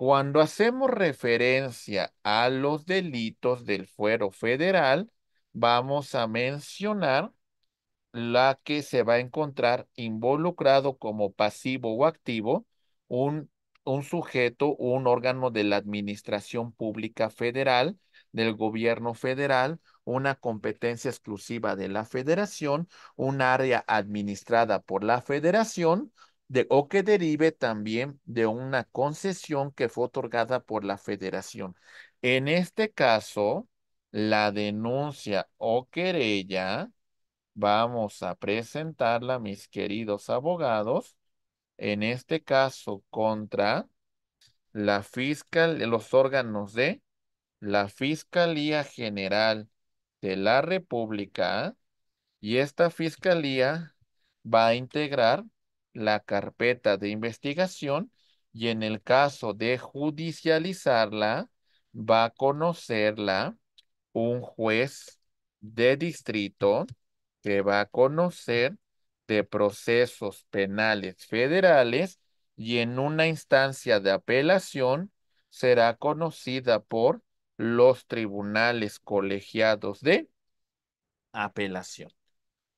Cuando hacemos referencia a los delitos del fuero federal, vamos a mencionar la que se va a encontrar involucrado como pasivo o activo un, un sujeto, un órgano de la Administración Pública Federal, del gobierno federal, una competencia exclusiva de la federación, un área administrada por la federación o que derive también de una concesión que fue otorgada por la federación. En este caso, la denuncia o querella, vamos a presentarla, mis queridos abogados, en este caso contra la fiscal, los órganos de la Fiscalía General de la República y esta fiscalía va a integrar la carpeta de investigación y en el caso de judicializarla, va a conocerla un juez de distrito que va a conocer de procesos penales federales y en una instancia de apelación será conocida por los tribunales colegiados de apelación.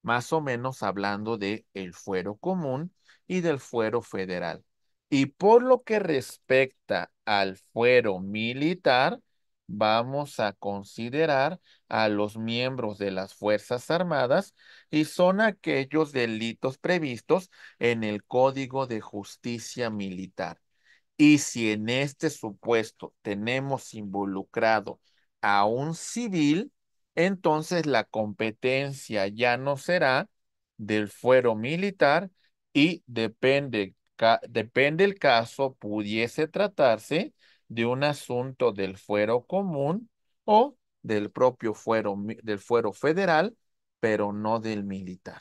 Más o menos hablando de el fuero común y del fuero federal. Y por lo que respecta al fuero militar, vamos a considerar a los miembros de las Fuerzas Armadas y son aquellos delitos previstos en el Código de Justicia Militar. Y si en este supuesto tenemos involucrado a un civil, entonces la competencia ya no será del fuero militar, y depende, depende el caso, pudiese tratarse de un asunto del fuero común o del propio fuero, del fuero federal, pero no del militar.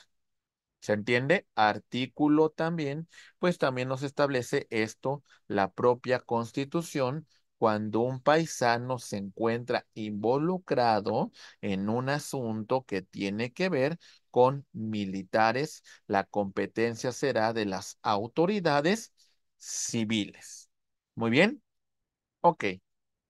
¿Se entiende? Artículo también, pues también nos establece esto, la propia constitución, cuando un paisano se encuentra involucrado en un asunto que tiene que ver con militares, la competencia será de las autoridades civiles. Muy bien. Ok.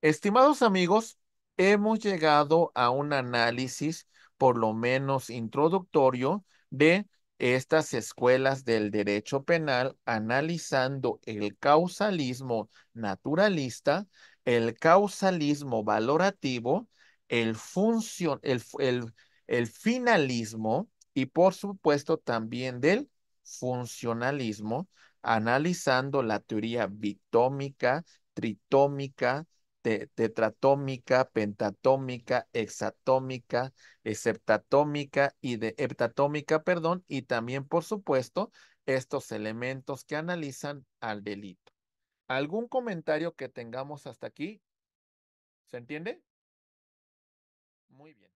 Estimados amigos, hemos llegado a un análisis por lo menos introductorio de estas escuelas del derecho penal analizando el causalismo naturalista, el causalismo valorativo, el, el, el, el finalismo, y por supuesto también del funcionalismo, analizando la teoría bitómica, tritómica, tetratómica, pentatómica, hexatómica, septatómica y de heptatómica, perdón, y también por supuesto estos elementos que analizan al delito. ¿Algún comentario que tengamos hasta aquí? ¿Se entiende? Muy bien.